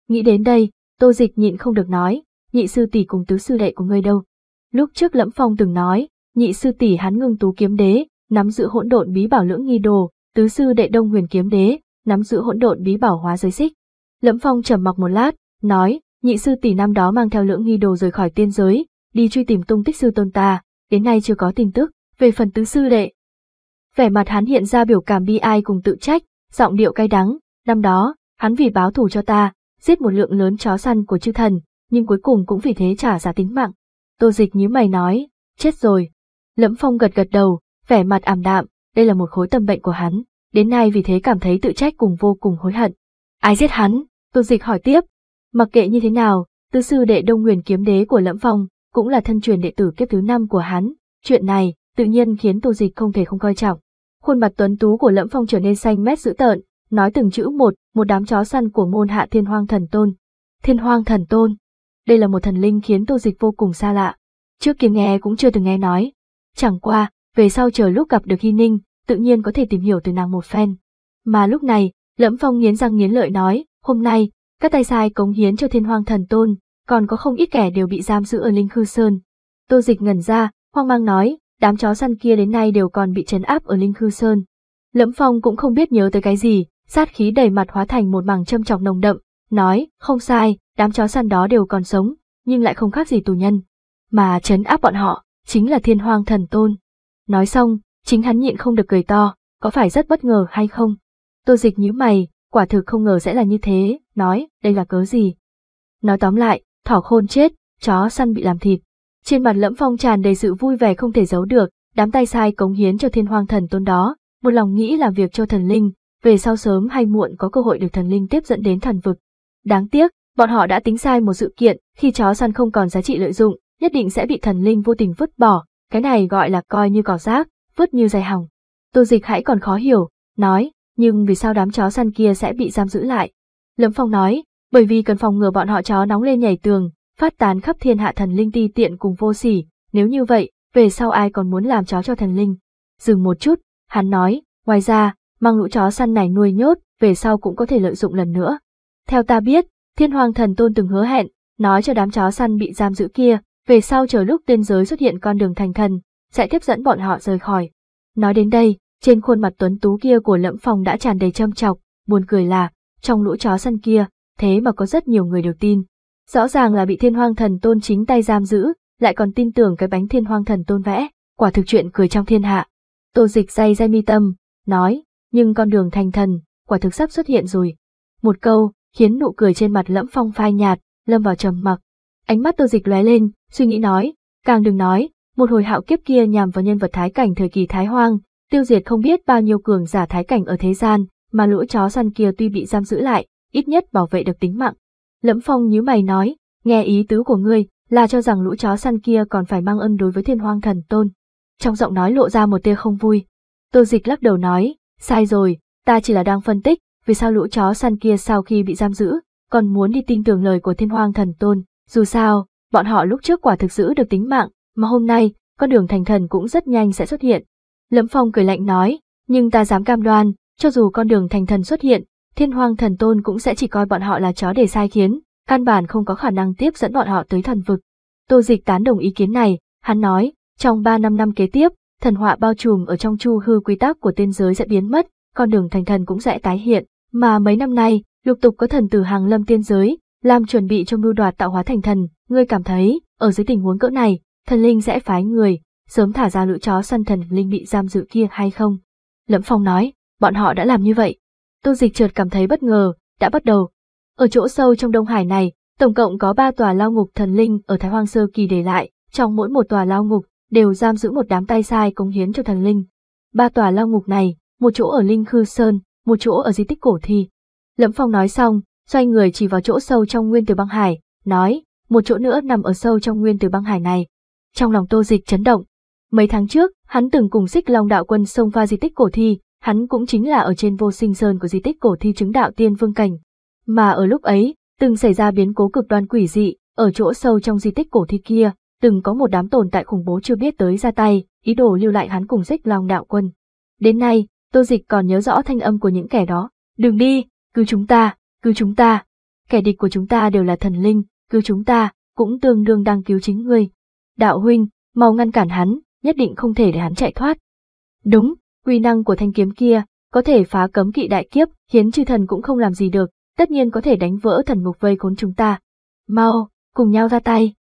Nghĩ đến đây, Tô Dịch nhịn không được nói, nhị sư tỷ cùng tứ sư đệ của ngươi đâu. Lúc trước Lẫm Phong từng nói, nhị sư tỷ hắn ngưng tú kiếm đế, nắm giữ hỗn độn bí bảo lưỡng nghi đồ, tứ sư đệ đông huyền kiếm đế, nắm giữ hỗn độn bí bảo hóa giới xích. Lẫm Phong trầm mặc một lát, nói, nhị sư tỷ năm đó mang theo lưỡng nghi đồ rời khỏi tiên giới, đi truy tìm tung tích sư tôn ta, đến nay chưa có tin tức, về phần tứ sư đệ. Vẻ mặt hắn hiện ra biểu cảm bi ai cùng tự trách, giọng điệu cay đắng, năm đó, hắn vì báo thù cho ta, giết một lượng lớn chó săn của chư thần, nhưng cuối cùng cũng vì thế trả giá tính mạng. Tô Dịch như mày nói, chết rồi. Lẫm Phong gật gật đầu, vẻ mặt ảm đạm, đây là một khối tâm bệnh của hắn, đến nay vì thế cảm thấy tự trách cùng vô cùng hối hận. Ai giết hắn? Tô Dịch hỏi tiếp. Mặc kệ như thế nào, tư sư đệ Đông Nguyền kiếm đế của Lẫm Phong, cũng là thân truyền đệ tử kiếp thứ năm của hắn, chuyện này tự nhiên khiến Tô Dịch không thể không coi trọng. Khuôn mặt tuấn tú của Lẫm Phong trở nên xanh mét dữ tợn, nói từng chữ một, một đám chó săn của môn hạ Thiên Hoang Thần Tôn. Thiên Hoang Thần Tôn, đây là một thần linh khiến Tô Dịch vô cùng xa lạ. Trước kia nghe cũng chưa từng nghe nói. Chẳng qua, về sau chờ lúc gặp được Hy Ninh, tự nhiên có thể tìm hiểu từ nàng một phen. Mà lúc này, Lẫm Phong nghiến răng nghiến lợi nói, hôm nay, các tay sai cống hiến cho thiên hoang thần tôn, còn có không ít kẻ đều bị giam giữ ở Linh Khư Sơn. Tô Dịch ngẩn ra, hoang mang nói, đám chó săn kia đến nay đều còn bị trấn áp ở Linh Khư Sơn. Lẫm Phong cũng không biết nhớ tới cái gì, sát khí đầy mặt hóa thành một mảng châm chọc nồng đậm, nói, không sai, đám chó săn đó đều còn sống, nhưng lại không khác gì tù nhân. Mà chấn áp bọn họ, chính là thiên hoang thần tôn. Nói xong, chính hắn nhịn không được cười to, có phải rất bất ngờ hay không? Tô dịch nhíu mày, quả thực không ngờ sẽ là như thế, nói, đây là cớ gì? Nói tóm lại, thỏ khôn chết, chó săn bị làm thịt. Trên mặt lẫm phong tràn đầy sự vui vẻ không thể giấu được, đám tay sai cống hiến cho thiên hoang thần tôn đó, một lòng nghĩ làm việc cho thần linh, về sau sớm hay muộn có cơ hội được thần linh tiếp dẫn đến thần vực, Đáng tiếc, bọn họ đã tính sai một sự kiện, khi chó săn không còn giá trị lợi dụng, nhất định sẽ bị thần linh vô tình vứt bỏ, cái này gọi là coi như cỏ rác, vứt như dày hỏng. Tô dịch hãy còn khó hiểu, nói, nhưng vì sao đám chó săn kia sẽ bị giam giữ lại? Lâm Phong nói, bởi vì cần phòng ngừa bọn họ chó nóng lên nhảy tường, phát tán khắp thiên hạ thần linh ti tiện cùng vô sỉ, nếu như vậy, về sau ai còn muốn làm chó cho thần linh? Dừng một chút, hắn nói, ngoài ra, mang lũ chó săn này nuôi nhốt, về sau cũng có thể lợi dụng lần nữa. Theo ta biết, thiên hoàng thần tôn từng hứa hẹn, nói cho đám chó săn bị giam giữ kia, về sau chờ lúc tiên giới xuất hiện con đường thành thần, sẽ tiếp dẫn bọn họ rời khỏi. Nói đến đây, trên khuôn mặt tuấn tú kia của lẫm phòng đã tràn đầy châm chọc, buồn cười là, trong lũ chó săn kia, thế mà có rất nhiều người đều tin. Rõ ràng là bị thiên hoàng thần tôn chính tay giam giữ, lại còn tin tưởng cái bánh thiên hoàng thần tôn vẽ, quả thực chuyện cười trong thiên hạ. Tô dịch dây dây mi tâm, nói, nhưng con đường thành thần, quả thực sắp xuất hiện rồi. Một câu, khiến nụ cười trên mặt lẫm phong phai nhạt, lâm vào trầm mặc. Ánh mắt Tô Dịch lóe lên, suy nghĩ nói, càng đừng nói, một hồi hạo kiếp kia nhằm vào nhân vật thái cảnh thời kỳ thái hoang, tiêu diệt không biết bao nhiêu cường giả thái cảnh ở thế gian, mà lũ chó săn kia tuy bị giam giữ lại, ít nhất bảo vệ được tính mạng. Lẫm Phong nhíu mày nói, nghe ý tứ của ngươi, là cho rằng lũ chó săn kia còn phải mang ơn đối với thiên hoang thần tôn. Trong giọng nói lộ ra một tia không vui. Tô Dịch lắc đầu nói, sai rồi, ta chỉ là đang phân tích, vì sao lũ chó săn kia sau khi bị giam giữ, còn muốn đi tin tưởng lời của thiên hoang thần tôn, dù sao, bọn họ lúc trước quả thực giữ được tính mạng, mà hôm nay, con đường thành thần cũng rất nhanh sẽ xuất hiện. Lâm Phong cười lạnh nói, nhưng ta dám cam đoan, cho dù con đường thành thần xuất hiện, thiên hoang thần tôn cũng sẽ chỉ coi bọn họ là chó để sai khiến, căn bản không có khả năng tiếp dẫn bọn họ tới thần vực. Tô dịch tán đồng ý kiến này, hắn nói, trong 3 năm năm kế tiếp, thần họa bao trùm ở trong chu hư quy tắc của tiên giới sẽ biến mất, con đường thành thần cũng sẽ tái hiện. Mà mấy năm nay, lục tục có thần tử hàng lâm tiên giới, làm chuẩn bị cho mưu đoạt tạo hóa thành thần, ngươi cảm thấy, ở dưới tình huống cỡ này, thần linh sẽ phái người, sớm thả ra lũ chó săn thần linh bị giam giữ kia hay không? Lẫm Phong nói, bọn họ đã làm như vậy. Tô Dịch Trượt cảm thấy bất ngờ, đã bắt đầu. Ở chỗ sâu trong Đông Hải này, tổng cộng có ba tòa lao ngục thần linh ở Thái Hoang Sơ Kỳ để lại, trong mỗi một tòa lao ngục đều giam giữ một đám tay sai cống hiến cho thần linh. Ba tòa lao ngục này, một chỗ ở Linh Khư Sơn, một chỗ ở di tích cổ thi. Lâm Phong nói xong, xoay người chỉ vào chỗ sâu trong nguyên từ băng hải, nói, một chỗ nữa nằm ở sâu trong nguyên từ băng hải này. Trong lòng tô dịch chấn động. Mấy tháng trước, hắn từng cùng xích long đạo quân xông pha di tích cổ thi, hắn cũng chính là ở trên vô sinh sơn của di tích cổ thi chứng đạo tiên vương cảnh. Mà ở lúc ấy, từng xảy ra biến cố cực đoan quỷ dị, ở chỗ sâu trong di tích cổ thi kia, từng có một đám tồn tại khủng bố chưa biết tới ra tay, ý đồ lưu lại hắn cùng xích long đạo quân. Đến nay, Tô Dịch còn nhớ rõ thanh âm của những kẻ đó. Đừng đi, cứu chúng ta, cứu chúng ta. Kẻ địch của chúng ta đều là thần linh, cứu chúng ta, cũng tương đương đang cứu chính ngươi. Đạo huynh, mau ngăn cản hắn, nhất định không thể để hắn chạy thoát. Đúng, quy năng của thanh kiếm kia, có thể phá cấm kỵ đại kiếp, khiến chư thần cũng không làm gì được, tất nhiên có thể đánh vỡ thần mục vây khốn chúng ta. Mau, cùng nhau ra tay.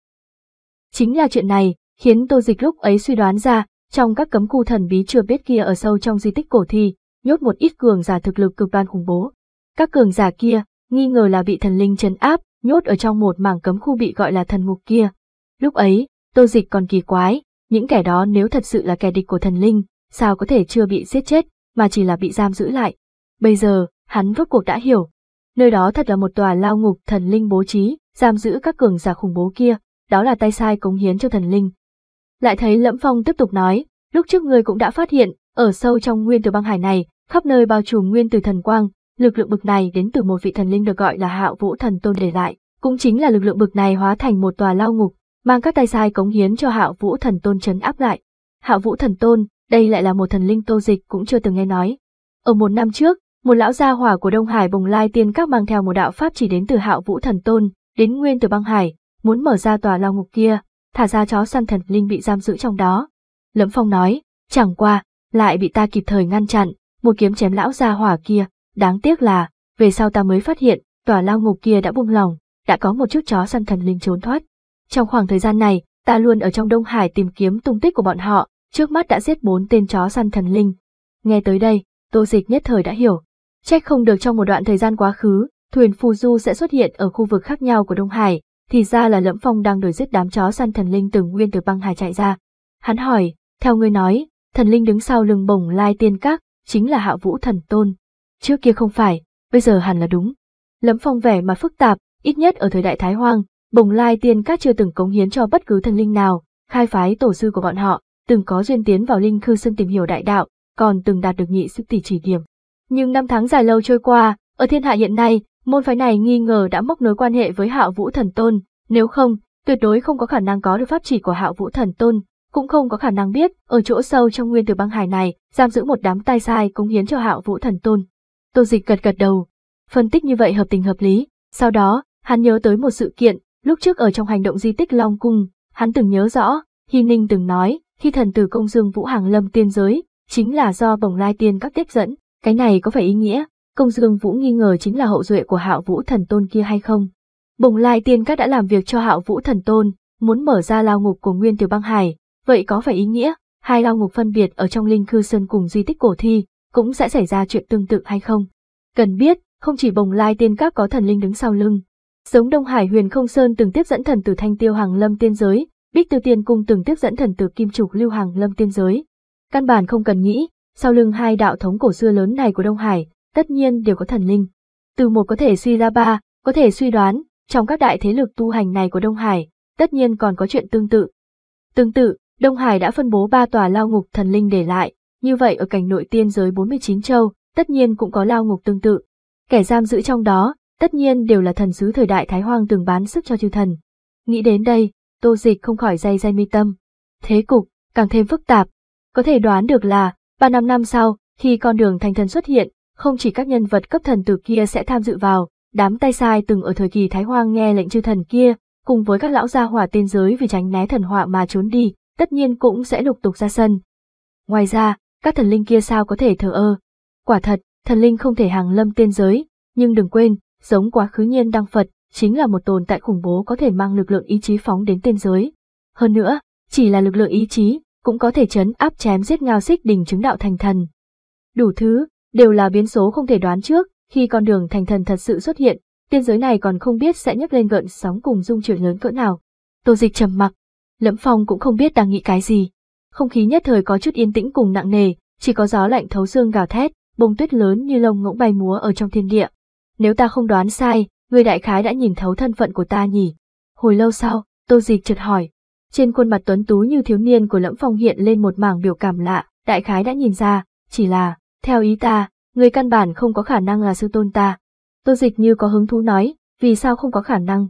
Chính là chuyện này, khiến Tô Dịch lúc ấy suy đoán ra, trong các cấm khu thần bí chưa biết kia ở sâu trong di tích cổ thi, nhốt một ít cường giả thực lực cực đoan khủng bố. Các cường giả kia, nghi ngờ là bị thần linh chấn áp, nhốt ở trong một mảng cấm khu bị gọi là thần ngục kia. Lúc ấy, tô dịch còn kỳ quái, những kẻ đó nếu thật sự là kẻ địch của thần linh, sao có thể chưa bị giết chết, mà chỉ là bị giam giữ lại. Bây giờ, hắn rốt cuộc đã hiểu. Nơi đó thật là một tòa lao ngục thần linh bố trí, giam giữ các cường giả khủng bố kia, đó là tay sai cống hiến cho thần linh. Lại thấy Lẫm Phong tiếp tục nói, lúc trước ngươi cũng đã phát hiện, ở sâu trong nguyên tử băng hải này, khắp nơi bao trùm nguyên tử thần quang, lực lượng bực này đến từ một vị thần linh được gọi là Hạo Vũ Thần Tôn để lại, cũng chính là lực lượng bực này hóa thành một tòa lao ngục, mang các tài sai cống hiến cho Hạo Vũ Thần Tôn chấn áp lại. Hạo Vũ Thần Tôn, đây lại là một thần linh Tô Dịch cũng chưa từng nghe nói. Ở một năm trước, một lão gia hỏa của Đông Hải Bồng Lai Tiên Các mang theo một đạo pháp chỉ đến từ Hạo Vũ Thần Tôn, đến Nguyên Tử Băng Hải, muốn mở ra tòa lao ngục kia, thả ra chó săn thần linh bị giam giữ trong đó. Lâm Phong nói, chẳng qua, lại bị ta kịp thời ngăn chặn, một kiếm chém lão ra hỏa kia, đáng tiếc là, về sau ta mới phát hiện, tòa lao ngục kia đã buông lỏng, đã có một chút chó săn thần linh trốn thoát. Trong khoảng thời gian này, ta luôn ở trong Đông Hải tìm kiếm tung tích của bọn họ, trước mắt đã giết bốn tên chó săn thần linh. Nghe tới đây, Tô Dịch nhất thời đã hiểu. Trách không được trong một đoạn thời gian quá khứ, thuyền Phù Du sẽ xuất hiện ở khu vực khác nhau của Đông Hải, thì ra là Lẫm Phong đang đuổi giết đám chó săn thần linh từng nguyên từ băng hải chạy ra. Hắn hỏi, theo ngươi nói, thần linh đứng sau lưng bồng lai tiên các, chính là hạ vũ thần tôn. Trước kia không phải, bây giờ hẳn là đúng. Lẫm Phong vẻ mặt phức tạp, ít nhất ở thời đại Thái Hoang, bồng lai tiên các chưa từng cống hiến cho bất cứ thần linh nào, khai phái tổ sư của bọn họ, từng có duyên tiến vào linh khư xương tìm hiểu đại đạo, còn từng đạt được nhị sức tỷ chỉ điểm. Nhưng năm tháng dài lâu trôi qua, ở thiên hạ hiện nay, Môn phái này nghi ngờ đã móc nối quan hệ với Hạo Vũ Thần Tôn, nếu không, tuyệt đối không có khả năng có được pháp chỉ của Hạo Vũ Thần Tôn, cũng không có khả năng biết ở chỗ sâu trong nguyên tử băng hải này giam giữ một đám tay sai cống hiến cho Hạo Vũ Thần Tôn. Tô Dịch gật gật đầu, phân tích như vậy hợp tình hợp lý, sau đó, hắn nhớ tới một sự kiện, lúc trước ở trong hành động di tích Long Cung, hắn từng nhớ rõ, Hy Ninh từng nói, khi thần tử công dương Vũ Hàng Lâm tiên giới, chính là do bồng lai tiên các tiếp dẫn, cái này có phải ý nghĩa công dương vũ nghi ngờ chính là hậu duệ của hạo vũ thần tôn kia hay không. Bồng lai tiên các đã làm việc cho hạo vũ thần tôn, muốn mở ra lao ngục của nguyên tiểu băng hải, vậy có phải ý nghĩa, hai lao ngục phân biệt ở trong linh cư sơn cùng di tích cổ thi, cũng sẽ xảy ra chuyện tương tự hay không? Cần biết, không chỉ bồng lai tiên các có thần linh đứng sau lưng. Giống Đông Hải huyền không sơn từng tiếp dẫn thần từ thanh tiêu hàng lâm tiên giới, bích tiêu tiên cung từng tiếp dẫn thần từ kim trục lưu hàng lâm tiên giới. Căn bản không cần nghĩ, sau lưng hai đạo thống cổ xưa lớn này của Đông Hải, tất nhiên đều có thần linh. Từ một có thể suy ra ba, có thể suy đoán, trong các đại thế lực tu hành này của Đông Hải, tất nhiên còn có chuyện tương tự. Tương tự, Đông Hải đã phân bố ba tòa lao ngục thần linh để lại, như vậy ở cảnh nội tiên giới 49 châu, tất nhiên cũng có lao ngục tương tự. Kẻ giam giữ trong đó, tất nhiên đều là thần sứ thời đại Thái Hoang từng bán sức cho chư thần. Nghĩ đến đây, tô dịch không khỏi dây dây mi tâm. Thế cục, càng thêm phức tạp. Có thể đoán được là, ba năm năm sau, khi con đường thành thần xuất hiện, không chỉ các nhân vật cấp thần tử kia sẽ tham dự vào, đám tay sai từng ở thời kỳ Thái Hoang nghe lệnh chư thần kia, cùng với các lão gia hỏa tiên giới vì tránh né thần họa mà trốn đi, tất nhiên cũng sẽ lục tục ra sân. Ngoài ra, các thần linh kia sao có thể thờ ơ? Quả thật, thần linh không thể hàng lâm tiên giới, nhưng đừng quên, giống quá khứ nhiên đăng Phật, chính là một tồn tại khủng bố có thể mang lực lượng ý chí phóng đến tiên giới. Hơn nữa, chỉ là lực lượng ý chí, cũng có thể chấn áp chém giết ngao xích đình chứng đạo thành thần. Đủ thứ, đều là biến số không thể đoán trước, khi con đường thành thần thật sự xuất hiện, tiên giới này còn không biết sẽ nhấc lên gợn sóng cùng dung chuyển lớn cỡ nào. Tô Dịch trầm mặc, Lẫm Phong cũng không biết đang nghĩ cái gì. Không khí nhất thời có chút yên tĩnh cùng nặng nề, chỉ có gió lạnh thấu xương gào thét, bông tuyết lớn như lông ngỗng bay múa ở trong thiên địa. Nếu ta không đoán sai, người đại khái đã nhìn thấu thân phận của ta nhỉ? Hồi lâu sau, Tô Dịch chợt hỏi. Trên khuôn mặt tuấn tú như thiếu niên của Lẫm Phong hiện lên một mảng biểu cảm lạ, đại khái đã nhìn ra, chỉ là theo ý ta, người căn bản không có khả năng là sư tôn ta. Tô dịch như có hứng thú nói, vì sao không có khả năng.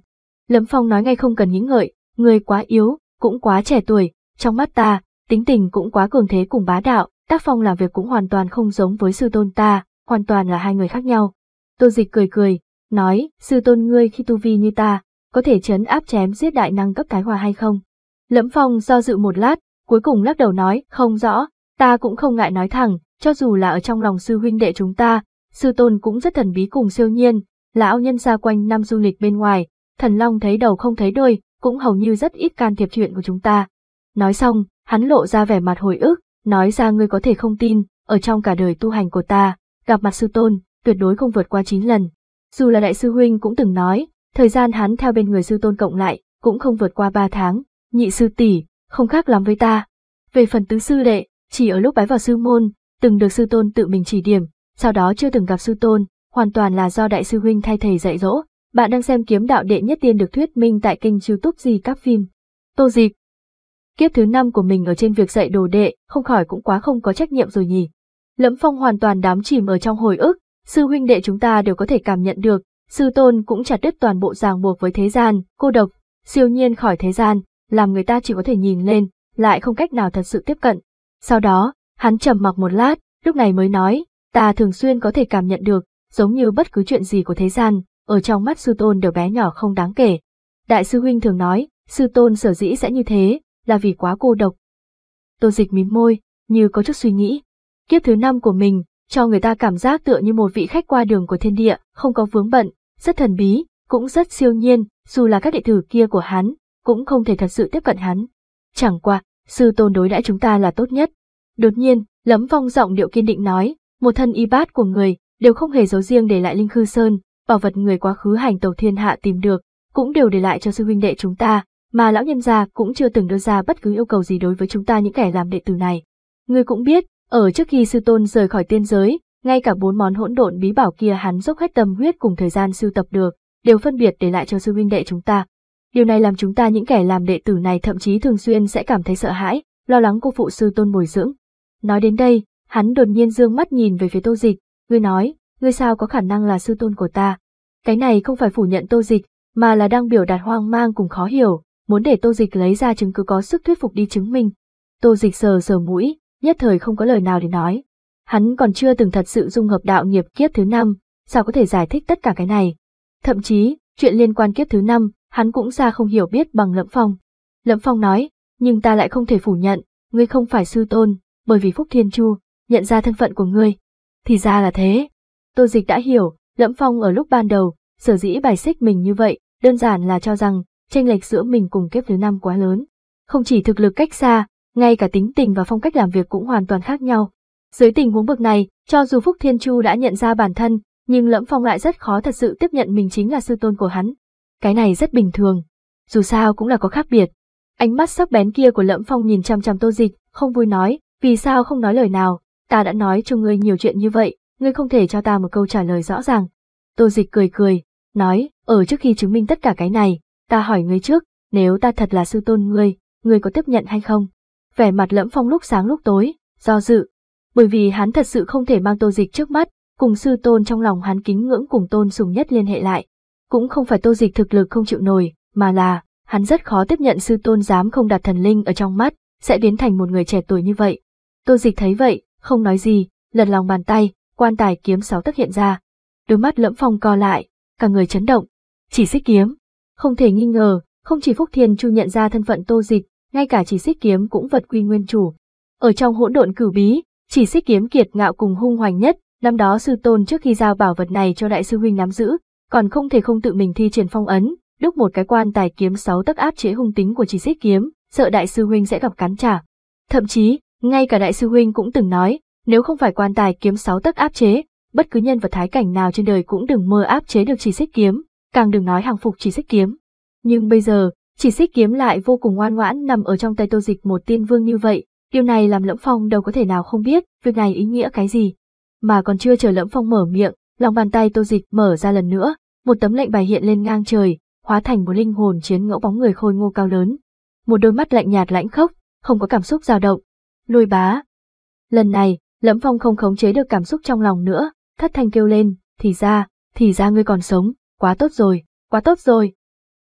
Lâm Phong nói ngay không cần nghĩ ngợi, người quá yếu, cũng quá trẻ tuổi, trong mắt ta, tính tình cũng quá cường thế cùng bá đạo, tác phong làm việc cũng hoàn toàn không giống với sư tôn ta, hoàn toàn là hai người khác nhau. Tô dịch cười cười, nói, sư tôn ngươi khi tu vi như ta, có thể chấn áp chém giết đại năng cấp cái hòa hay không? Lẫm phong do dự một lát, cuối cùng lắc đầu nói, không rõ, ta cũng không ngại nói thẳng, cho dù là ở trong lòng sư huynh đệ chúng ta, sư tôn cũng rất thần bí cùng siêu nhiên, lão nhân xa quanh năm du lịch bên ngoài, thần long thấy đầu không thấy đuôi, cũng hầu như rất ít can thiệp chuyện của chúng ta. Nói xong, hắn lộ ra vẻ mặt hồi ức, nói ra ngươi có thể không tin, ở trong cả đời tu hành của ta, gặp mặt sư tôn, tuyệt đối không vượt qua 9 lần. Dù là đại sư huynh cũng từng nói, thời gian hắn theo bên người sư tôn cộng lại, cũng không vượt qua 3 tháng, nhị sư tỷ, không khác lắm với ta. Về phần tứ sư đệ, chỉ ở lúc bái vào sư môn, từng được sư tôn tự mình chỉ điểm, sau đó chưa từng gặp sư tôn, hoàn toàn là do đại sư huynh thay thầy dạy dỗ. Bạn đang xem kiếm đạo đệ nhất tiên được thuyết minh tại kênh youtube gì các phim. Tô dịch. Kiếp thứ năm của mình ở trên việc dạy đồ đệ, không khỏi cũng quá không có trách nhiệm rồi nhỉ. Lẫm phong hoàn toàn đám chìm ở trong hồi ức, sư huynh đệ chúng ta đều có thể cảm nhận được, sư tôn cũng chặt đứt toàn bộ ràng buộc với thế gian, cô độc, siêu nhiên khỏi thế gian, làm người ta chỉ có thể nhìn lên, lại không cách nào thật sự tiếp cận. Sau đó, Hắn trầm mặc một lát, lúc này mới nói, ta thường xuyên có thể cảm nhận được, giống như bất cứ chuyện gì của thế gian, ở trong mắt sư tôn đều bé nhỏ không đáng kể. Đại sư huynh thường nói, sư tôn sở dĩ sẽ như thế, là vì quá cô độc. Tô dịch mím môi, như có chút suy nghĩ. Kiếp thứ năm của mình, cho người ta cảm giác tựa như một vị khách qua đường của thiên địa, không có vướng bận, rất thần bí, cũng rất siêu nhiên, dù là các đệ tử kia của hắn, cũng không thể thật sự tiếp cận hắn. Chẳng qua, sư tôn đối đãi chúng ta là tốt nhất, Đột nhiên, lấm vong giọng điệu kiên định nói, một thân y bát của người, đều không hề giấu riêng để lại Linh Khư Sơn, bảo vật người quá khứ hành tàu thiên hạ tìm được, cũng đều để lại cho sư huynh đệ chúng ta, mà lão nhân gia cũng chưa từng đưa ra bất cứ yêu cầu gì đối với chúng ta những kẻ làm đệ tử này. người cũng biết, ở trước khi sư tôn rời khỏi tiên giới, ngay cả bốn món hỗn độn bí bảo kia hắn dốc hết tâm huyết cùng thời gian sưu tập được, đều phân biệt để lại cho sư huynh đệ chúng ta. Điều này làm chúng ta những kẻ làm đệ tử này thậm chí thường xuyên sẽ cảm thấy sợ hãi, lo lắng cô phụ sư tôn bồi dưỡng. Nói đến đây, hắn đột nhiên dương mắt nhìn về phía tô dịch, ngươi nói, ngươi sao có khả năng là sư tôn của ta. Cái này không phải phủ nhận tô dịch, mà là đang biểu đạt hoang mang cùng khó hiểu, muốn để tô dịch lấy ra chứng cứ có sức thuyết phục đi chứng minh. Tô dịch sờ sờ mũi, nhất thời không có lời nào để nói. Hắn còn chưa từng thật sự dung hợp đạo nghiệp kiếp thứ năm, sao có thể giải thích tất cả cái này. Thậm chí, chuyện liên quan kiếp thứ năm, hắn cũng ra không hiểu biết bằng Lẫm Phong. Lẫm Phong nói, nhưng ta lại không thể phủ nhận, ngươi không phải sư tôn, bởi vì Phúc Thiên Chu nhận ra thân phận của ngươi. Thì ra là thế. Tô Dịch đã hiểu, Lẫm Phong ở lúc ban đầu, sở dĩ bài xích mình như vậy, đơn giản là cho rằng, tranh lệch giữa mình cùng kiếp thứ năm quá lớn. Không chỉ thực lực cách xa, ngay cả tính tình và phong cách làm việc cũng hoàn toàn khác nhau. Dưới tình huống bực này, cho dù Phúc Thiên Chu đã nhận ra bản thân, nhưng Lẫm Phong lại rất khó thật sự tiếp nhận mình chính là sư tôn của hắn. Cái này rất bình thường, dù sao cũng là có khác biệt. Ánh mắt sắc bén kia của Lẫm Phong nhìn chăm chăm Tô Dịch, không vui nói, vì sao không nói lời nào, ta đã nói cho ngươi nhiều chuyện như vậy, ngươi không thể cho ta một câu trả lời rõ ràng. Tô dịch cười cười, nói, ở trước khi chứng minh tất cả cái này, ta hỏi ngươi trước, nếu ta thật là sư tôn ngươi, ngươi có tiếp nhận hay không? Vẻ mặt lẫm phong lúc sáng lúc tối, do dự, bởi vì hắn thật sự không thể mang tô dịch trước mắt, cùng sư tôn trong lòng hắn kính ngưỡng cùng tôn sùng nhất liên hệ lại. Cũng không phải tô dịch thực lực không chịu nổi, mà là, hắn rất khó tiếp nhận sư tôn dám không đặt thần linh ở trong mắt, sẽ biến thành một người trẻ tuổi như vậy, Tô dịch thấy vậy, không nói gì, lật lòng bàn tay, quan tài kiếm sáu tấc hiện ra. Đôi mắt lẫm phong co lại, cả người chấn động. Chỉ xích kiếm. Không thể nghi ngờ, không chỉ Phúc Thiên Chu nhận ra thân phận tô dịch, ngay cả chỉ xích kiếm cũng vật quy nguyên chủ. Ở trong hỗn độn cử bí, chỉ xích kiếm kiệt ngạo cùng hung hoành nhất, năm đó sư tôn trước khi giao bảo vật này cho đại sư huynh nắm giữ, còn không thể không tự mình thi triển phong ấn, đúc một cái quan tài kiếm sáu tấc áp chế hung tính của chỉ xích kiếm, sợ đại sư huynh sẽ gặp cắn trả. Thậm chí, ngay cả đại sư huynh cũng từng nói, nếu không phải quan tài kiếm sáu tấc áp chế, bất cứ nhân vật thái cảnh nào trên đời cũng đừng mơ áp chế được chỉ xích kiếm, càng đừng nói hàng phục chỉ xích kiếm. Nhưng bây giờ, chỉ xích kiếm lại vô cùng ngoan ngoãn nằm ở trong tay tô dịch một tiên vương như vậy, điều này làm Lẫm Phong đâu có thể nào không biết việc này ý nghĩa cái gì. Mà còn chưa chờ Lẫm Phong mở miệng, lòng bàn tay tô dịch mở ra lần nữa, một tấm lệnh bài hiện lên ngang trời, hóa thành một linh hồn chiến ngẫu bóng người khôi ngô cao lớn. Một đôi mắt lạnh nhạt lãnh khốc, không có cảm xúc dao động, lôi bá. Lần này, Lẫm Phong không khống chế được cảm xúc trong lòng nữa, thất thanh kêu lên, thì ra, thì ra ngươi còn sống, quá tốt rồi, quá tốt rồi.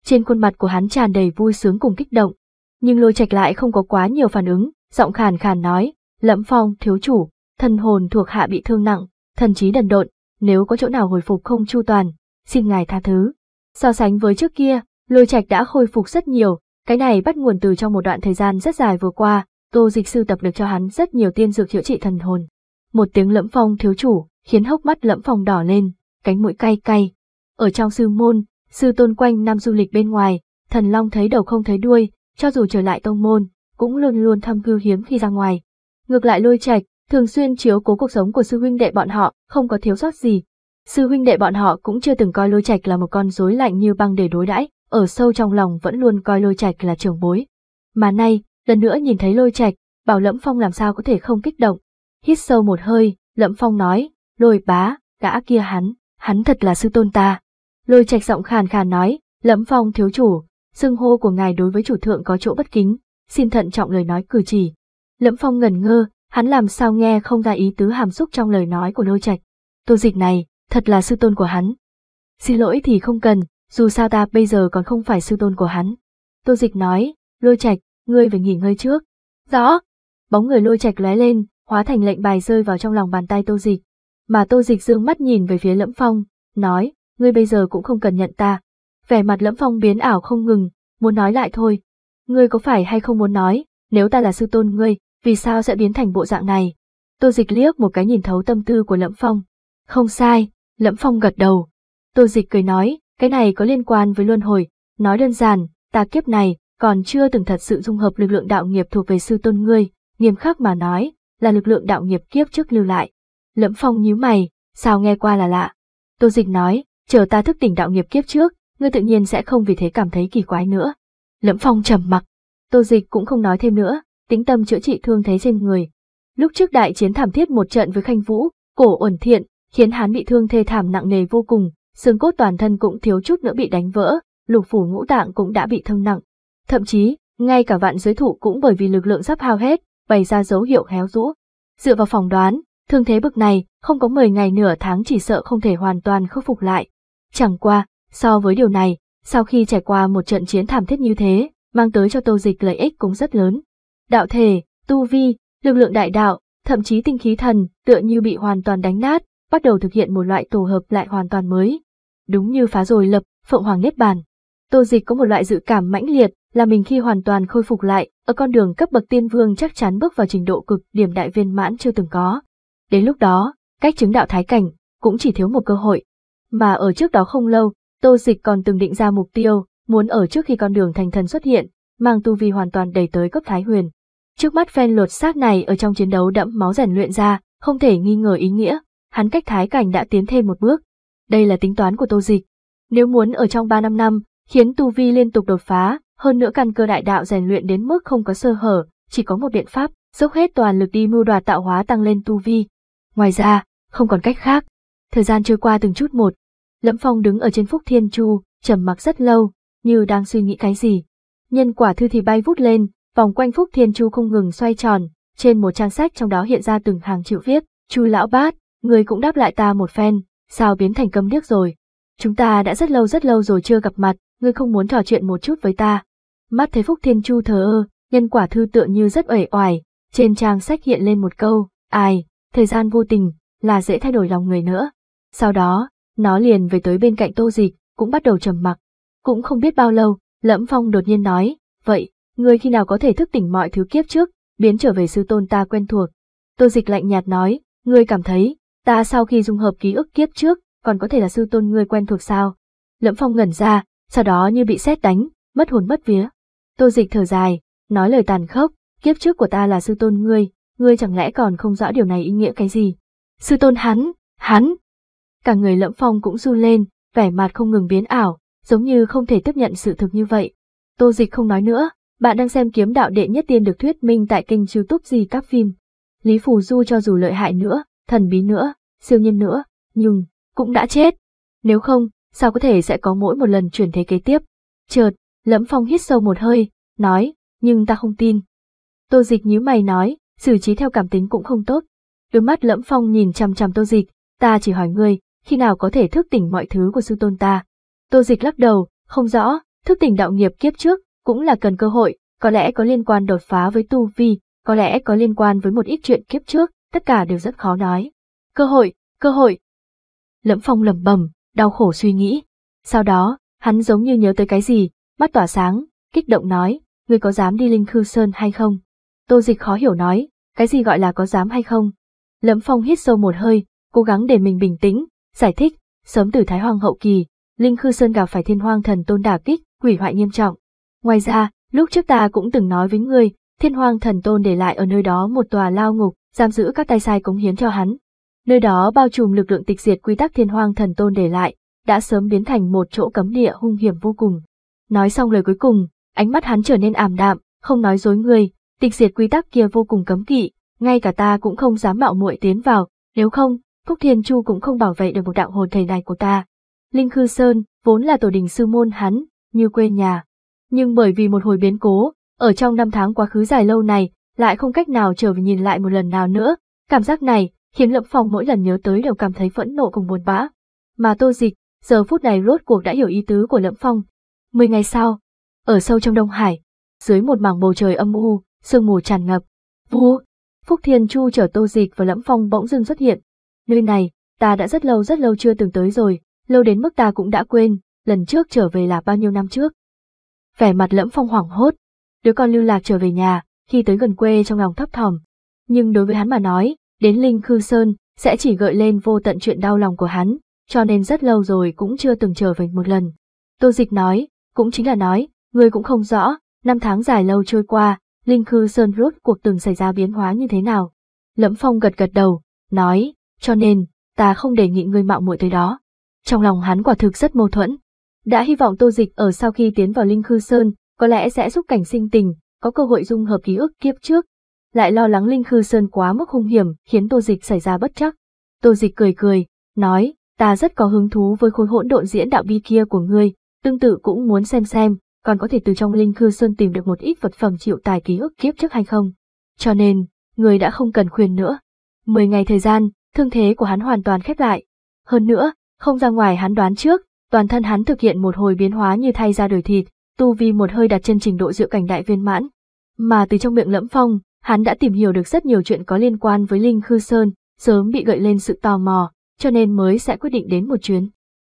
Trên khuôn mặt của hắn tràn đầy vui sướng cùng kích động, nhưng lôi trạch lại không có quá nhiều phản ứng, giọng khàn khàn nói, Lẫm Phong, thiếu chủ, thần hồn thuộc hạ bị thương nặng, thần trí đần độn, nếu có chỗ nào hồi phục không chu toàn, xin ngài tha thứ. So sánh với trước kia, lôi trạch đã khôi phục rất nhiều, cái này bắt nguồn từ trong một đoạn thời gian rất dài vừa qua, Tô Dịch sưu tập được cho hắn rất nhiều tiên dược chữa trị thần hồn. Một tiếng lẫm phong thiếu chủ, khiến hốc mắt lẫm phong đỏ lên, cánh mũi cay cay. Ở trong sư môn, sư tôn quanh năm du lịch bên ngoài, thần long thấy đầu không thấy đuôi, cho dù trở lại tông môn, cũng luôn luôn thăm cư hiếm khi ra ngoài. Ngược lại lôi trạch, thường xuyên chiếu cố cuộc sống của sư huynh đệ bọn họ, không có thiếu sót gì. Sư huynh đệ bọn họ cũng chưa từng coi lôi trạch là một con rối lạnh như băng để đối đãi, ở sâu trong lòng vẫn luôn coi lôi trạch là trưởng bối. Mà nay, Lần nữa nhìn thấy lôi trạch, bảo Lẫm Phong làm sao có thể không kích động. Hít sâu một hơi, Lẫm Phong nói, lôi bá, gã kia hắn, hắn thật là sư tôn ta. Lôi trạch giọng khàn khàn nói, Lẫm Phong thiếu chủ, xưng hô của ngài đối với chủ thượng có chỗ bất kính, xin thận trọng lời nói cử chỉ. Lẫm Phong ngẩn ngơ, hắn làm sao nghe không ra ý tứ hàm xúc trong lời nói của lôi trạch. Tô dịch này, thật là sư tôn của hắn. Xin lỗi thì không cần, dù sao ta bây giờ còn không phải sư tôn của hắn. Tô dịch nói, lôi trạch, ngươi về nghỉ ngơi trước. Rõ. Bóng người lôi trạch lóe lên, hóa thành lệnh bài rơi vào trong lòng bàn tay tô dịch. Mà tô dịch dương mắt nhìn về phía lẫm phong, nói, ngươi bây giờ cũng không cần nhận ta. Vẻ mặt lẫm phong biến ảo không ngừng, muốn nói lại thôi. Ngươi có phải hay không muốn nói, nếu ta là sư tôn ngươi, vì sao sẽ biến thành bộ dạng này? Tô dịch liếc một cái nhìn thấu tâm tư của lẫm phong. Không sai, lẫm phong gật đầu. Tô dịch cười nói, cái này có liên quan với luân hồi, nói đơn giản, ta kiếp này, còn chưa từng thật sự dung hợp lực lượng đạo nghiệp thuộc về sư tôn ngươi, nghiêm khắc mà nói, là lực lượng đạo nghiệp kiếp trước lưu lại. Lẫm Phong nhíu mày, sao nghe qua là lạ. Tô Dịch nói, chờ ta thức tỉnh đạo nghiệp kiếp trước, ngươi tự nhiên sẽ không vì thế cảm thấy kỳ quái nữa. Lẫm Phong trầm mặc, Tô Dịch cũng không nói thêm nữa, tính tâm chữa trị thương thế trên người. Lúc trước đại chiến thảm thiết một trận với Khanh Vũ, cổ ổn thiện, khiến hắn bị thương thê thảm nặng nề vô cùng, xương cốt toàn thân cũng thiếu chút nữa bị đánh vỡ, lục phủ ngũ tạng cũng đã bị thương nặng. Thậm chí, ngay cả vạn giới thủ cũng bởi vì lực lượng sắp hao hết, bày ra dấu hiệu héo rũ. Dựa vào phỏng đoán, thương thế bực này, không có 10 ngày nửa tháng chỉ sợ không thể hoàn toàn khắc phục lại. Chẳng qua, so với điều này, sau khi trải qua một trận chiến thảm thiết như thế, mang tới cho tô dịch lợi ích cũng rất lớn. Đạo thể, tu vi, lực lượng đại đạo, thậm chí tinh khí thần, tựa như bị hoàn toàn đánh nát, bắt đầu thực hiện một loại tổ hợp lại hoàn toàn mới. Đúng như phá rồi lập, phượng hoàng niết bàn. Tô Dịch có một loại dự cảm mãnh liệt, là mình khi hoàn toàn khôi phục lại, ở con đường cấp bậc tiên vương chắc chắn bước vào trình độ cực điểm đại viên mãn chưa từng có. Đến lúc đó, cách chứng đạo thái cảnh, cũng chỉ thiếu một cơ hội. Mà ở trước đó không lâu, Tô Dịch còn từng định ra mục tiêu, muốn ở trước khi con đường thành thần xuất hiện, mang tu vi hoàn toàn đầy tới cấp thái huyền. Trước mắt phen lột xác này ở trong chiến đấu đẫm máu rèn luyện ra, không thể nghi ngờ ý nghĩa, hắn cách thái cảnh đã tiến thêm một bước. Đây là tính toán của Tô Dịch. Nếu muốn ở trong 3 năm năm, khiến tu vi liên tục đột phá, hơn nữa căn cơ đại đạo rèn luyện đến mức không có sơ hở, chỉ có một biện pháp, dốc hết toàn lực đi mưu đoạt tạo hóa tăng lên tu vi. Ngoài ra, không còn cách khác. Thời gian trôi qua từng chút một, Lẫm Phong đứng ở trên Phúc Thiên Chu, trầm mặc rất lâu, như đang suy nghĩ cái gì. Nhân quả thư thì bay vút lên, vòng quanh Phúc Thiên Chu không ngừng xoay tròn, trên một trang sách trong đó hiện ra từng hàng chữ viết, "Chu lão bát, người cũng đáp lại ta một phen, sao biến thành câm điếc rồi? Chúng ta đã rất lâu rất lâu rồi chưa gặp mặt, ngươi không muốn trò chuyện một chút với ta. Mắt thấy Phúc Thiên Chu thờ ơ, nhân quả thư tựa như rất uể oải, trên trang sách hiện lên một câu, ai, thời gian vô tình, là dễ thay đổi lòng người nữa. Sau đó, nó liền về tới bên cạnh tô dịch, cũng bắt đầu trầm mặc. Cũng không biết bao lâu, Lẫm Phong đột nhiên nói, vậy, ngươi khi nào có thể thức tỉnh mọi thứ kiếp trước, biến trở về sư tôn ta quen thuộc. Tô dịch lạnh nhạt nói, ngươi cảm thấy, ta sau khi dung hợp ký ức kiếp trước, còn có thể là sư tôn ngươi quen thuộc sao? Lẫm Phong ngẩn ra, sau đó như bị xét đánh, mất hồn mất vía. Tô dịch thở dài, nói lời tàn khốc, kiếp trước của ta là sư tôn ngươi, ngươi chẳng lẽ còn không rõ điều này ý nghĩa cái gì? Sư tôn hắn, hắn! Cả người lẫm phong cũng run lên, vẻ mặt không ngừng biến ảo, giống như không thể tiếp nhận sự thực như vậy. Tô dịch không nói nữa, bạn đang xem kiếm đạo đệ nhất tiên được thuyết minh tại kênh youtube gì các phim. Lý Phù Du cho dù lợi hại nữa, thần bí nữa, siêu nhân nữa, nhưng cũng đã chết. Nếu không, sao có thể sẽ có mỗi một lần chuyển thế kế tiếp. Chợt, Lẫm Phong hít sâu một hơi, nói, nhưng ta không tin. Tô Dịch nhíu mày nói, xử trí theo cảm tính cũng không tốt. Đôi mắt Lẫm Phong nhìn chằm chằm Tô Dịch, ta chỉ hỏi ngươi, khi nào có thể thức tỉnh mọi thứ của sư tôn ta. Tô Dịch lắc đầu, không rõ, thức tỉnh đạo nghiệp kiếp trước, cũng là cần cơ hội, có lẽ có liên quan đột phá với tu vi, có lẽ có liên quan với một ít chuyện kiếp trước, tất cả đều rất khó nói. Cơ hội, cơ hội. Lẫm Phong lẩm bẩm, đau khổ suy nghĩ. Sau đó, hắn giống như nhớ tới cái gì, mắt tỏa sáng, kích động nói, ngươi có dám đi Linh Khư Sơn hay không? Tô dịch khó hiểu nói, cái gì gọi là có dám hay không? Lâm Phong hít sâu một hơi, cố gắng để mình bình tĩnh, giải thích, sớm từ Thái Hoàng hậu kỳ, Linh Khư Sơn gặp phải thiên hoang thần tôn đả kích, hủy hoại nghiêm trọng. Ngoài ra, lúc trước ta cũng từng nói với ngươi, thiên hoang thần tôn để lại ở nơi đó một tòa lao ngục, giam giữ các tay sai cống hiến cho hắn, Nơi đó bao trùm lực lượng tịch diệt quy tắc thiên hoang thần tôn để lại, đã sớm biến thành một chỗ cấm địa hung hiểm vô cùng. Nói xong lời cuối cùng, ánh mắt hắn trở nên ảm đạm, không nói dối người, tịch diệt quy tắc kia vô cùng cấm kỵ, ngay cả ta cũng không dám mạo muội tiến vào, nếu không, Phúc Thiên Chu cũng không bảo vệ được một đạo hồn thầy này của ta. Linh Khư Sơn, vốn là tổ đình sư môn hắn, như quê nhà. Nhưng bởi vì một hồi biến cố, ở trong năm tháng quá khứ dài lâu này, lại không cách nào trở về nhìn lại một lần nào nữa, cảm giác này, khiến Lâm Phong mỗi lần nhớ tới đều cảm thấy phẫn nộ cùng buồn bã. Mà Tô Dịch, giờ phút này rốt cuộc đã hiểu ý tứ của Lâm Phong. Mười ngày sau, ở sâu trong Đông Hải, dưới một mảng bầu trời âm u, sương mù tràn ngập. Vù! Phúc Thiên Chu chở Tô Dịch và Lâm Phong bỗng dưng xuất hiện. Nơi này, ta đã rất lâu rất lâu chưa từng tới rồi, lâu đến mức ta cũng đã quên, lần trước trở về là bao nhiêu năm trước. Vẻ mặt lẫm Phong hoảng hốt, đứa con lưu lạc trở về nhà, khi tới gần quê trong lòng thấp thỏm. Nhưng đối với hắn mà nói, đến Linh Khư Sơn, sẽ chỉ gợi lên vô tận chuyện đau lòng của hắn, cho nên rất lâu rồi cũng chưa từng trở về một lần. Tô Dịch nói, cũng chính là nói, người cũng không rõ, năm tháng dài lâu trôi qua, Linh Khư Sơn rốt cuộc từng xảy ra biến hóa như thế nào. Lẫm Phong gật gật đầu, nói, cho nên, ta không đề nghị ngươi mạo muội tới đó. Trong lòng hắn quả thực rất mâu thuẫn. Đã hy vọng Tô Dịch ở sau khi tiến vào Linh Khư Sơn, có lẽ sẽ giúp cảnh sinh tình, có cơ hội dung hợp ký ức kiếp trước, lại lo lắng Linh Khư Sơn quá mức hung hiểm, khiến Tô Dịch xảy ra bất chắc. Tô Dịch cười cười, nói, ta rất có hứng thú với khối hỗn độn diễn đạo bi kia của ngươi, tương tự cũng muốn xem xem, còn có thể từ trong Linh Khư Sơn tìm được một ít vật phẩm chịu tài ký ức kiếp trước hay không. Cho nên, người đã không cần khuyên nữa. Mười ngày thời gian, thương thế của hắn hoàn toàn khép lại. Hơn nữa, không ra ngoài hắn đoán trước, toàn thân hắn thực hiện một hồi biến hóa như thay ra đổi thịt, tu vi một hơi đặt chân trình độ diệu cảnh đại viên mãn. Mà từ trong miệng lẫm phong, Hắn đã tìm hiểu được rất nhiều chuyện có liên quan với Linh Khư Sơn, sớm bị gợi lên sự tò mò, cho nên mới sẽ quyết định đến một chuyến.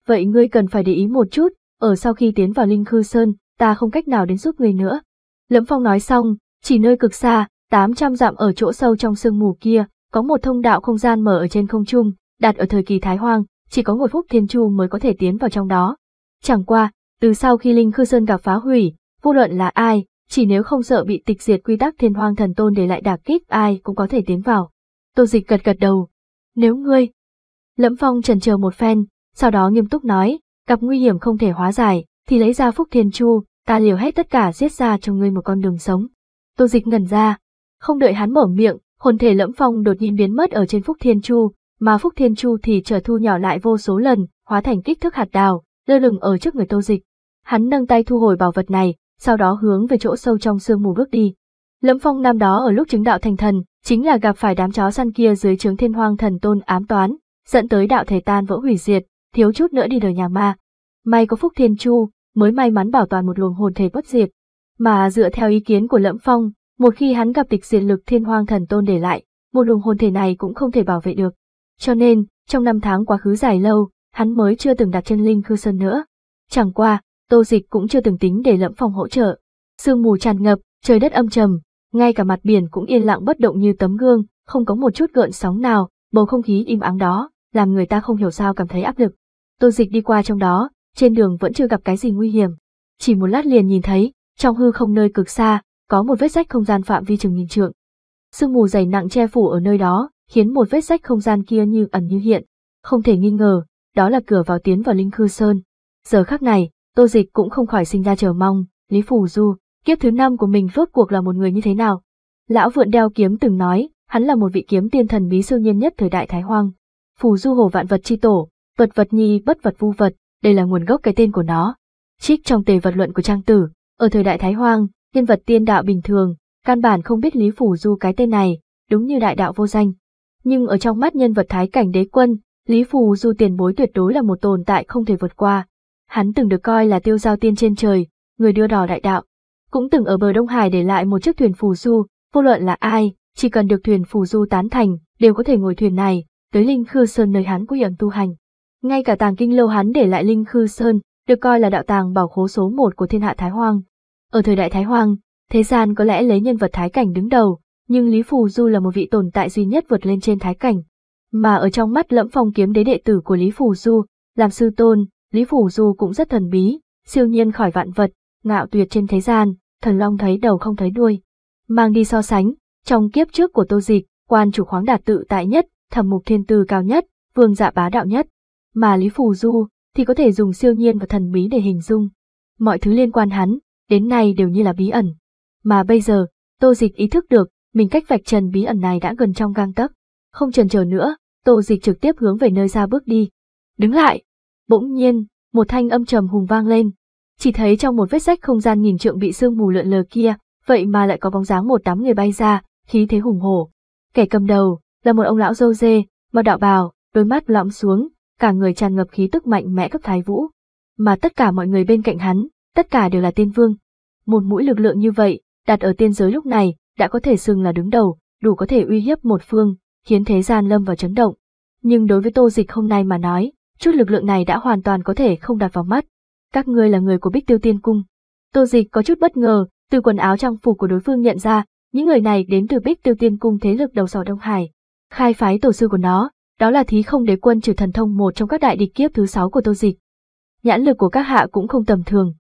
Vậy ngươi cần phải để ý một chút, ở sau khi tiến vào Linh Khư Sơn, ta không cách nào đến giúp ngươi nữa. Lâm Phong nói xong, chỉ nơi cực xa, 800 dặm ở chỗ sâu trong sương mù kia, có một thông đạo không gian mở ở trên không trung, đặt ở thời kỳ Thái Hoang, chỉ có ngồi phúc thiên chu mới có thể tiến vào trong đó. Chẳng qua, từ sau khi Linh Khư Sơn gặp phá hủy, vô luận là ai, chỉ nếu không sợ bị tịch diệt quy tắc thiên hoang thần tôn để lại đả kích ai cũng có thể tiến vào. Tô dịch gật gật đầu. Nếu ngươi... Lẫm phong trần chờ một phen, sau đó nghiêm túc nói, gặp nguy hiểm không thể hóa giải, thì lấy ra phúc thiên chu, ta liều hết tất cả giết ra cho ngươi một con đường sống. Tô dịch ngẩn ra. Không đợi hắn mở miệng, hồn thể lẫm phong đột nhiên biến mất ở trên phúc thiên chu, mà phúc thiên chu thì trở thu nhỏ lại vô số lần, hóa thành kích thước hạt đào, lơ lửng ở trước người tô dịch. Hắn nâng tay thu hồi bảo vật này, sau đó hướng về chỗ sâu trong sương mù bước đi. Lâm Phong năm đó ở lúc chứng đạo thành thần, chính là gặp phải đám chó săn kia dưới trướng thiên hoang thần tôn ám toán, dẫn tới đạo thể tan vỡ hủy diệt, thiếu chút nữa đi đời nhà ma. May có Phúc Thiên Chu, mới may mắn bảo toàn một luồng hồn thể bất diệt. Mà dựa theo ý kiến của Lâm Phong, một khi hắn gặp tịch diệt lực thiên hoang thần tôn để lại, một luồng hồn thể này cũng không thể bảo vệ được. Cho nên, trong năm tháng quá khứ dài lâu, hắn mới chưa từng đặt chân linh khư sơn nữa. Chẳng qua, Tô Dịch cũng chưa từng tính để lẫm phòng hỗ trợ. Sương mù tràn ngập, trời đất âm trầm, ngay cả mặt biển cũng yên lặng bất động như tấm gương, không có một chút gợn sóng nào, bầu không khí im ắng đó, làm người ta không hiểu sao cảm thấy áp lực. Tô Dịch đi qua trong đó, trên đường vẫn chưa gặp cái gì nguy hiểm. Chỉ một lát liền nhìn thấy, trong hư không nơi cực xa, có một vết rách không gian phạm vi chừng nghìn trượng. Sương mù dày nặng che phủ ở nơi đó, khiến một vết rách không gian kia như ẩn như hiện. Không thể nghi ngờ, đó là cửa vào tiến vào Linh Khư Sơn. Giờ khắc này, Tô Dịch cũng không khỏi sinh ra chờ mong, Lý Phủ Du, kiếp thứ năm của mình rốt cuộc là một người như thế nào? Lão Vượn đeo kiếm từng nói, hắn là một vị kiếm tiên thần bí siêu nhiên nhất thời đại Thái Hoang. Phủ Du hồ vạn vật chi tổ, vật vật nhi bất vật vu vật, đây là nguồn gốc cái tên của nó. Trích trong tề vật luận của Trang Tử, ở thời đại Thái Hoang, nhân vật tiên đạo bình thường, căn bản không biết Lý Phủ Du cái tên này, đúng như đại đạo vô danh. Nhưng ở trong mắt nhân vật Thái Cảnh Đế Quân, Lý Phù Du tiền bối tuyệt đối là một tồn tại không thể vượt qua, Hắn từng được coi là tiêu giao tiên trên trời, người đưa đò đại đạo. Cũng từng ở bờ Đông Hải để lại một chiếc thuyền phù du, vô luận là ai, chỉ cần được thuyền phù du tán thành, đều có thể ngồi thuyền này, tới Linh Khư Sơn nơi hắn quy ẩn tu hành. Ngay cả tàng kinh lâu hắn để lại Linh Khư Sơn, được coi là đạo tàng bảo khố số một của thiên hạ Thái Hoang. Ở thời đại Thái Hoang, thế gian có lẽ lấy nhân vật Thái Cảnh đứng đầu, nhưng Lý Phù Du là một vị tồn tại duy nhất vượt lên trên Thái Cảnh. Mà ở trong mắt lẫm phong kiếm đế đệ tử của Lý Phù Du, làm sư tôn, Lý Phủ Du cũng rất thần bí, siêu nhiên khỏi vạn vật, ngạo tuyệt trên thế gian, thần long thấy đầu không thấy đuôi. Mang đi so sánh, trong kiếp trước của tô dịch, quan chủ khoáng đạt tự tại nhất, thẩm mục thiên tư cao nhất, vương dạ bá đạo nhất. Mà Lý Phù Du thì có thể dùng siêu nhiên và thần bí để hình dung. Mọi thứ liên quan hắn, đến nay đều như là bí ẩn. Mà bây giờ, tô dịch ý thức được, mình cách vạch trần bí ẩn này đã gần trong gang tấc. Không chần chờ nữa, tô dịch trực tiếp hướng về nơi ra bước đi. Đứng lại! Bỗng nhiên, một thanh âm trầm hùng vang lên. Chỉ thấy trong một vết rách không gian nghìn trượng bị sương mù lượn lờ kia, vậy mà lại có bóng dáng một đám người bay ra, khí thế hùng hổ. Kẻ cầm đầu là một ông lão dâu dê, mặc đạo bào, đôi mắt lõm xuống, cả người tràn ngập khí tức mạnh mẽ cấp thái vũ. Mà tất cả mọi người bên cạnh hắn, tất cả đều là tiên vương. Một mũi lực lượng như vậy, đặt ở tiên giới lúc này, đã có thể xưng là đứng đầu, đủ có thể uy hiếp một phương, khiến thế gian lâm vào chấn động. Nhưng đối với tô dịch hôm nay mà nói, chút lực lượng này đã hoàn toàn có thể không đặt vào mắt. Các ngươi là người của Bích Tiêu Tiên Cung. Tô Dịch có chút bất ngờ, từ quần áo trang phục của đối phương nhận ra, những người này đến từ Bích Tiêu Tiên Cung thế lực đầu sò Đông Hải. Khai phái tổ sư của nó, đó là thí không đế quân trừ thần thông một trong các đại địch kiếp thứ sáu của Tô Dịch. Nhãn lực của các hạ cũng không tầm thường.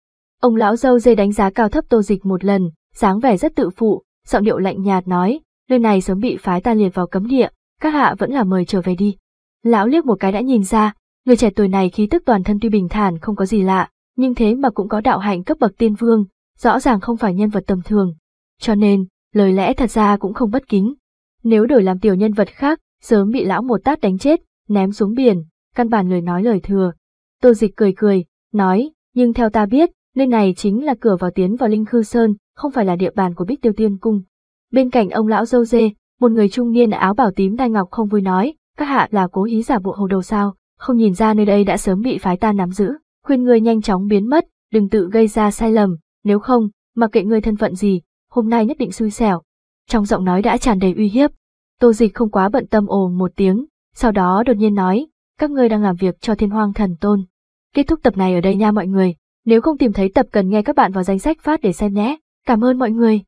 Ông lão dâu dê đánh giá cao thấp Tô Dịch một lần, dáng vẻ rất tự phụ, giọng điệu lạnh nhạt nói, nơi này sớm bị phái ta liệt vào cấm địa, các hạ vẫn là mời trở về đi. Lão liếc một cái đã nhìn ra, Người trẻ tuổi này khí tức toàn thân tuy bình thản không có gì lạ, nhưng thế mà cũng có đạo hạnh cấp bậc tiên vương, rõ ràng không phải nhân vật tầm thường. Cho nên, lời lẽ thật ra cũng không bất kính. Nếu đổi làm tiểu nhân vật khác, sớm bị lão một tát đánh chết, ném xuống biển, căn bản lời nói lời thừa. Tô dịch cười cười, nói, nhưng theo ta biết, nơi này chính là cửa vào tiến vào Linh Khư Sơn, không phải là địa bàn của Bích Tiêu Tiên Cung. Bên cạnh ông lão dâu dê, một người trung niên áo bảo tím đai ngọc không vui nói, các hạ là cố ý giả bộ hồ đồ sao, không nhìn ra nơi đây đã sớm bị phái ta nắm giữ, khuyên ngươi nhanh chóng biến mất, đừng tự gây ra sai lầm, nếu không, mặc kệ ngươi thân phận gì, hôm nay nhất định xui xẻo. Trong giọng nói đã tràn đầy uy hiếp, Tô Dịch không quá bận tâm ồ một tiếng, sau đó đột nhiên nói, các ngươi đang làm việc cho thiên hoang thần tôn. Kết thúc tập này ở đây nha mọi người, nếu không tìm thấy tập cần nghe các bạn vào danh sách phát để xem nhé. Cảm ơn mọi người.